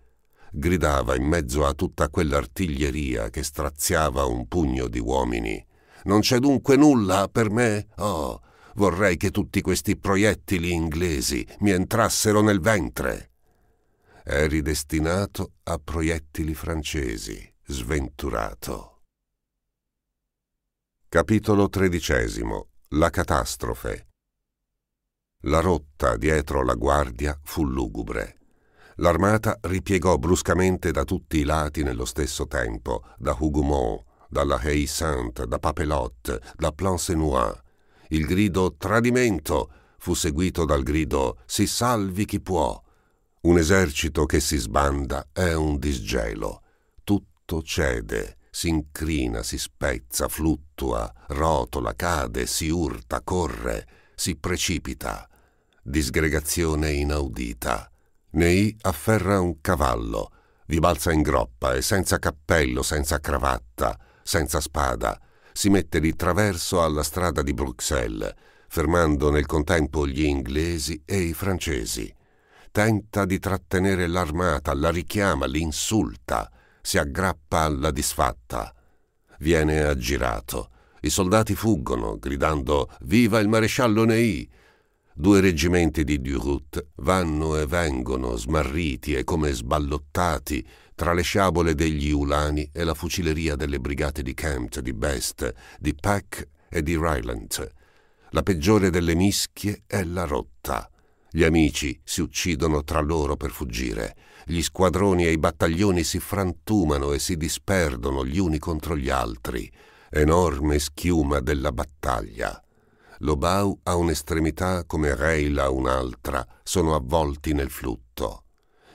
gridava in mezzo a tutta quell'artiglieria che straziava un pugno di uomini. Non c'è dunque nulla per me? Oh, vorrei che tutti questi proiettili inglesi mi entrassero nel ventre. Eri destinato a proiettili francesi, sventurato. Capitolo XIII La catastrofe La rotta dietro la guardia fu lugubre. L'armata ripiegò bruscamente da tutti i lati nello stesso tempo, da Hougomont, dalla Haye Sainte, da Papelotte, da Plancenoit. Il grido Tradimento fu seguito dal grido Si salvi chi può. Un esercito che si sbanda è un disgelo. Tutto cede, si incrina, si spezza, fluttua, rotola, cade, si urta, corre, si precipita. Disgregazione inaudita nei afferra un cavallo, vi balza in groppa e senza cappello, senza cravatta, senza spada, si mette di traverso alla strada di Bruxelles, fermando nel contempo gli inglesi e i francesi. Tenta di trattenere l'armata, la richiama, l'insulta, si aggrappa alla disfatta. Viene aggirato. I soldati fuggono, gridando Viva il maresciallo Ney! Due reggimenti di Durut vanno e vengono smarriti e come sballottati tra le sciabole degli Ulani e la fucileria delle brigate di Kempt, di Best, di Peck e di Ryland. La peggiore delle mischie è la rotta. Gli amici si uccidono tra loro per fuggire. Gli squadroni e i battaglioni si frantumano e si disperdono gli uni contro gli altri. Enorme schiuma della battaglia. Lobau ha un'estremità come Reil ha un'altra, sono avvolti nel flutto.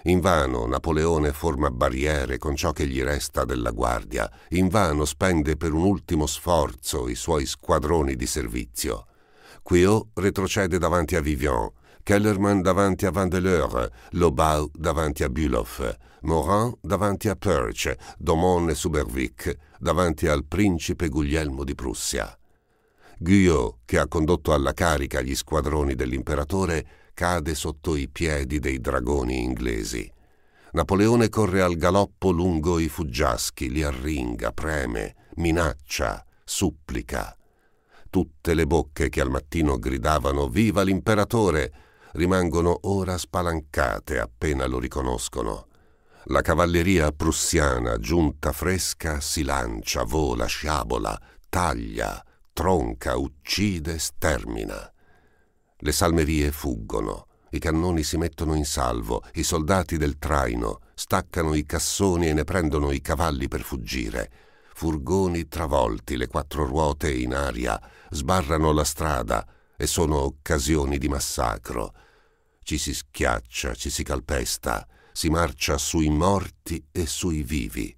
Invano Napoleone forma barriere con ciò che gli resta della guardia, invano spende per un ultimo sforzo i suoi squadroni di servizio. Quiot retrocede davanti a Vivian, Kellerman davanti a Vandeleur, Lobau davanti a Bülow, Morin davanti a Perch, Domon e Subervic davanti al principe Guglielmo di Prussia. Guyot, che ha condotto alla carica gli squadroni dell'imperatore, cade sotto i piedi dei dragoni inglesi. Napoleone corre al galoppo lungo i fuggiaschi, li arringa, preme, minaccia, supplica. Tutte le bocche che al mattino gridavano Viva l'imperatore rimangono ora spalancate appena lo riconoscono. La cavalleria prussiana, giunta fresca, si lancia, vola, sciabola, taglia, tronca, uccide, stermina. Le salmerie fuggono, i cannoni si mettono in salvo, i soldati del traino staccano i cassoni e ne prendono i cavalli per fuggire. Furgoni travolti, le quattro ruote in aria, sbarrano la strada e sono occasioni di massacro. Ci si schiaccia, ci si calpesta, si marcia sui morti e sui vivi.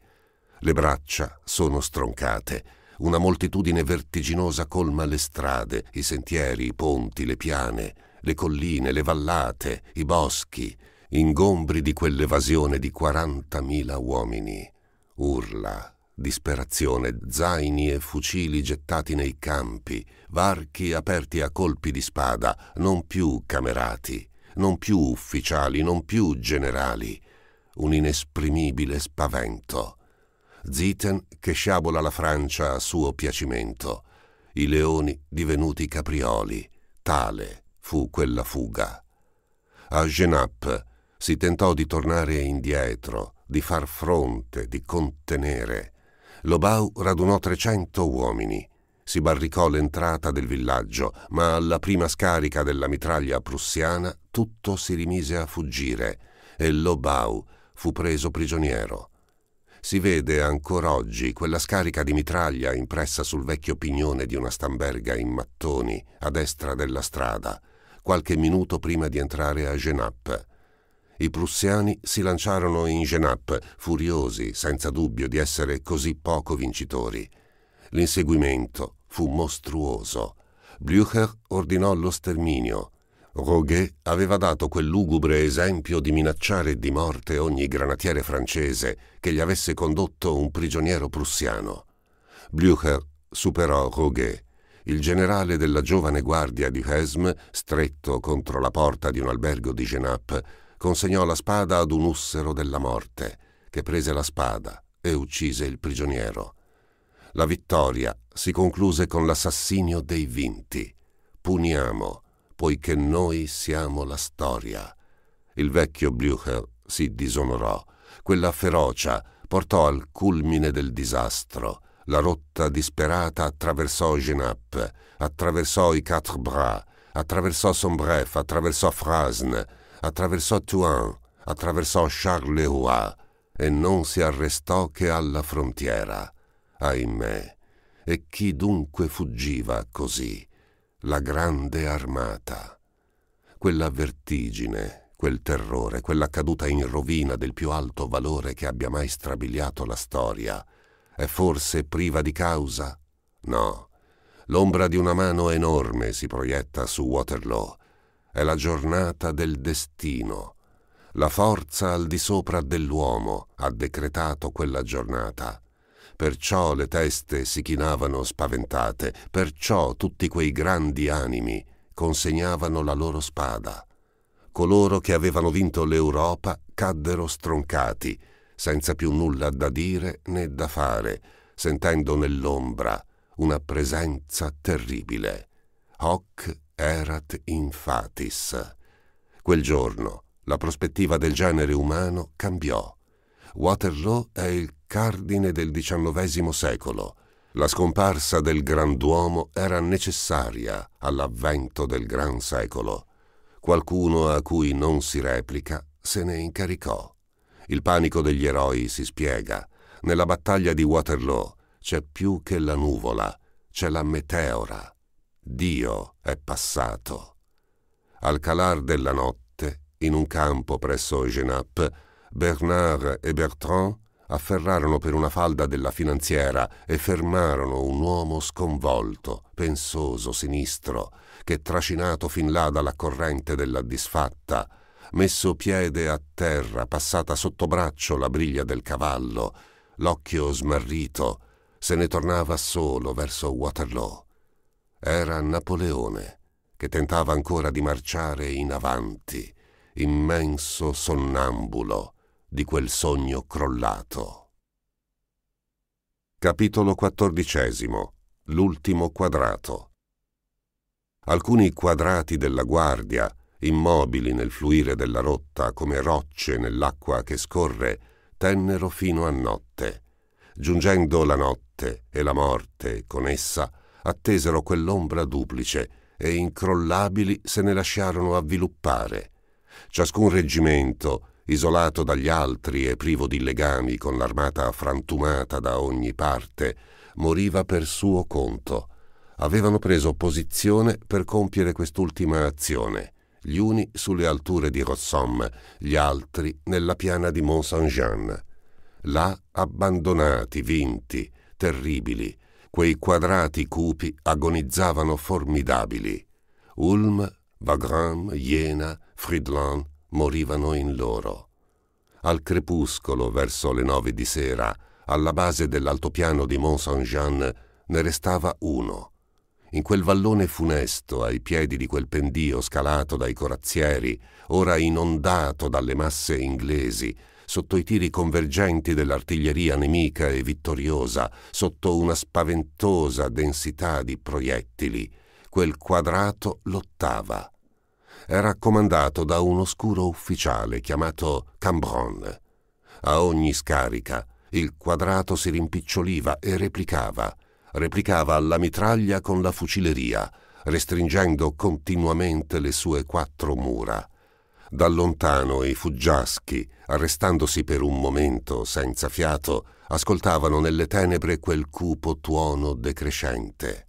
Le braccia sono stroncate, una moltitudine vertiginosa colma le strade, i sentieri, i ponti, le piane, le colline, le vallate, i boschi, ingombri di quell'evasione di 40.000 uomini. Urla, disperazione, zaini e fucili gettati nei campi, varchi aperti a colpi di spada, non più camerati, non più ufficiali, non più generali. Un inesprimibile spavento. Ziten che sciabola la Francia a suo piacimento, i leoni divenuti caprioli, tale fu quella fuga. A Genappe si tentò di tornare indietro, di far fronte, di contenere. Lobau radunò 300 uomini, si barricò l'entrata del villaggio, ma alla prima scarica della mitraglia prussiana tutto si rimise a fuggire e Lobau fu preso prigioniero si vede ancora oggi quella scarica di mitraglia impressa sul vecchio pignone di una stamberga in mattoni a destra della strada, qualche minuto prima di entrare a Genappe. I prussiani si lanciarono in Genappe, furiosi, senza dubbio di essere così poco vincitori. L'inseguimento fu mostruoso. Blücher ordinò lo sterminio. Roguet aveva dato quel lugubre esempio di minacciare di morte ogni granatiere francese che gli avesse condotto un prigioniero prussiano. Blücher superò Roguet. Il generale della giovane guardia di Hesme, stretto contro la porta di un albergo di Genappe, consegnò la spada ad un ussero della morte, che prese la spada e uccise il prigioniero. La vittoria si concluse con l'assassinio dei vinti. Puniamo poiché noi siamo la storia. Il vecchio Blücher si disonorò. Quella ferocia portò al culmine del disastro. La rotta disperata attraversò Genappe, attraversò i Quatre Bras, attraversò Sombref, attraversò Frasne, attraversò Touen, attraversò Charleroi e non si arrestò che alla frontiera. Ahimè, e chi dunque fuggiva così? la grande armata. Quella vertigine, quel terrore, quella caduta in rovina del più alto valore che abbia mai strabiliato la storia, è forse priva di causa? No. L'ombra di una mano enorme si proietta su Waterloo. È la giornata del destino. La forza al di sopra dell'uomo ha decretato quella giornata perciò le teste si chinavano spaventate, perciò tutti quei grandi animi consegnavano la loro spada. Coloro che avevano vinto l'Europa caddero stroncati, senza più nulla da dire né da fare, sentendo nell'ombra una presenza terribile. Hoc erat infatis. Quel giorno la prospettiva del genere umano cambiò. Waterloo è il cardine del XIX secolo. La scomparsa del Granduomo era necessaria all'avvento del Gran Secolo. Qualcuno a cui non si replica se ne incaricò. Il panico degli eroi si spiega. Nella battaglia di Waterloo c'è più che la nuvola, c'è la meteora. Dio è passato. Al calar della notte, in un campo presso Genappe, Bernard e Bertrand afferrarono per una falda della finanziera e fermarono un uomo sconvolto, pensoso, sinistro, che trascinato fin là dalla corrente della disfatta, messo piede a terra, passata sotto braccio la briglia del cavallo, l'occhio smarrito, se ne tornava solo verso Waterloo. Era Napoleone, che tentava ancora di marciare in avanti, immenso sonnambulo, di quel sogno crollato. Capitolo XIV. L'ultimo quadrato. Alcuni quadrati della guardia, immobili nel fluire della rotta come rocce nell'acqua che scorre, tennero fino a notte. Giungendo la notte e la morte con essa, attesero quell'ombra duplice e incrollabili se ne lasciarono avviluppare. Ciascun reggimento isolato dagli altri e privo di legami con l'armata frantumata da ogni parte, moriva per suo conto. Avevano preso posizione per compiere quest'ultima azione, gli uni sulle alture di Rossomme, gli altri nella piana di Mont Saint-Jean. Là abbandonati, vinti, terribili, quei quadrati cupi agonizzavano formidabili. Ulm, Wagram, Jena, Friedland, morivano in loro. Al crepuscolo, verso le nove di sera, alla base dell'altopiano di Mont Saint-Jean ne restava uno. In quel vallone funesto, ai piedi di quel pendio scalato dai corazzieri, ora inondato dalle masse inglesi, sotto i tiri convergenti dell'artiglieria nemica e vittoriosa, sotto una spaventosa densità di proiettili, quel quadrato lottava era comandato da un oscuro ufficiale chiamato Cambron. A ogni scarica il quadrato si rimpiccioliva e replicava, replicava alla mitraglia con la fucileria, restringendo continuamente le sue quattro mura. Da lontano i fuggiaschi, arrestandosi per un momento senza fiato, ascoltavano nelle tenebre quel cupo tuono decrescente.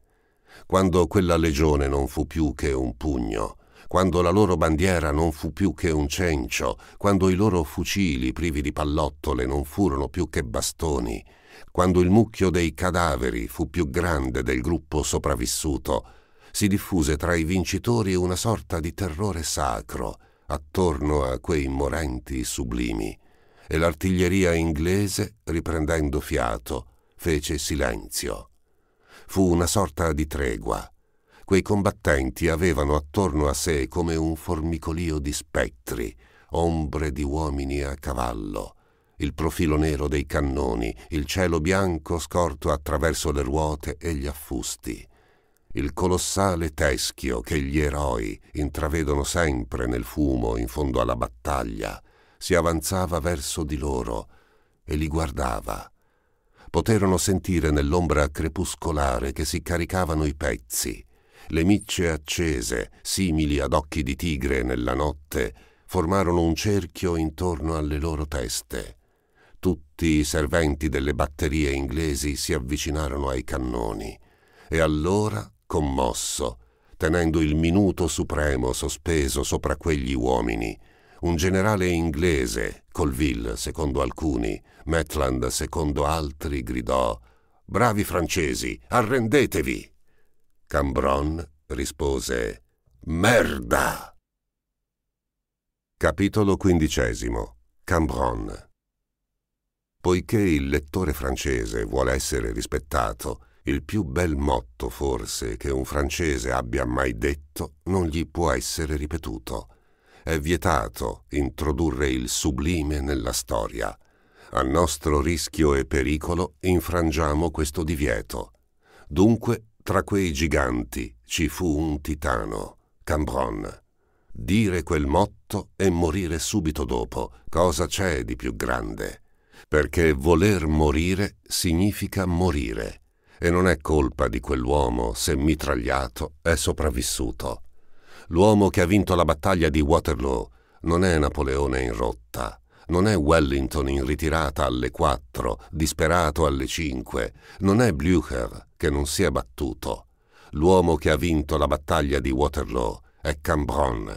Quando quella legione non fu più che un pugno, quando la loro bandiera non fu più che un cencio, quando i loro fucili privi di pallottole non furono più che bastoni, quando il mucchio dei cadaveri fu più grande del gruppo sopravvissuto, si diffuse tra i vincitori una sorta di terrore sacro attorno a quei morenti sublimi, e l'artiglieria inglese, riprendendo fiato, fece silenzio. Fu una sorta di tregua quei combattenti avevano attorno a sé come un formicolio di spettri, ombre di uomini a cavallo, il profilo nero dei cannoni, il cielo bianco scorto attraverso le ruote e gli affusti, il colossale teschio che gli eroi intravedono sempre nel fumo in fondo alla battaglia, si avanzava verso di loro e li guardava. Poterono sentire nell'ombra crepuscolare che si caricavano i pezzi, le micce accese, simili ad occhi di tigre nella notte, formarono un cerchio intorno alle loro teste. Tutti i serventi delle batterie inglesi si avvicinarono ai cannoni e allora, commosso, tenendo il minuto supremo sospeso sopra quegli uomini, un generale inglese, Colville secondo alcuni, Maitland secondo altri, gridò Bravi francesi, arrendetevi! Cambron rispose Merda! Capitolo XV Cambron Poiché il lettore francese vuole essere rispettato, il più bel motto forse che un francese abbia mai detto non gli può essere ripetuto. È vietato introdurre il sublime nella storia. A nostro rischio e pericolo infrangiamo questo divieto. Dunque tra quei giganti ci fu un titano, Cambron. Dire quel motto e morire subito dopo, cosa c'è di più grande? Perché voler morire significa morire, e non è colpa di quell'uomo se mitragliato è sopravvissuto. L'uomo che ha vinto la battaglia di Waterloo non è Napoleone in rotta, non è Wellington in ritirata alle 4, disperato alle 5, non è Blücher che non si è battuto. L'uomo che ha vinto la battaglia di Waterloo è Cambron.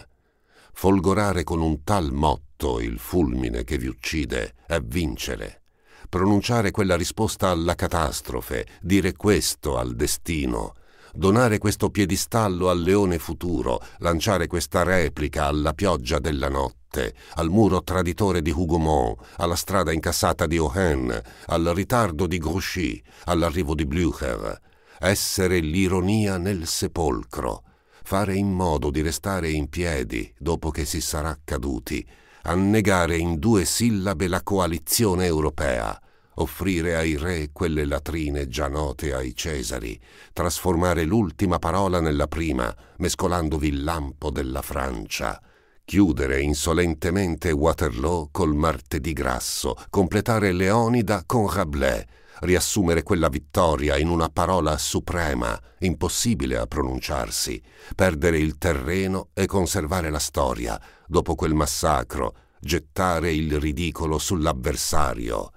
Folgorare con un tal motto il fulmine che vi uccide è vincere. Pronunciare quella risposta alla catastrofe, dire questo al destino, donare questo piedistallo al leone futuro, lanciare questa replica alla pioggia della notte, al muro traditore di Hougomont, alla strada incassata di Ohain, al ritardo di Grouchy, all'arrivo di Blücher. Essere l'ironia nel sepolcro, fare in modo di restare in piedi dopo che si sarà caduti, annegare in due sillabe la coalizione europea, offrire ai re quelle latrine già note ai Cesari, trasformare l'ultima parola nella prima, mescolandovi il lampo della Francia, chiudere insolentemente Waterloo col martedì grasso, completare Leonida con Rabelais, riassumere quella vittoria in una parola suprema, impossibile a pronunciarsi, perdere il terreno e conservare la storia, dopo quel massacro, gettare il ridicolo sull'avversario,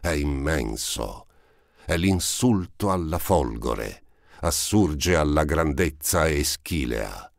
è immenso, è l'insulto alla folgore, assurge alla grandezza eschilea.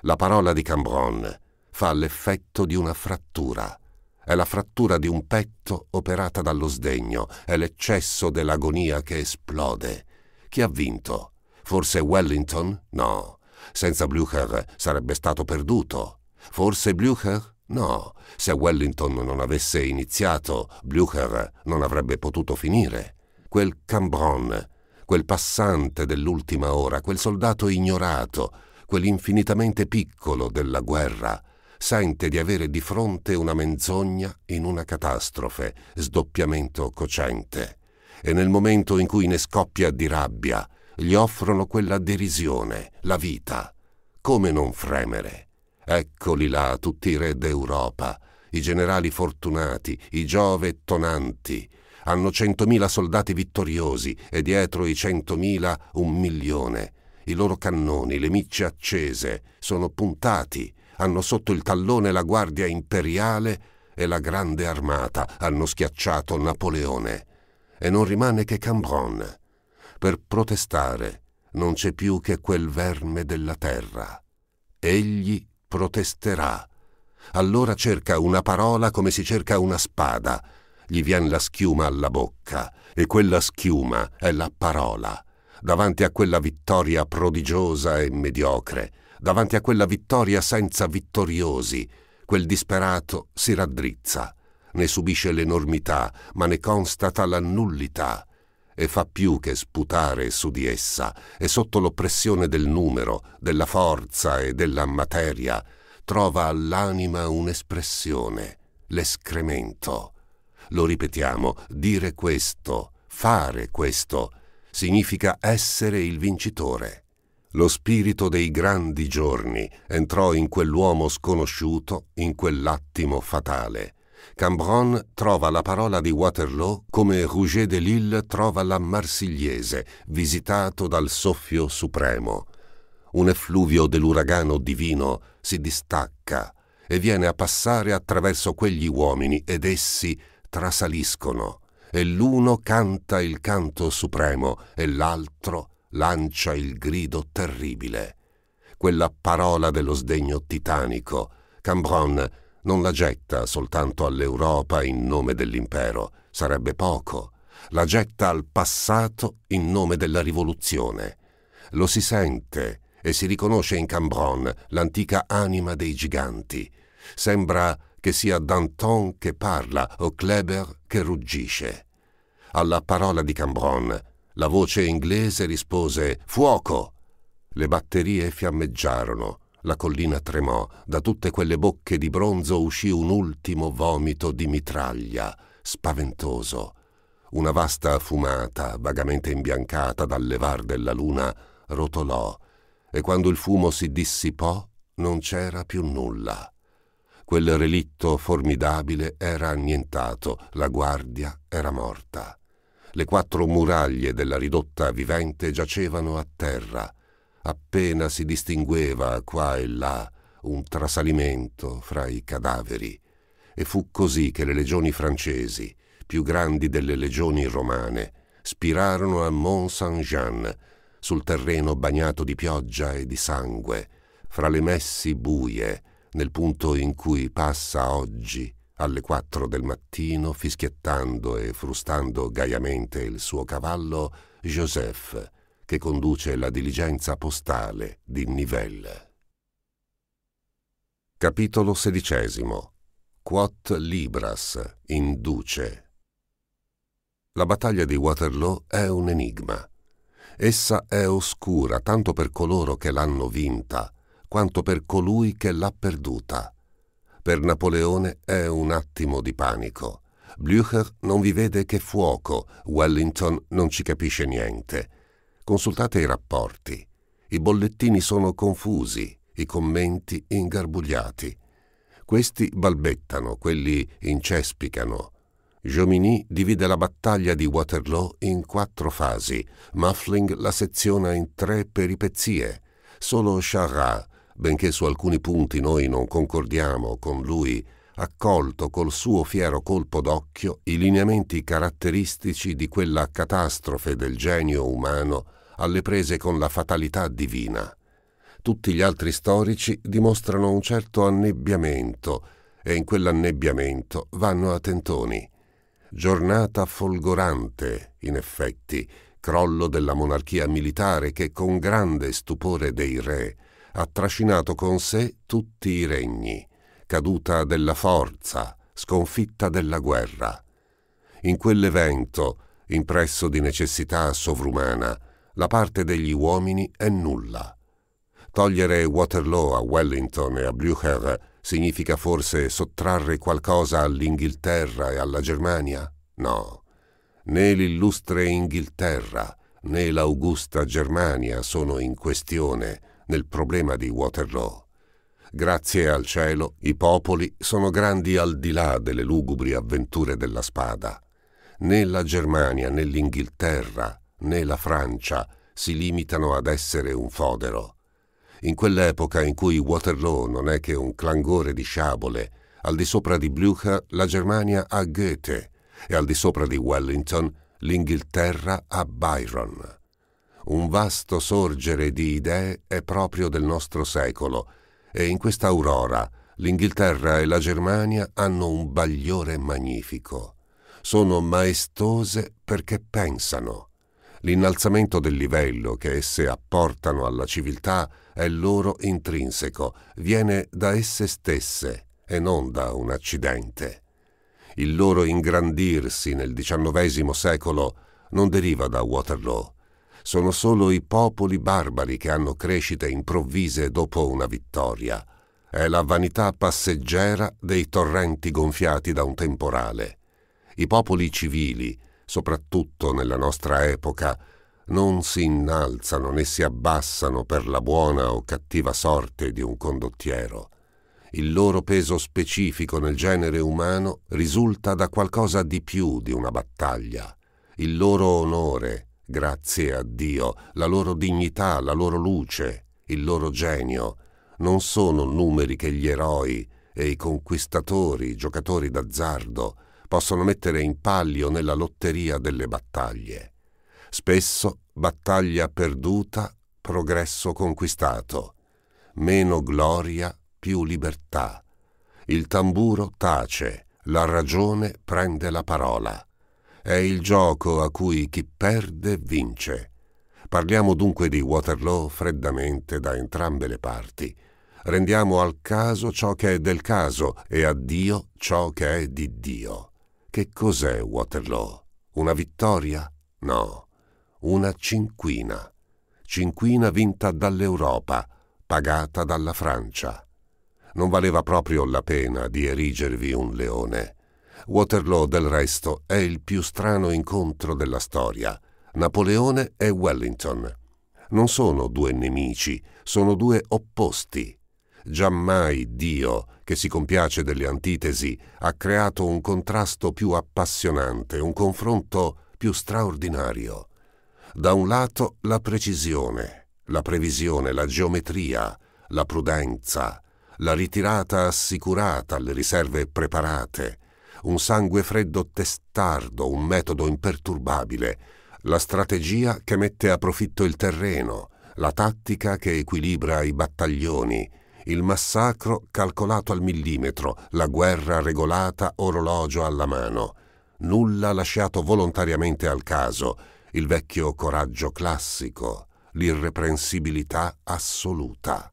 La parola di Cambron fa l'effetto di una frattura. È la frattura di un petto operata dallo sdegno, è l'eccesso dell'agonia che esplode. Chi ha vinto? Forse Wellington? No. Senza Blücher sarebbe stato perduto. Forse Blücher? No, se Wellington non avesse iniziato, Blücher non avrebbe potuto finire. Quel Cambron, quel passante dell'ultima ora, quel soldato ignorato, quell'infinitamente piccolo della guerra, sente di avere di fronte una menzogna in una catastrofe, sdoppiamento cocente. E nel momento in cui ne scoppia di rabbia, gli offrono quella derisione, la vita. Come non fremere? Eccoli là tutti i re d'Europa, i generali fortunati, i Giove tonanti. Hanno centomila soldati vittoriosi e dietro i centomila un milione. I loro cannoni, le micce accese, sono puntati, hanno sotto il tallone la guardia imperiale e la grande armata, hanno schiacciato Napoleone. E non rimane che Cambron. Per protestare non c'è più che quel verme della terra. Egli protesterà. Allora cerca una parola come si cerca una spada. Gli viene la schiuma alla bocca e quella schiuma è la parola. Davanti a quella vittoria prodigiosa e mediocre, davanti a quella vittoria senza vittoriosi, quel disperato si raddrizza, ne subisce l'enormità, ma ne constata la nullità e fa più che sputare su di essa, e sotto l'oppressione del numero, della forza e della materia, trova all'anima un'espressione, l'escremento. Lo ripetiamo, dire questo, fare questo, significa essere il vincitore. Lo spirito dei grandi giorni entrò in quell'uomo sconosciuto in quell'attimo fatale Cambron trova la parola di Waterloo come Rouget de Lille trova la Marsigliese, visitato dal soffio supremo. Un effluvio dell'uragano divino si distacca e viene a passare attraverso quegli uomini ed essi trasaliscono e l'uno canta il canto supremo e l'altro lancia il grido terribile. Quella parola dello sdegno titanico, Cambron non la getta soltanto all'Europa in nome dell'impero, sarebbe poco. La getta al passato in nome della rivoluzione. Lo si sente e si riconosce in Cambron, l'antica anima dei giganti. Sembra che sia Danton che parla o Kleber che ruggisce. Alla parola di Cambron, la voce inglese rispose Fuoco! Le batterie fiammeggiarono, la collina tremò, da tutte quelle bocche di bronzo uscì un ultimo vomito di mitraglia, spaventoso. Una vasta fumata, vagamente imbiancata dal levar della luna, rotolò, e quando il fumo si dissipò non c'era più nulla. Quel relitto formidabile era annientato, la guardia era morta. Le quattro muraglie della ridotta vivente giacevano a terra, appena si distingueva qua e là un trasalimento fra i cadaveri, e fu così che le legioni francesi, più grandi delle legioni romane, spirarono a Mont Saint-Jean, sul terreno bagnato di pioggia e di sangue, fra le messi buie, nel punto in cui passa oggi, alle quattro del mattino, fischiettando e frustando gaiamente il suo cavallo, Joseph, che conduce la diligenza postale di Nivelles. Capitolo XVI Quot Libras induce La battaglia di Waterloo è un enigma. Essa è oscura tanto per coloro che l'hanno vinta, quanto per colui che l'ha perduta. Per Napoleone è un attimo di panico. Blücher non vi vede che fuoco, Wellington non ci capisce niente. Consultate i rapporti. I bollettini sono confusi, i commenti ingarbugliati. Questi balbettano, quelli incespicano. Jomini divide la battaglia di Waterloo in quattro fasi, Muffling la seziona in tre peripezie. Solo Charrat, benché su alcuni punti noi non concordiamo con lui accolto col suo fiero colpo d'occhio i lineamenti caratteristici di quella catastrofe del genio umano alle prese con la fatalità divina. Tutti gli altri storici dimostrano un certo annebbiamento e in quell'annebbiamento vanno a tentoni. Giornata folgorante, in effetti, crollo della monarchia militare che con grande stupore dei re ha trascinato con sé tutti i regni caduta della forza, sconfitta della guerra. In quell'evento, impresso di necessità sovrumana, la parte degli uomini è nulla. Togliere Waterloo a Wellington e a Blücher significa forse sottrarre qualcosa all'Inghilterra e alla Germania? No. Né l'illustre Inghilterra né l'augusta Germania sono in questione nel problema di Waterloo. Grazie al cielo, i popoli sono grandi al di là delle lugubri avventure della spada. Né la Germania, né l'Inghilterra, né la Francia si limitano ad essere un fodero. In quell'epoca in cui Waterloo non è che un clangore di sciabole, al di sopra di Blücher la Germania ha Goethe e al di sopra di Wellington l'Inghilterra ha Byron. Un vasto sorgere di idee è proprio del nostro secolo, e in questa aurora l'Inghilterra e la Germania hanno un bagliore magnifico. Sono maestose perché pensano. L'innalzamento del livello che esse apportano alla civiltà è loro intrinseco, viene da esse stesse e non da un accidente. Il loro ingrandirsi nel XIX secolo non deriva da Waterloo, sono solo i popoli barbari che hanno crescite improvvise dopo una vittoria. È la vanità passeggera dei torrenti gonfiati da un temporale. I popoli civili, soprattutto nella nostra epoca, non si innalzano né si abbassano per la buona o cattiva sorte di un condottiero. Il loro peso specifico nel genere umano risulta da qualcosa di più di una battaglia. Il loro onore, grazie a Dio, la loro dignità, la loro luce, il loro genio, non sono numeri che gli eroi e i conquistatori, i giocatori d'azzardo, possono mettere in palio nella lotteria delle battaglie. Spesso battaglia perduta, progresso conquistato. Meno gloria, più libertà. Il tamburo tace, la ragione prende la parola. È il gioco a cui chi perde vince. Parliamo dunque di Waterloo freddamente da entrambe le parti. Rendiamo al caso ciò che è del caso e a Dio ciò che è di Dio. Che cos'è Waterloo? Una vittoria? No, una cinquina. Cinquina vinta dall'Europa, pagata dalla Francia. Non valeva proprio la pena di erigervi un leone. Waterloo, del resto, è il più strano incontro della storia. Napoleone e Wellington. Non sono due nemici, sono due opposti. Giammai Dio, che si compiace delle antitesi, ha creato un contrasto più appassionante, un confronto più straordinario. Da un lato la precisione, la previsione, la geometria, la prudenza, la ritirata assicurata alle riserve preparate, un sangue freddo testardo, un metodo imperturbabile, la strategia che mette a profitto il terreno, la tattica che equilibra i battaglioni, il massacro calcolato al millimetro, la guerra regolata orologio alla mano, nulla lasciato volontariamente al caso, il vecchio coraggio classico, l'irreprensibilità assoluta.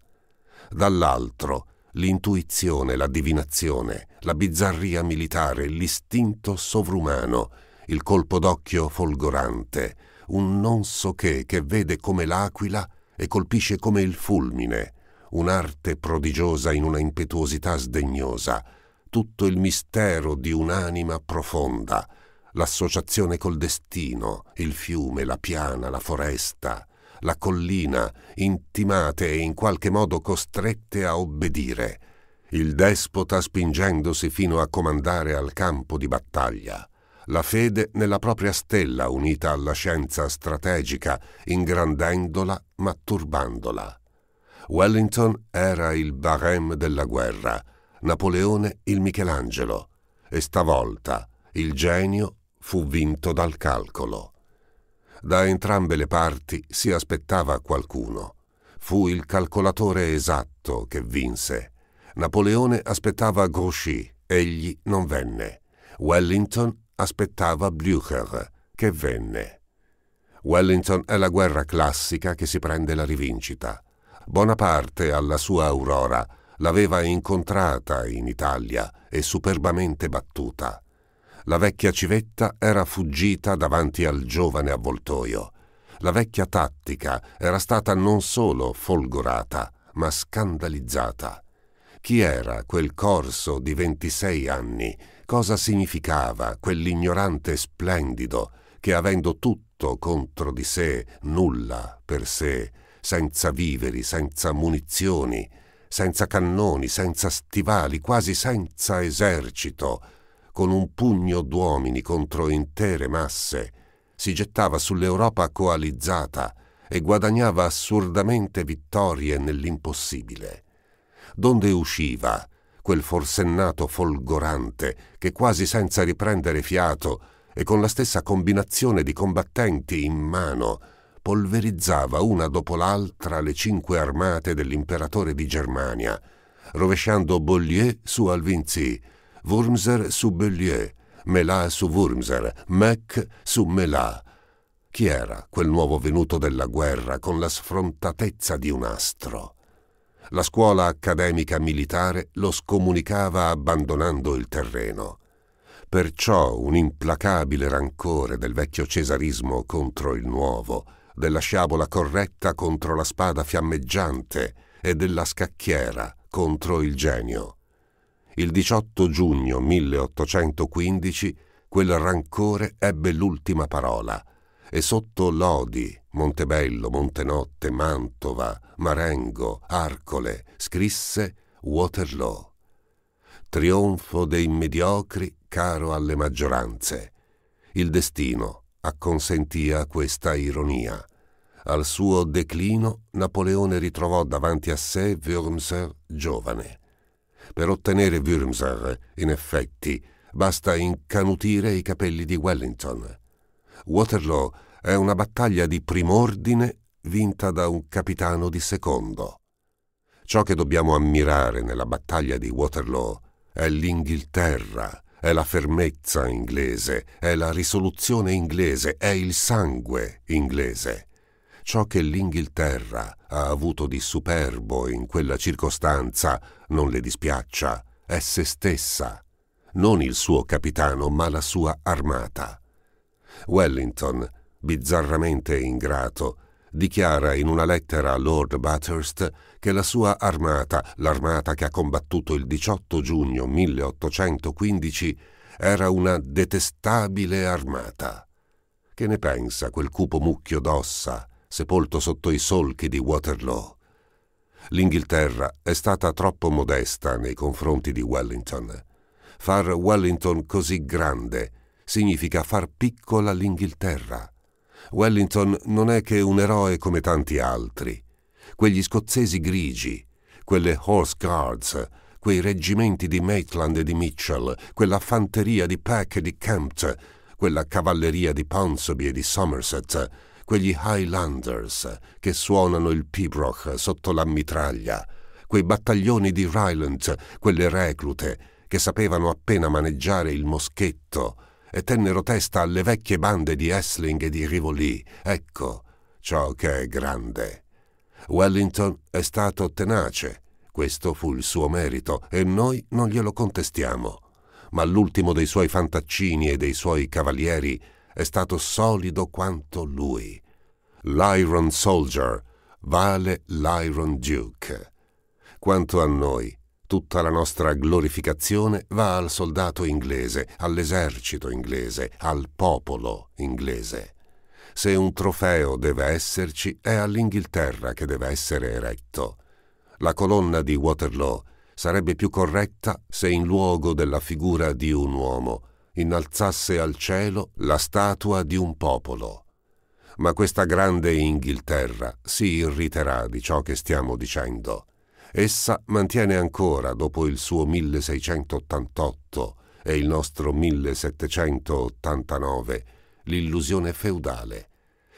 Dall'altro, l'intuizione, la divinazione, la bizzarria militare, l'istinto sovrumano, il colpo d'occhio folgorante, un non so che che vede come l'aquila e colpisce come il fulmine, un'arte prodigiosa in una impetuosità sdegnosa, tutto il mistero di un'anima profonda, l'associazione col destino, il fiume, la piana, la foresta, la collina, intimate e in qualche modo costrette a obbedire, il despota spingendosi fino a comandare al campo di battaglia, la fede nella propria stella unita alla scienza strategica, ingrandendola ma turbandola. Wellington era il barème della guerra, Napoleone il Michelangelo, e stavolta il genio fu vinto dal calcolo. Da entrambe le parti si aspettava qualcuno. Fu il calcolatore esatto che vinse Napoleone aspettava Grouchy, egli non venne. Wellington aspettava Blücher, che venne. Wellington è la guerra classica che si prende la rivincita. Bonaparte, alla sua aurora, l'aveva incontrata in Italia e superbamente battuta. La vecchia civetta era fuggita davanti al giovane avvoltoio. La vecchia tattica era stata non solo folgorata, ma scandalizzata. Chi era quel corso di 26 anni? Cosa significava quell'ignorante splendido che avendo tutto contro di sé, nulla per sé, senza viveri, senza munizioni, senza cannoni, senza stivali, quasi senza esercito, con un pugno d'uomini contro intere masse, si gettava sull'Europa coalizzata e guadagnava assurdamente vittorie nell'impossibile donde usciva quel forsennato folgorante che quasi senza riprendere fiato e con la stessa combinazione di combattenti in mano polverizzava una dopo l'altra le cinque armate dell'imperatore di Germania, rovesciando Bollier su Alvinzi, Wurmser su Bellier, Melà su Wurmser, Mec su Melà. Chi era quel nuovo venuto della guerra con la sfrontatezza di un astro? la scuola accademica militare lo scomunicava abbandonando il terreno. Perciò un implacabile rancore del vecchio cesarismo contro il nuovo, della sciabola corretta contro la spada fiammeggiante e della scacchiera contro il genio. Il 18 giugno 1815 quel rancore ebbe l'ultima parola e sotto Lodi, Montebello, Montenotte, Mantova, Marengo, Arcole, scrisse Waterloo. Trionfo dei mediocri caro alle maggioranze. Il destino acconsentì a questa ironia. Al suo declino Napoleone ritrovò davanti a sé Würmser giovane. Per ottenere Würmser, in effetti, basta incanutire i capelli di Wellington. Waterloo è una battaglia di prim'ordine vinta da un capitano di secondo. Ciò che dobbiamo ammirare nella battaglia di Waterloo è l'Inghilterra, è la fermezza inglese, è la risoluzione inglese, è il sangue inglese. Ciò che l'Inghilterra ha avuto di superbo in quella circostanza non le dispiaccia, è se stessa, non il suo capitano ma la sua armata. Wellington, bizzarramente ingrato, dichiara in una lettera a Lord Bathurst che la sua armata, l'armata che ha combattuto il 18 giugno 1815, era una detestabile armata. Che ne pensa quel cupo mucchio d'ossa, sepolto sotto i solchi di Waterloo? L'Inghilterra è stata troppo modesta nei confronti di Wellington. Far Wellington così grande significa far piccola l'Inghilterra. Wellington non è che un eroe come tanti altri. Quegli scozzesi grigi, quelle Horse Guards, quei reggimenti di Maitland e di Mitchell, quella fanteria di Peck e di Kempt, quella cavalleria di Ponsonby e di Somerset, quegli Highlanders che suonano il pibroch sotto la mitraglia, quei battaglioni di Ryland, quelle reclute che sapevano appena maneggiare il moschetto, e tennero testa alle vecchie bande di Essling e di Rivoli. Ecco ciò che è grande. Wellington è stato tenace, questo fu il suo merito e noi non glielo contestiamo. Ma l'ultimo dei suoi fantaccini e dei suoi cavalieri è stato solido quanto lui. L'Iron Soldier vale l'Iron Duke. Quanto a noi, Tutta la nostra glorificazione va al soldato inglese, all'esercito inglese, al popolo inglese. Se un trofeo deve esserci, è all'Inghilterra che deve essere eretto. La colonna di Waterloo sarebbe più corretta se in luogo della figura di un uomo innalzasse al cielo la statua di un popolo. Ma questa grande Inghilterra si irriterà di ciò che stiamo dicendo essa mantiene ancora, dopo il suo 1688 e il nostro 1789, l'illusione feudale.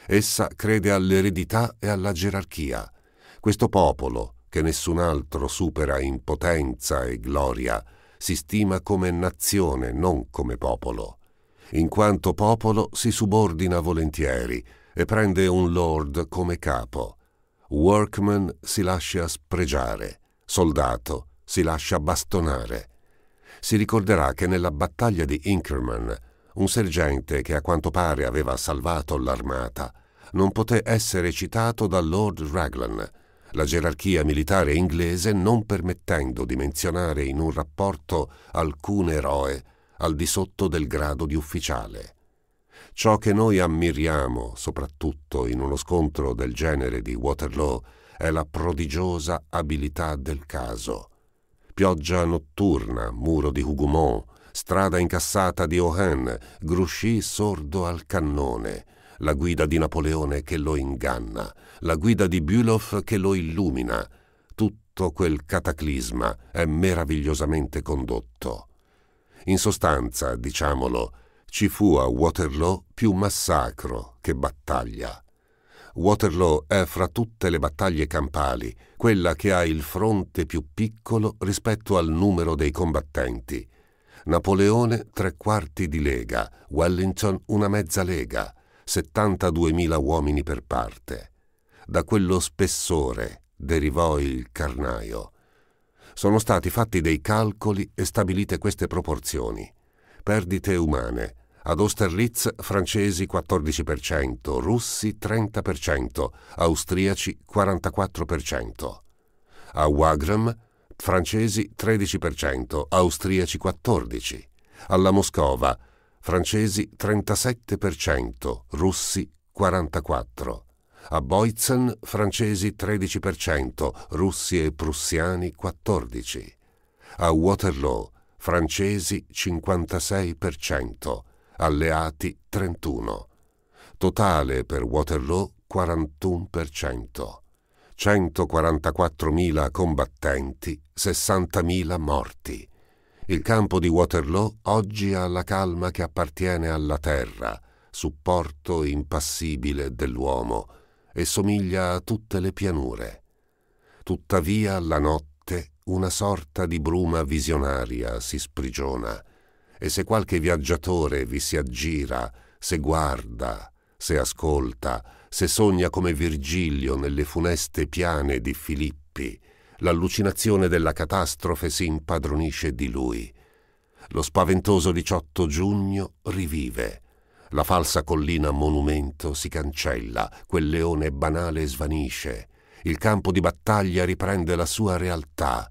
Essa crede all'eredità e alla gerarchia. Questo popolo, che nessun altro supera in potenza e gloria, si stima come nazione, non come popolo. In quanto popolo si subordina volentieri e prende un lord come capo workman si lascia spregiare, soldato si lascia bastonare. Si ricorderà che nella battaglia di Inkerman, un sergente che a quanto pare aveva salvato l'armata, non poté essere citato da Lord Raglan, la gerarchia militare inglese non permettendo di menzionare in un rapporto alcun eroe al di sotto del grado di ufficiale. Ciò che noi ammiriamo, soprattutto in uno scontro del genere di Waterloo, è la prodigiosa abilità del caso. Pioggia notturna, muro di Hougomont, strada incassata di Ohain, Grouchy sordo al cannone, la guida di Napoleone che lo inganna, la guida di Bülow che lo illumina. Tutto quel cataclisma è meravigliosamente condotto. In sostanza, diciamolo, ci fu a Waterloo più massacro che battaglia. Waterloo è fra tutte le battaglie campali quella che ha il fronte più piccolo rispetto al numero dei combattenti. Napoleone tre quarti di lega, Wellington una mezza lega, 72.000 uomini per parte. Da quello spessore derivò il carnaio. Sono stati fatti dei calcoli e stabilite queste proporzioni. Perdite umane, ad Austerlitz francesi 14%, russi 30%, austriaci 44%. A Wagram francesi 13%, austriaci 14%. Alla Moscova francesi 37%, russi 44%. A Boizen francesi 13%, russi e prussiani 14%. A Waterloo francesi 56%, alleati 31, totale per Waterloo 41%, 144.000 combattenti, 60.000 morti. Il campo di Waterloo oggi ha la calma che appartiene alla terra, supporto impassibile dell'uomo, e somiglia a tutte le pianure. Tuttavia la notte una sorta di bruma visionaria si sprigiona, e se qualche viaggiatore vi si aggira, se guarda, se ascolta, se sogna come Virgilio nelle funeste piane di Filippi, l'allucinazione della catastrofe si impadronisce di lui. Lo spaventoso 18 giugno rivive. La falsa collina monumento si cancella, quel leone banale svanisce. Il campo di battaglia riprende la sua realtà,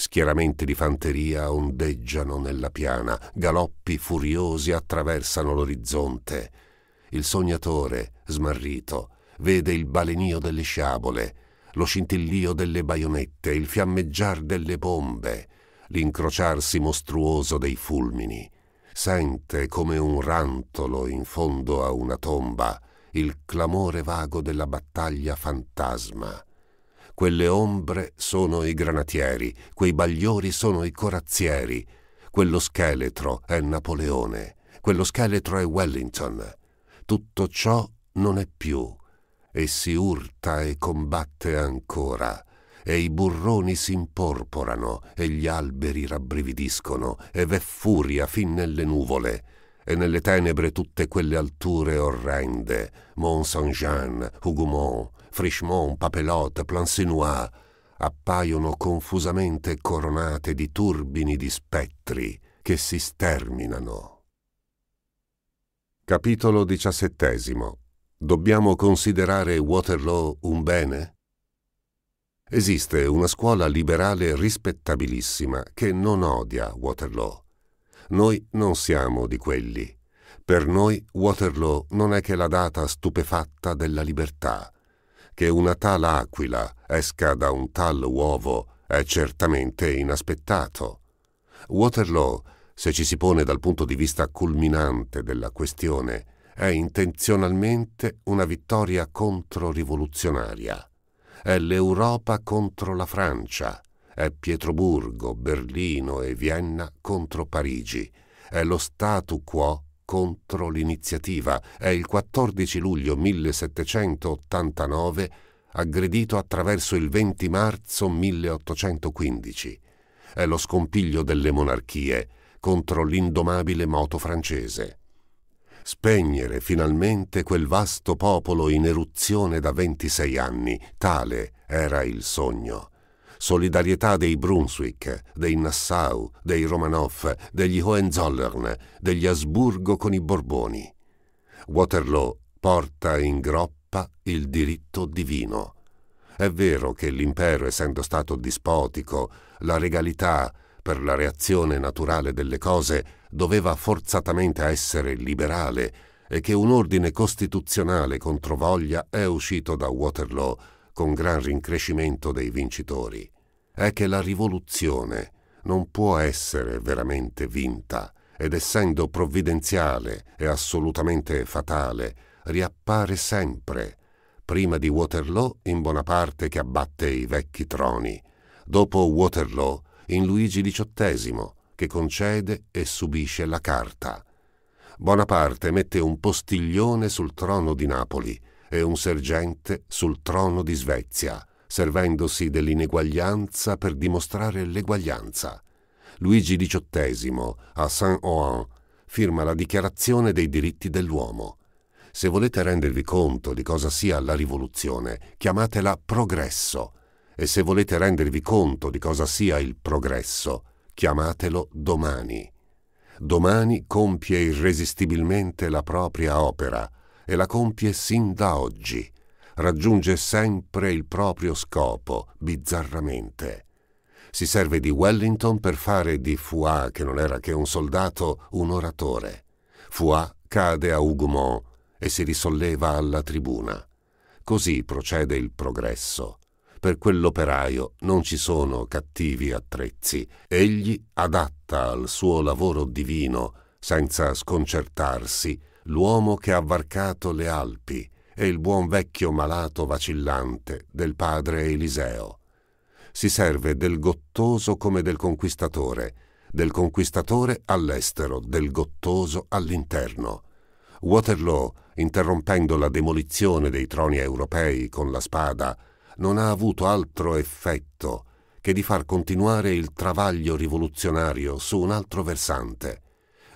Schieramenti di fanteria ondeggiano nella piana, galoppi furiosi attraversano l'orizzonte. Il sognatore, smarrito, vede il balenio delle sciabole, lo scintillio delle baionette, il fiammeggiar delle bombe, l'incrociarsi mostruoso dei fulmini. Sente come un rantolo in fondo a una tomba il clamore vago della battaglia fantasma. Quelle ombre sono i granatieri, quei bagliori sono i corazzieri. Quello scheletro è Napoleone, quello scheletro è Wellington. Tutto ciò non è più, e si urta e combatte ancora e i burroni s'imporporano e gli alberi rabbrividiscono e v'è furia fin nelle nuvole e nelle tenebre tutte quelle alture orrende Mont Saint-Jean, Hougomont, Frischemont, Papelotte, Plancenois, appaiono confusamente coronate di turbini di spettri che si sterminano. Capitolo XVII. Dobbiamo considerare Waterloo un bene? Esiste una scuola liberale rispettabilissima che non odia Waterloo. Noi non siamo di quelli. Per noi Waterloo non è che la data stupefatta della libertà, che una tal aquila esca da un tal uovo è certamente inaspettato. Waterloo, se ci si pone dal punto di vista culminante della questione, è intenzionalmente una vittoria controrivoluzionaria. È l'Europa contro la Francia, è Pietroburgo, Berlino e Vienna contro Parigi, è lo statu quo contro l'iniziativa e il 14 luglio 1789 aggredito attraverso il 20 marzo 1815. È lo scompiglio delle monarchie contro l'indomabile moto francese. Spegnere finalmente quel vasto popolo in eruzione da 26 anni, tale era il sogno solidarietà dei Brunswick, dei Nassau, dei Romanov, degli Hohenzollern, degli Asburgo con i Borboni. Waterloo porta in groppa il diritto divino. È vero che l'impero, essendo stato dispotico, la regalità, per la reazione naturale delle cose, doveva forzatamente essere liberale e che un ordine costituzionale contro voglia è uscito da Waterloo con gran rincrescimento dei vincitori, è che la rivoluzione non può essere veramente vinta ed essendo provvidenziale e assolutamente fatale, riappare sempre, prima di Waterloo in Bonaparte che abbatte i vecchi troni, dopo Waterloo in Luigi XVIII che concede e subisce la carta. Bonaparte mette un postiglione sul trono di Napoli e un sergente sul trono di Svezia, servendosi dell'ineguaglianza per dimostrare l'eguaglianza. Luigi XVIII, a Saint-Ouen, firma la Dichiarazione dei diritti dell'uomo. Se volete rendervi conto di cosa sia la rivoluzione, chiamatela progresso, e se volete rendervi conto di cosa sia il progresso, chiamatelo domani. Domani compie irresistibilmente la propria opera, e la compie sin da oggi. Raggiunge sempre il proprio scopo, bizzarramente. Si serve di Wellington per fare di Fuà, che non era che un soldato, un oratore. Fuà cade a Hougomont e si risolleva alla tribuna. Così procede il progresso. Per quell'operaio non ci sono cattivi attrezzi. Egli adatta al suo lavoro divino, senza sconcertarsi, l'uomo che ha varcato le Alpi e il buon vecchio malato vacillante del padre Eliseo. Si serve del gottoso come del conquistatore, del conquistatore all'estero, del gottoso all'interno. Waterloo, interrompendo la demolizione dei troni europei con la spada, non ha avuto altro effetto che di far continuare il travaglio rivoluzionario su un altro versante,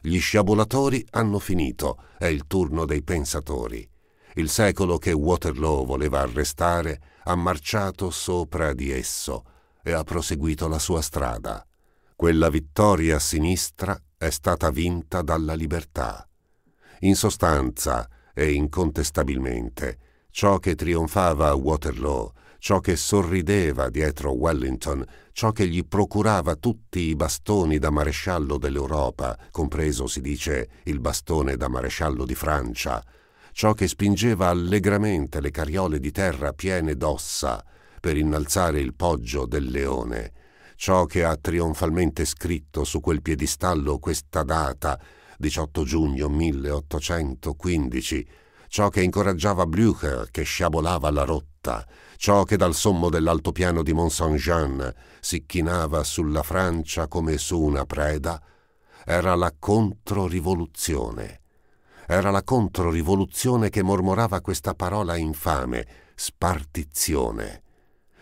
gli sciabolatori hanno finito, è il turno dei pensatori. Il secolo che Waterloo voleva arrestare ha marciato sopra di esso e ha proseguito la sua strada. Quella vittoria sinistra è stata vinta dalla libertà. In sostanza e incontestabilmente, ciò che trionfava a Waterloo, ciò che sorrideva dietro Wellington ciò che gli procurava tutti i bastoni da maresciallo dell'Europa, compreso si dice il bastone da maresciallo di Francia, ciò che spingeva allegramente le carriole di terra piene d'ossa per innalzare il poggio del leone, ciò che ha trionfalmente scritto su quel piedistallo questa data, 18 giugno 1815, ciò che incoraggiava Blücher che sciabolava la rotta, ciò che dal sommo dell'altopiano di Mont Saint-Jean si chinava sulla Francia come su una preda, era la controrivoluzione. Era la controrivoluzione che mormorava questa parola infame, spartizione.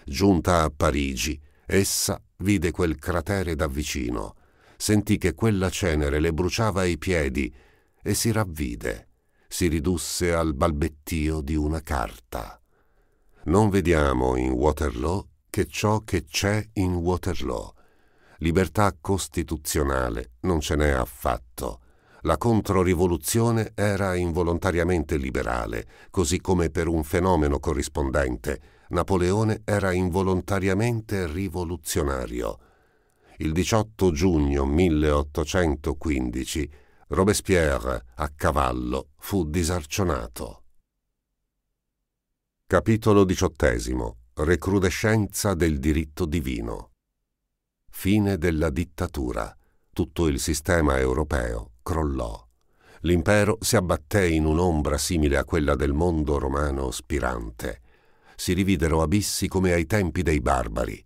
Giunta a Parigi, essa vide quel cratere da vicino, sentì che quella cenere le bruciava i piedi e si ravvide, si ridusse al balbettio di una carta. Non vediamo in Waterloo che ciò che c'è in Waterloo. Libertà costituzionale non ce n'è affatto. La controrivoluzione era involontariamente liberale, così come per un fenomeno corrispondente Napoleone era involontariamente rivoluzionario. Il 18 giugno 1815 Robespierre, a cavallo, fu disarcionato. Capitolo XVIII. Recrudescenza del diritto divino. Fine della dittatura. Tutto il sistema europeo crollò. L'impero si abbatté in un'ombra simile a quella del mondo romano spirante. Si rividero abissi come ai tempi dei barbari.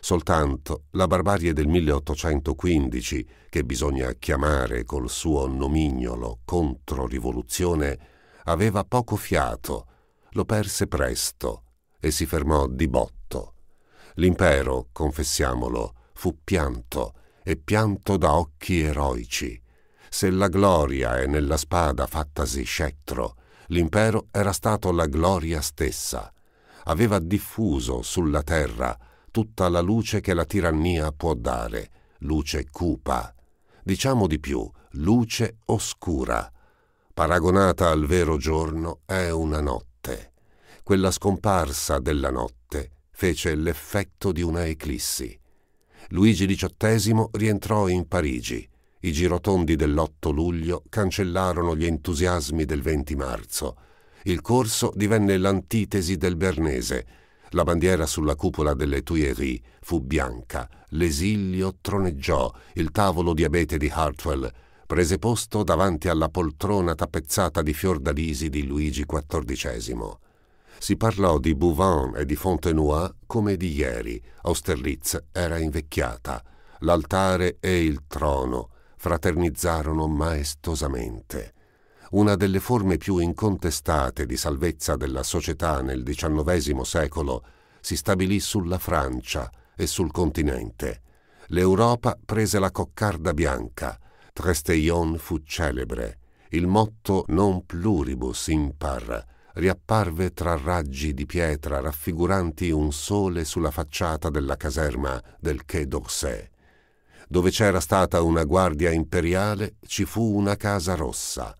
Soltanto la barbarie del 1815, che bisogna chiamare col suo nomignolo controrivoluzione, aveva poco fiato lo perse presto e si fermò di botto. L'impero, confessiamolo, fu pianto e pianto da occhi eroici. Se la gloria è nella spada fattasi scettro, l'impero era stato la gloria stessa. Aveva diffuso sulla terra tutta la luce che la tirannia può dare, luce cupa, diciamo di più, luce oscura. Paragonata al vero giorno è una notte notte. Quella scomparsa della notte fece l'effetto di una eclissi. Luigi XVIII rientrò in Parigi. I girotondi dell'8 luglio cancellarono gli entusiasmi del 20 marzo. Il corso divenne l'antitesi del Bernese. La bandiera sulla cupola delle Tuileries fu bianca, l'esilio troneggiò, il tavolo di abete di Hartwell prese posto davanti alla poltrona tappezzata di fiordalisi di Luigi XIV. Si parlò di Bouvin e di Fontenoy come di ieri. Austerlitz era invecchiata. L'altare e il trono fraternizzarono maestosamente. Una delle forme più incontestate di salvezza della società nel XIX secolo si stabilì sulla Francia e sul continente. L'Europa prese la coccarda bianca, Trestaillon fu celebre. Il motto non pluribus impar riapparve tra raggi di pietra raffiguranti un sole sulla facciata della caserma del Quai d'Orsay. Dove c'era stata una guardia imperiale ci fu una casa rossa.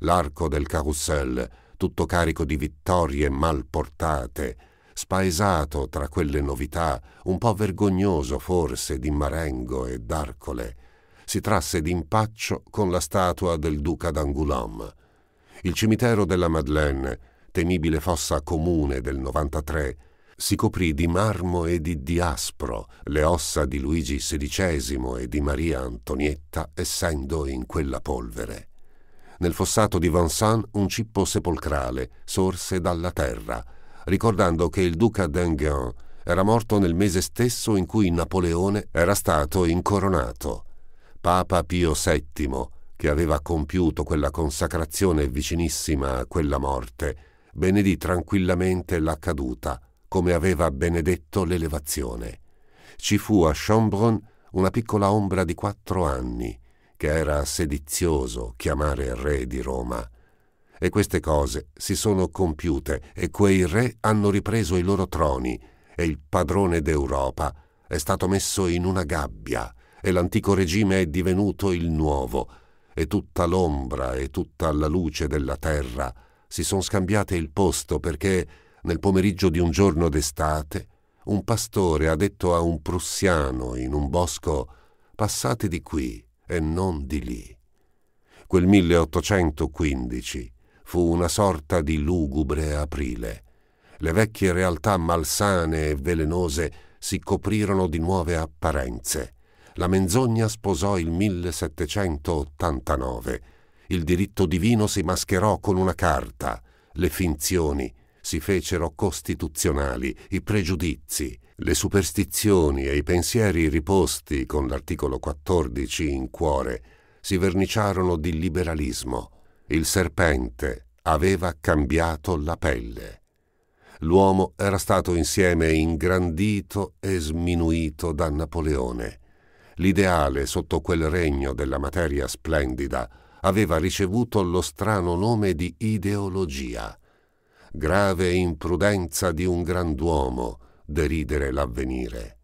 L'arco del carrousel, tutto carico di vittorie mal portate, spaesato tra quelle novità, un po' vergognoso forse di Marengo e d'Arcole, si trasse d'impaccio con la statua del duca d'Angoulême. Il cimitero della Madeleine, temibile fossa comune del 93, si coprì di marmo e di diaspro le ossa di Luigi XVI e di Maria Antonietta essendo in quella polvere. Nel fossato di Vincennes un cippo sepolcrale sorse dalla terra, ricordando che il duca d'Enghien era morto nel mese stesso in cui Napoleone era stato incoronato. Papa Pio VII, che aveva compiuto quella consacrazione vicinissima a quella morte, benedì tranquillamente la caduta, come aveva benedetto l'elevazione. Ci fu a Schönbrunn una piccola ombra di quattro anni, che era sedizioso chiamare re di Roma. E queste cose si sono compiute e quei re hanno ripreso i loro troni e il padrone d'Europa è stato messo in una gabbia e l'antico regime è divenuto il nuovo, e tutta l'ombra e tutta la luce della terra si sono scambiate il posto perché nel pomeriggio di un giorno d'estate un pastore ha detto a un prussiano in un bosco passate di qui e non di lì. Quel 1815 fu una sorta di lugubre aprile. Le vecchie realtà malsane e velenose si coprirono di nuove apparenze. La menzogna sposò il 1789. Il diritto divino si mascherò con una carta. Le finzioni si fecero costituzionali, i pregiudizi, le superstizioni e i pensieri riposti con l'articolo 14 in cuore si verniciarono di liberalismo. Il serpente aveva cambiato la pelle. L'uomo era stato insieme ingrandito e sminuito da Napoleone l'ideale sotto quel regno della materia splendida aveva ricevuto lo strano nome di ideologia. Grave imprudenza di un grand'uomo deridere l'avvenire.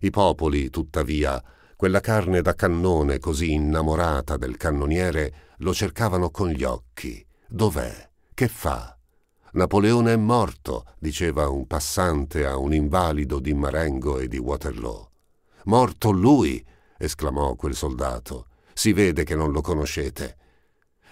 I popoli, tuttavia, quella carne da cannone così innamorata del cannoniere, lo cercavano con gli occhi. Dov'è? Che fa? Napoleone è morto, diceva un passante a un invalido di Marengo e di Waterloo. Morto lui! esclamò quel soldato. Si vede che non lo conoscete.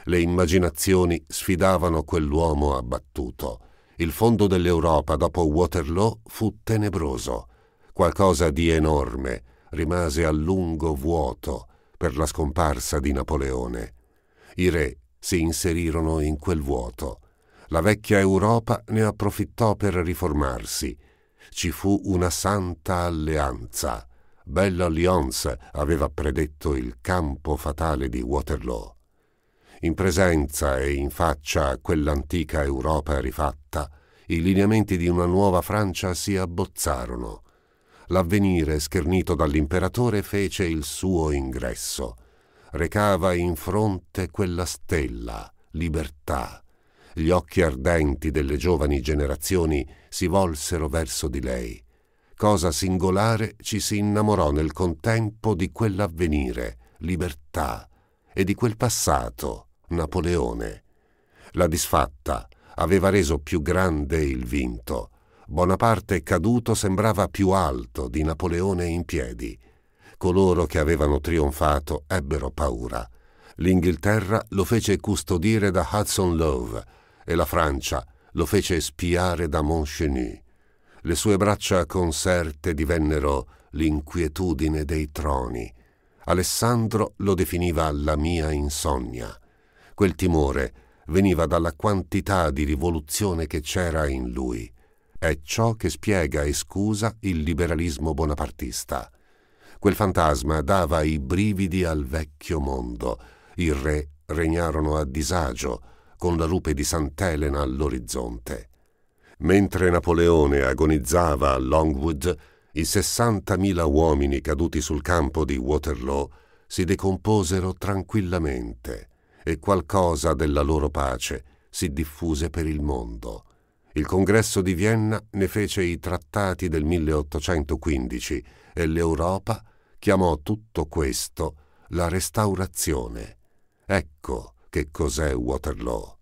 Le immaginazioni sfidavano quell'uomo abbattuto. Il fondo dell'Europa dopo Waterloo fu tenebroso. Qualcosa di enorme rimase a lungo vuoto per la scomparsa di Napoleone. I re si inserirono in quel vuoto. La vecchia Europa ne approfittò per riformarsi. Ci fu una santa alleanza. Bella Lyons aveva predetto il campo fatale di Waterloo. In presenza e in faccia a quell'antica Europa rifatta, i lineamenti di una nuova Francia si abbozzarono. L'avvenire schernito dall'imperatore fece il suo ingresso. Recava in fronte quella stella, libertà. Gli occhi ardenti delle giovani generazioni si volsero verso di lei cosa singolare, ci si innamorò nel contempo di quell'avvenire, libertà, e di quel passato, Napoleone. La disfatta aveva reso più grande il vinto. Bonaparte caduto sembrava più alto di Napoleone in piedi. Coloro che avevano trionfato ebbero paura. L'Inghilterra lo fece custodire da Hudson Love e la Francia lo fece spiare da Montchenu. Le sue braccia conserte divennero l'inquietudine dei troni. Alessandro lo definiva la mia insonnia. Quel timore veniva dalla quantità di rivoluzione che c'era in lui. È ciò che spiega e scusa il liberalismo bonapartista. Quel fantasma dava i brividi al vecchio mondo. I re regnarono a disagio, con la rupe di Sant'Elena all'orizzonte mentre Napoleone agonizzava a Longwood, i 60.000 uomini caduti sul campo di Waterloo si decomposero tranquillamente e qualcosa della loro pace si diffuse per il mondo. Il congresso di Vienna ne fece i trattati del 1815 e l'Europa chiamò tutto questo la restaurazione. Ecco che cos'è Waterloo.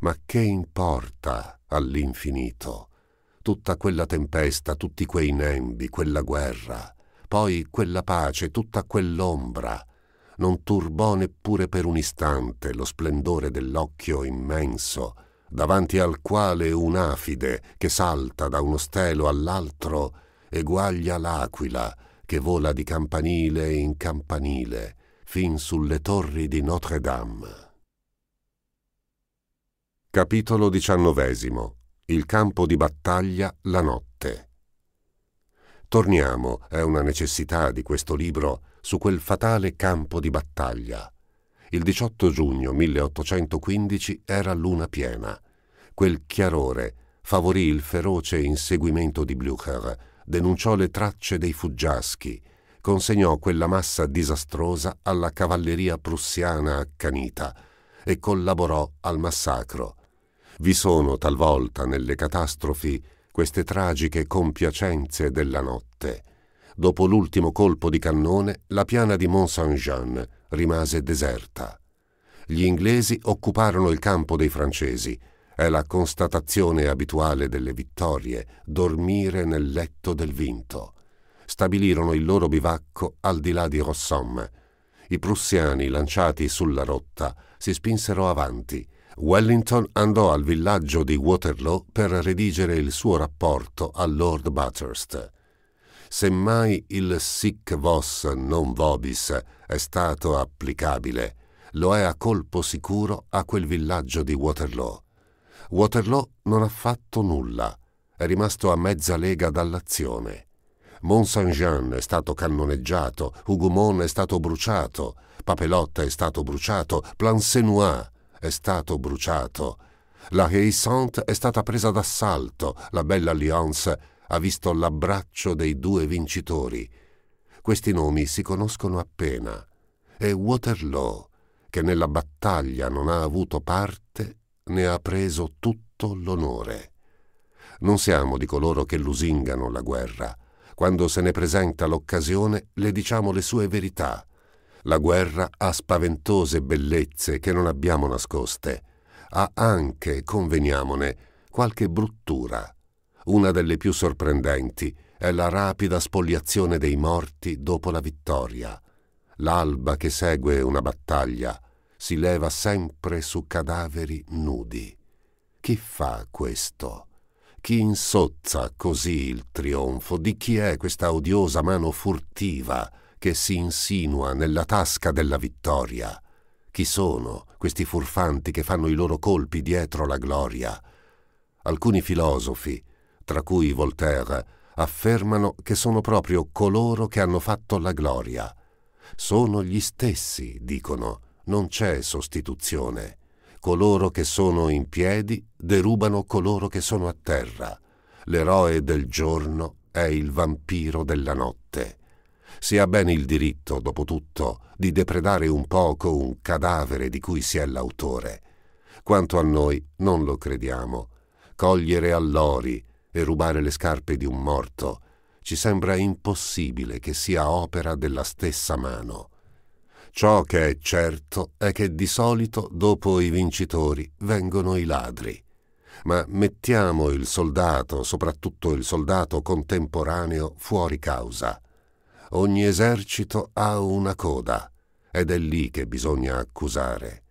Ma che importa? all'infinito. Tutta quella tempesta, tutti quei nembi, quella guerra, poi quella pace, tutta quell'ombra, non turbò neppure per un istante lo splendore dell'occhio immenso, davanti al quale un'afide che salta da uno stelo all'altro eguaglia l'aquila che vola di campanile in campanile fin sulle torri di Notre Dame. Capitolo XIX Il campo di battaglia la notte. Torniamo, è una necessità di questo libro, su quel fatale campo di battaglia. Il 18 giugno 1815 era luna piena. Quel chiarore favorì il feroce inseguimento di Blücher, denunciò le tracce dei fuggiaschi, consegnò quella massa disastrosa alla cavalleria prussiana accanita e collaborò al massacro vi sono talvolta nelle catastrofi queste tragiche compiacenze della notte. Dopo l'ultimo colpo di cannone, la piana di Mont Saint-Jean rimase deserta. Gli inglesi occuparono il campo dei francesi. È la constatazione abituale delle vittorie, dormire nel letto del vinto. Stabilirono il loro bivacco al di là di Rossomme. I prussiani, lanciati sulla rotta, si spinsero avanti Wellington andò al villaggio di Waterloo per redigere il suo rapporto a Lord Bathurst. Semmai il sic vos non vobis è stato applicabile, lo è a colpo sicuro a quel villaggio di Waterloo. Waterloo non ha fatto nulla, è rimasto a mezza lega dall'azione. Mont Saint-Jean è stato cannoneggiato, Hugomon è stato bruciato, Papelotte è stato bruciato, Plancenoit è stato bruciato. La Haissant è stata presa d'assalto, la Bella Alliance ha visto l'abbraccio dei due vincitori. Questi nomi si conoscono appena. E Waterloo, che nella battaglia non ha avuto parte, ne ha preso tutto l'onore. Non siamo di coloro che lusingano la guerra. Quando se ne presenta l'occasione, le diciamo le sue verità – la guerra ha spaventose bellezze che non abbiamo nascoste. Ha anche, conveniamone, qualche bruttura. Una delle più sorprendenti è la rapida spoliazione dei morti dopo la vittoria. L'alba che segue una battaglia si leva sempre su cadaveri nudi. Chi fa questo? Chi insozza così il trionfo? Di chi è questa odiosa mano furtiva? che si insinua nella tasca della vittoria. Chi sono questi furfanti che fanno i loro colpi dietro la gloria? Alcuni filosofi, tra cui Voltaire, affermano che sono proprio coloro che hanno fatto la gloria. Sono gli stessi, dicono, non c'è sostituzione. Coloro che sono in piedi derubano coloro che sono a terra. L'eroe del giorno è il vampiro della notte si ha bene il diritto, dopo tutto, di depredare un poco un cadavere di cui si è l'autore. Quanto a noi, non lo crediamo. Cogliere allori e rubare le scarpe di un morto ci sembra impossibile che sia opera della stessa mano. Ciò che è certo è che di solito dopo i vincitori vengono i ladri. Ma mettiamo il soldato, soprattutto il soldato contemporaneo, fuori causa. Ogni esercito ha una coda ed è lì che bisogna accusare.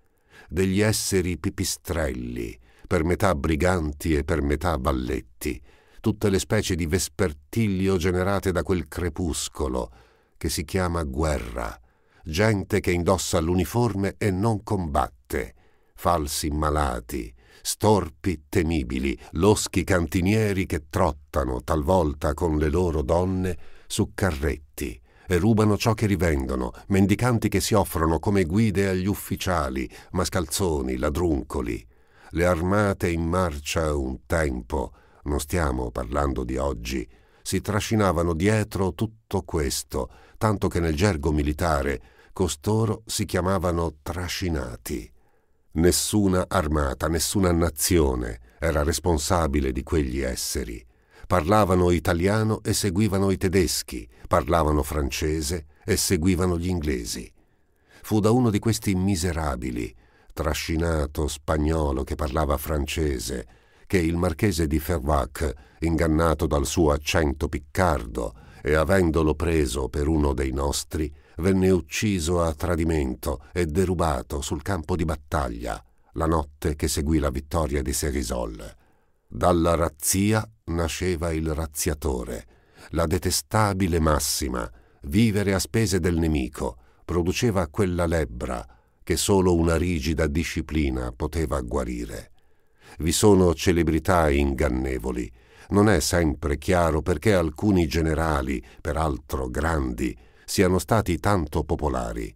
Degli esseri pipistrelli, per metà briganti e per metà balletti, tutte le specie di vespertiglio generate da quel crepuscolo che si chiama guerra, gente che indossa l'uniforme e non combatte, falsi malati, storpi temibili, loschi cantinieri che trottano talvolta con le loro donne su carretti e rubano ciò che rivendono, mendicanti che si offrono come guide agli ufficiali, mascalzoni, ladruncoli. Le armate in marcia un tempo, non stiamo parlando di oggi, si trascinavano dietro tutto questo, tanto che nel gergo militare costoro si chiamavano trascinati. Nessuna armata, nessuna nazione era responsabile di quegli esseri parlavano italiano e seguivano i tedeschi, parlavano francese e seguivano gli inglesi. Fu da uno di questi miserabili, trascinato spagnolo che parlava francese, che il marchese di Fervac, ingannato dal suo accento piccardo e avendolo preso per uno dei nostri, venne ucciso a tradimento e derubato sul campo di battaglia la notte che seguì la vittoria di Serisol. Dalla razzia nasceva il razziatore, la detestabile massima, vivere a spese del nemico, produceva quella lebbra che solo una rigida disciplina poteva guarire. Vi sono celebrità ingannevoli. Non è sempre chiaro perché alcuni generali, peraltro grandi, siano stati tanto popolari.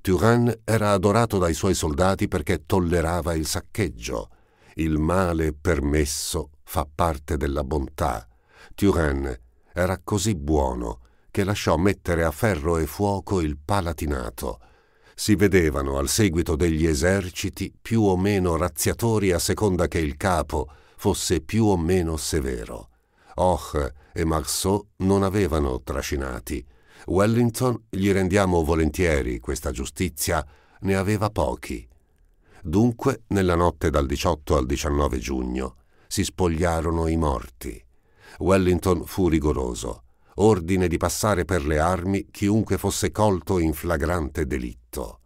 Turin era adorato dai suoi soldati perché tollerava il saccheggio. Il male permesso fa parte della bontà. Turenne era così buono che lasciò mettere a ferro e fuoco il Palatinato. Si vedevano al seguito degli eserciti più o meno razziatori a seconda che il capo fosse più o meno severo. Och e Marceau non avevano trascinati. Wellington, gli rendiamo volentieri questa giustizia, ne aveva pochi. Dunque, nella notte dal 18 al 19 giugno, si spogliarono i morti. Wellington fu rigoroso. Ordine di passare per le armi chiunque fosse colto in flagrante delitto.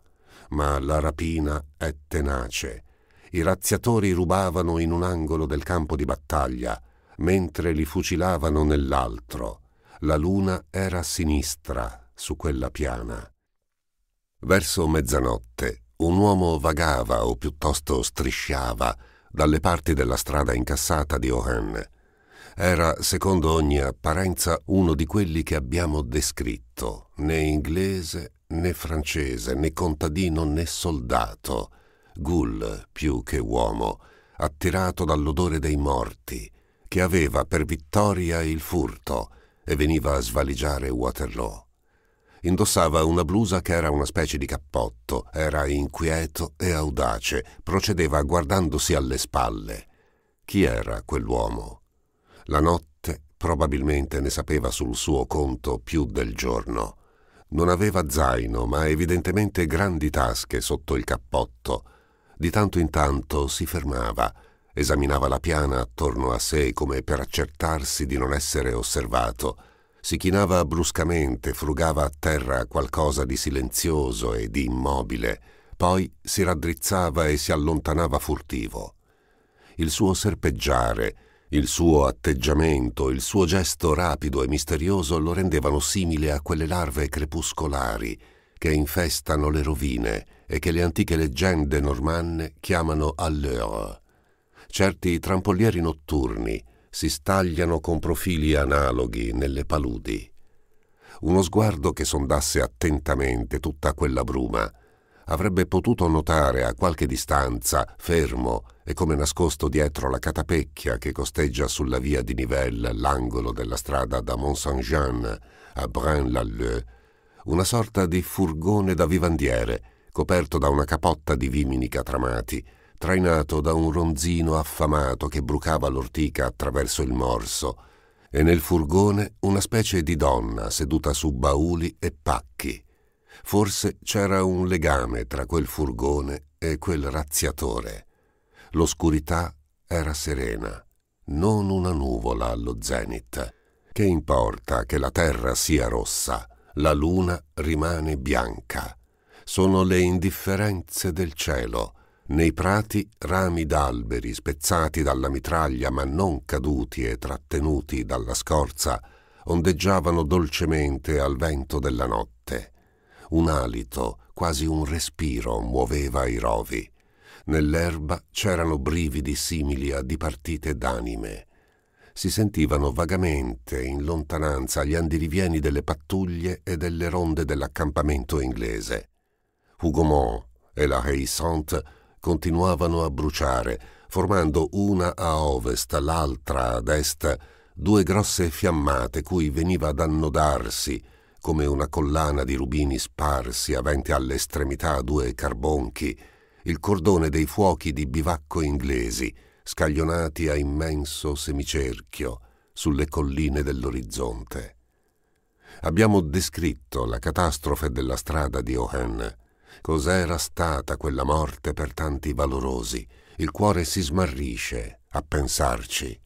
Ma la rapina è tenace. I razziatori rubavano in un angolo del campo di battaglia, mentre li fucilavano nell'altro. La luna era a sinistra su quella piana. Verso mezzanotte un uomo vagava o piuttosto strisciava dalle parti della strada incassata di Ohan. Era, secondo ogni apparenza, uno di quelli che abbiamo descritto, né inglese né francese, né contadino né soldato, ghoul più che uomo, attirato dall'odore dei morti, che aveva per vittoria il furto e veniva a svaligiare Waterloo. Indossava una blusa che era una specie di cappotto, era inquieto e audace, procedeva guardandosi alle spalle. Chi era quell'uomo? La notte probabilmente ne sapeva sul suo conto più del giorno. Non aveva zaino, ma evidentemente grandi tasche sotto il cappotto. Di tanto in tanto si fermava, esaminava la piana attorno a sé come per accertarsi di non essere osservato si chinava bruscamente, frugava a terra qualcosa di silenzioso e di immobile, poi si raddrizzava e si allontanava furtivo. Il suo serpeggiare, il suo atteggiamento, il suo gesto rapido e misterioso lo rendevano simile a quelle larve crepuscolari che infestano le rovine e che le antiche leggende normanne chiamano allure. Certi trampolieri notturni, si stagliano con profili analoghi nelle paludi. Uno sguardo che sondasse attentamente tutta quella bruma avrebbe potuto notare a qualche distanza, fermo e come nascosto dietro la catapecchia che costeggia sulla via di Nivelle l'angolo della strada da Mont-Saint-Jean a Braine-l'Alleud, una sorta di furgone da vivandiere coperto da una capotta di vimini catramati trainato da un ronzino affamato che brucava l'ortica attraverso il morso, e nel furgone una specie di donna seduta su bauli e pacchi. Forse c'era un legame tra quel furgone e quel razziatore. L'oscurità era serena, non una nuvola allo zenit. Che importa che la terra sia rossa, la luna rimane bianca. Sono le indifferenze del cielo, nei prati rami d'alberi spezzati dalla mitraglia ma non caduti e trattenuti dalla scorza ondeggiavano dolcemente al vento della notte. Un alito, quasi un respiro, muoveva i rovi. Nell'erba c'erano brividi simili a dipartite d'anime. Si sentivano vagamente in lontananza gli andirivieni delle pattuglie e delle ronde dell'accampamento inglese. Hougomont e la Haye Sainte continuavano a bruciare, formando una a ovest, l'altra ad est, due grosse fiammate cui veniva ad annodarsi, come una collana di rubini sparsi avente all'estremità due carbonchi, il cordone dei fuochi di bivacco inglesi, scaglionati a immenso semicerchio sulle colline dell'orizzonte. Abbiamo descritto la catastrofe della strada di Ohen, Cos'era stata quella morte per tanti valorosi? Il cuore si smarrisce a pensarci.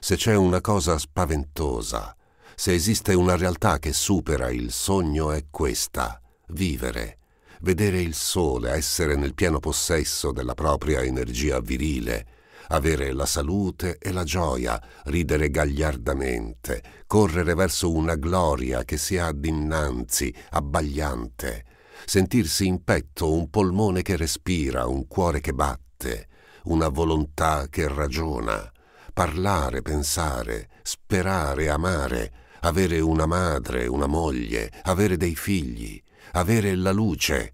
Se c'è una cosa spaventosa, se esiste una realtà che supera il sogno è questa, vivere, vedere il sole, essere nel pieno possesso della propria energia virile, avere la salute e la gioia, ridere gagliardamente, correre verso una gloria che si ha dinanzi, abbagliante, sentirsi in petto un polmone che respira, un cuore che batte, una volontà che ragiona, parlare, pensare, sperare, amare, avere una madre, una moglie, avere dei figli, avere la luce.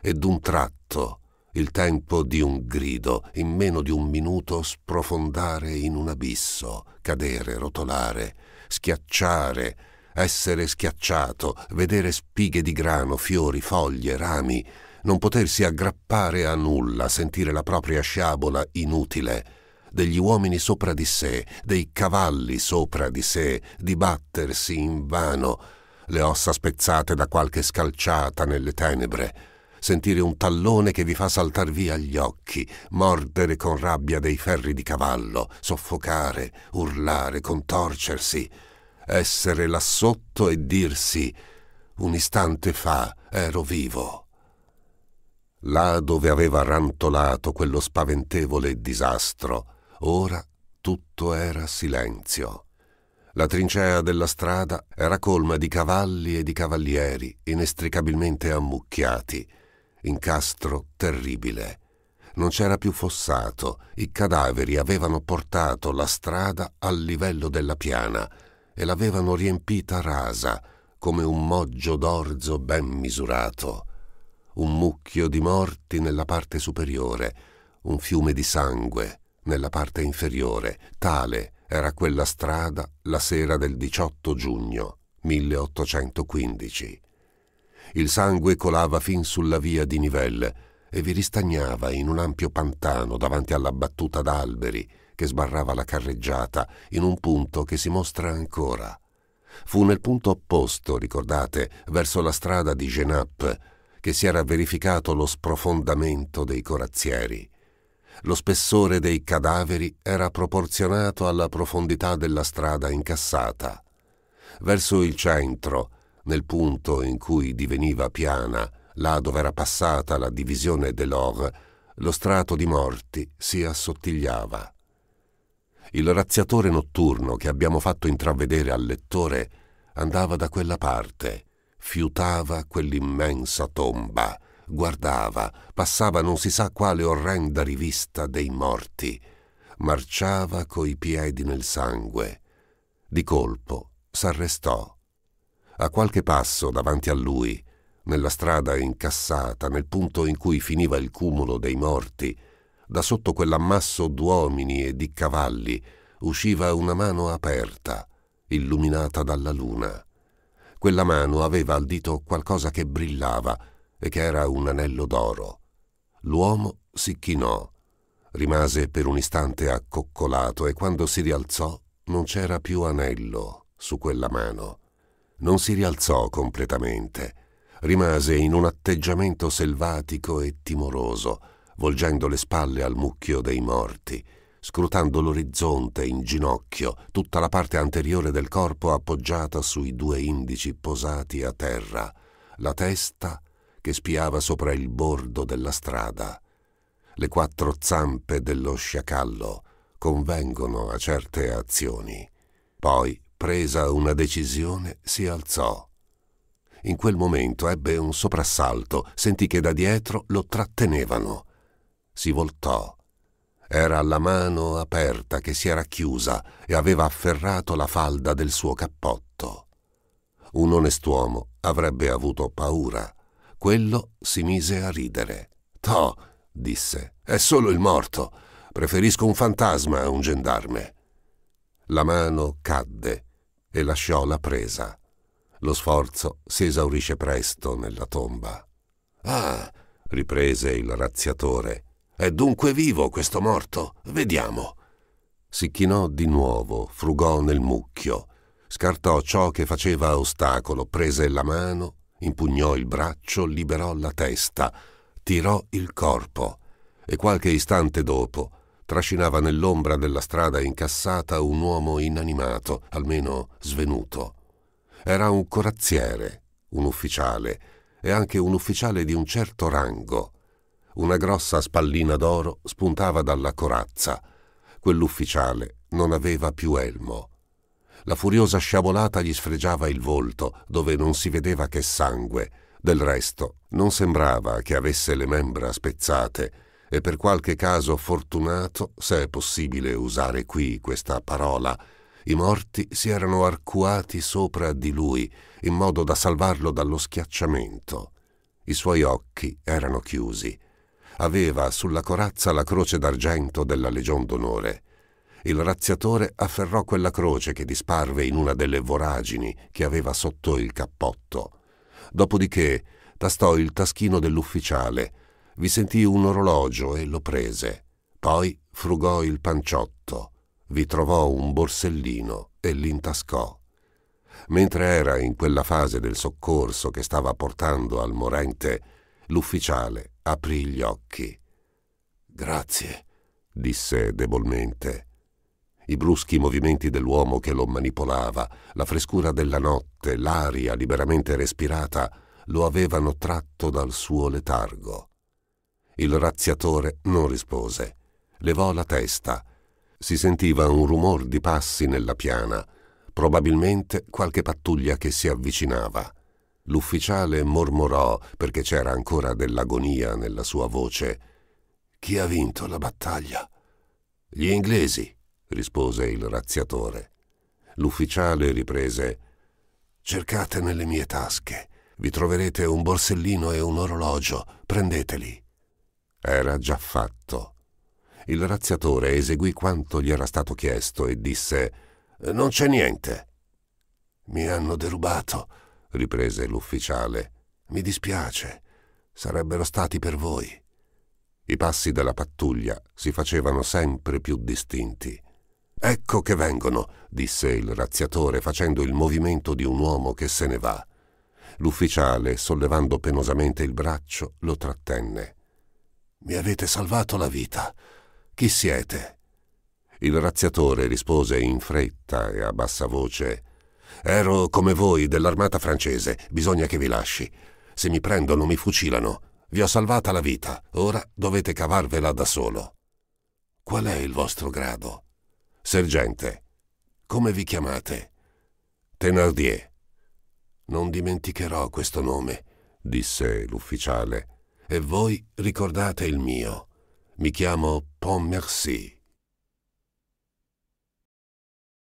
E d'un tratto, il tempo di un grido, in meno di un minuto sprofondare in un abisso, cadere, rotolare, schiacciare, essere schiacciato, vedere spighe di grano, fiori, foglie, rami, non potersi aggrappare a nulla, sentire la propria sciabola inutile, degli uomini sopra di sé, dei cavalli sopra di sé, dibattersi invano, le ossa spezzate da qualche scalciata nelle tenebre, sentire un tallone che vi fa saltar via gli occhi, mordere con rabbia dei ferri di cavallo, soffocare, urlare, contorcersi, essere là sotto e dirsi un istante fa ero vivo. Là dove aveva rantolato quello spaventevole disastro, ora tutto era silenzio. La trincea della strada era colma di cavalli e di cavalieri inestricabilmente ammucchiati. Incastro terribile. Non c'era più fossato, i cadaveri avevano portato la strada al livello della piana, e l'avevano riempita rasa come un moggio d'orzo ben misurato, un mucchio di morti nella parte superiore, un fiume di sangue nella parte inferiore, tale era quella strada la sera del 18 giugno 1815. Il sangue colava fin sulla via di Nivelle e vi ristagnava in un ampio pantano davanti alla battuta d'alberi che sbarrava la carreggiata in un punto che si mostra ancora. Fu nel punto opposto, ricordate, verso la strada di Genappe, che si era verificato lo sprofondamento dei corazzieri. Lo spessore dei cadaveri era proporzionato alla profondità della strada incassata. Verso il centro, nel punto in cui diveniva piana, là dove era passata la divisione dell'Or, lo strato di morti si assottigliava. Il razziatore notturno che abbiamo fatto intravedere al lettore andava da quella parte, fiutava quell'immensa tomba, guardava, passava non si sa quale orrenda rivista dei morti, marciava coi piedi nel sangue. Di colpo s'arrestò. A qualche passo davanti a lui, nella strada incassata, nel punto in cui finiva il cumulo dei morti, da sotto quell'ammasso d'uomini e di cavalli usciva una mano aperta, illuminata dalla luna. Quella mano aveva al dito qualcosa che brillava e che era un anello d'oro. L'uomo si chinò, rimase per un istante accoccolato e quando si rialzò non c'era più anello su quella mano. Non si rialzò completamente, rimase in un atteggiamento selvatico e timoroso, volgendo le spalle al mucchio dei morti, scrutando l'orizzonte in ginocchio, tutta la parte anteriore del corpo appoggiata sui due indici posati a terra, la testa che spiava sopra il bordo della strada. Le quattro zampe dello sciacallo convengono a certe azioni. Poi, presa una decisione, si alzò. In quel momento ebbe un soprassalto, sentì che da dietro lo trattenevano si voltò. Era la mano aperta che si era chiusa e aveva afferrato la falda del suo cappotto. Un onest'uomo avrebbe avuto paura. Quello si mise a ridere. Toh, disse, è solo il morto. Preferisco un fantasma a un gendarme. La mano cadde e lasciò la presa. Lo sforzo si esaurisce presto nella tomba. Ah, riprese il razziatore, è dunque vivo questo morto? Vediamo. Si chinò di nuovo, frugò nel mucchio, scartò ciò che faceva ostacolo, prese la mano, impugnò il braccio, liberò la testa, tirò il corpo e qualche istante dopo trascinava nell'ombra della strada incassata un uomo inanimato, almeno svenuto. Era un corazziere, un ufficiale, e anche un ufficiale di un certo rango, una grossa spallina d'oro spuntava dalla corazza. Quell'ufficiale non aveva più elmo. La furiosa sciabolata gli sfregiava il volto, dove non si vedeva che sangue. Del resto, non sembrava che avesse le membra spezzate, e per qualche caso fortunato, se è possibile usare qui questa parola, i morti si erano arcuati sopra di lui, in modo da salvarlo dallo schiacciamento. I suoi occhi erano chiusi aveva sulla corazza la croce d'argento della Legion d'Onore. Il razziatore afferrò quella croce che disparve in una delle voragini che aveva sotto il cappotto. Dopodiché tastò il taschino dell'ufficiale, vi sentì un orologio e lo prese. Poi frugò il panciotto, vi trovò un borsellino e l'intascò. Mentre era in quella fase del soccorso che stava portando al morente, L'ufficiale aprì gli occhi. Grazie, disse debolmente. I bruschi movimenti dell'uomo che lo manipolava, la frescura della notte, l'aria liberamente respirata, lo avevano tratto dal suo letargo. Il razziatore non rispose. Levò la testa. Si sentiva un rumor di passi nella piana, probabilmente qualche pattuglia che si avvicinava. L'ufficiale mormorò, perché c'era ancora dell'agonia nella sua voce. Chi ha vinto la battaglia? Gli inglesi, rispose il razziatore. L'ufficiale riprese Cercate nelle mie tasche. Vi troverete un borsellino e un orologio. Prendeteli. Era già fatto. Il razziatore eseguì quanto gli era stato chiesto e disse Non c'è niente. Mi hanno derubato riprese l'ufficiale. Mi dispiace. Sarebbero stati per voi. I passi della pattuglia si facevano sempre più distinti. Ecco che vengono, disse il razziatore facendo il movimento di un uomo che se ne va. L'ufficiale, sollevando penosamente il braccio, lo trattenne. Mi avete salvato la vita. Chi siete? Il razziatore rispose in fretta e a bassa voce Ero come voi dell'armata francese, bisogna che vi lasci. Se mi prendono mi fucilano. Vi ho salvata la vita, ora dovete cavarvela da solo. Qual è il vostro grado? Sergente. Come vi chiamate? Thénardier. Non dimenticherò questo nome, disse l'ufficiale, e voi ricordate il mio. Mi chiamo Pontmercy.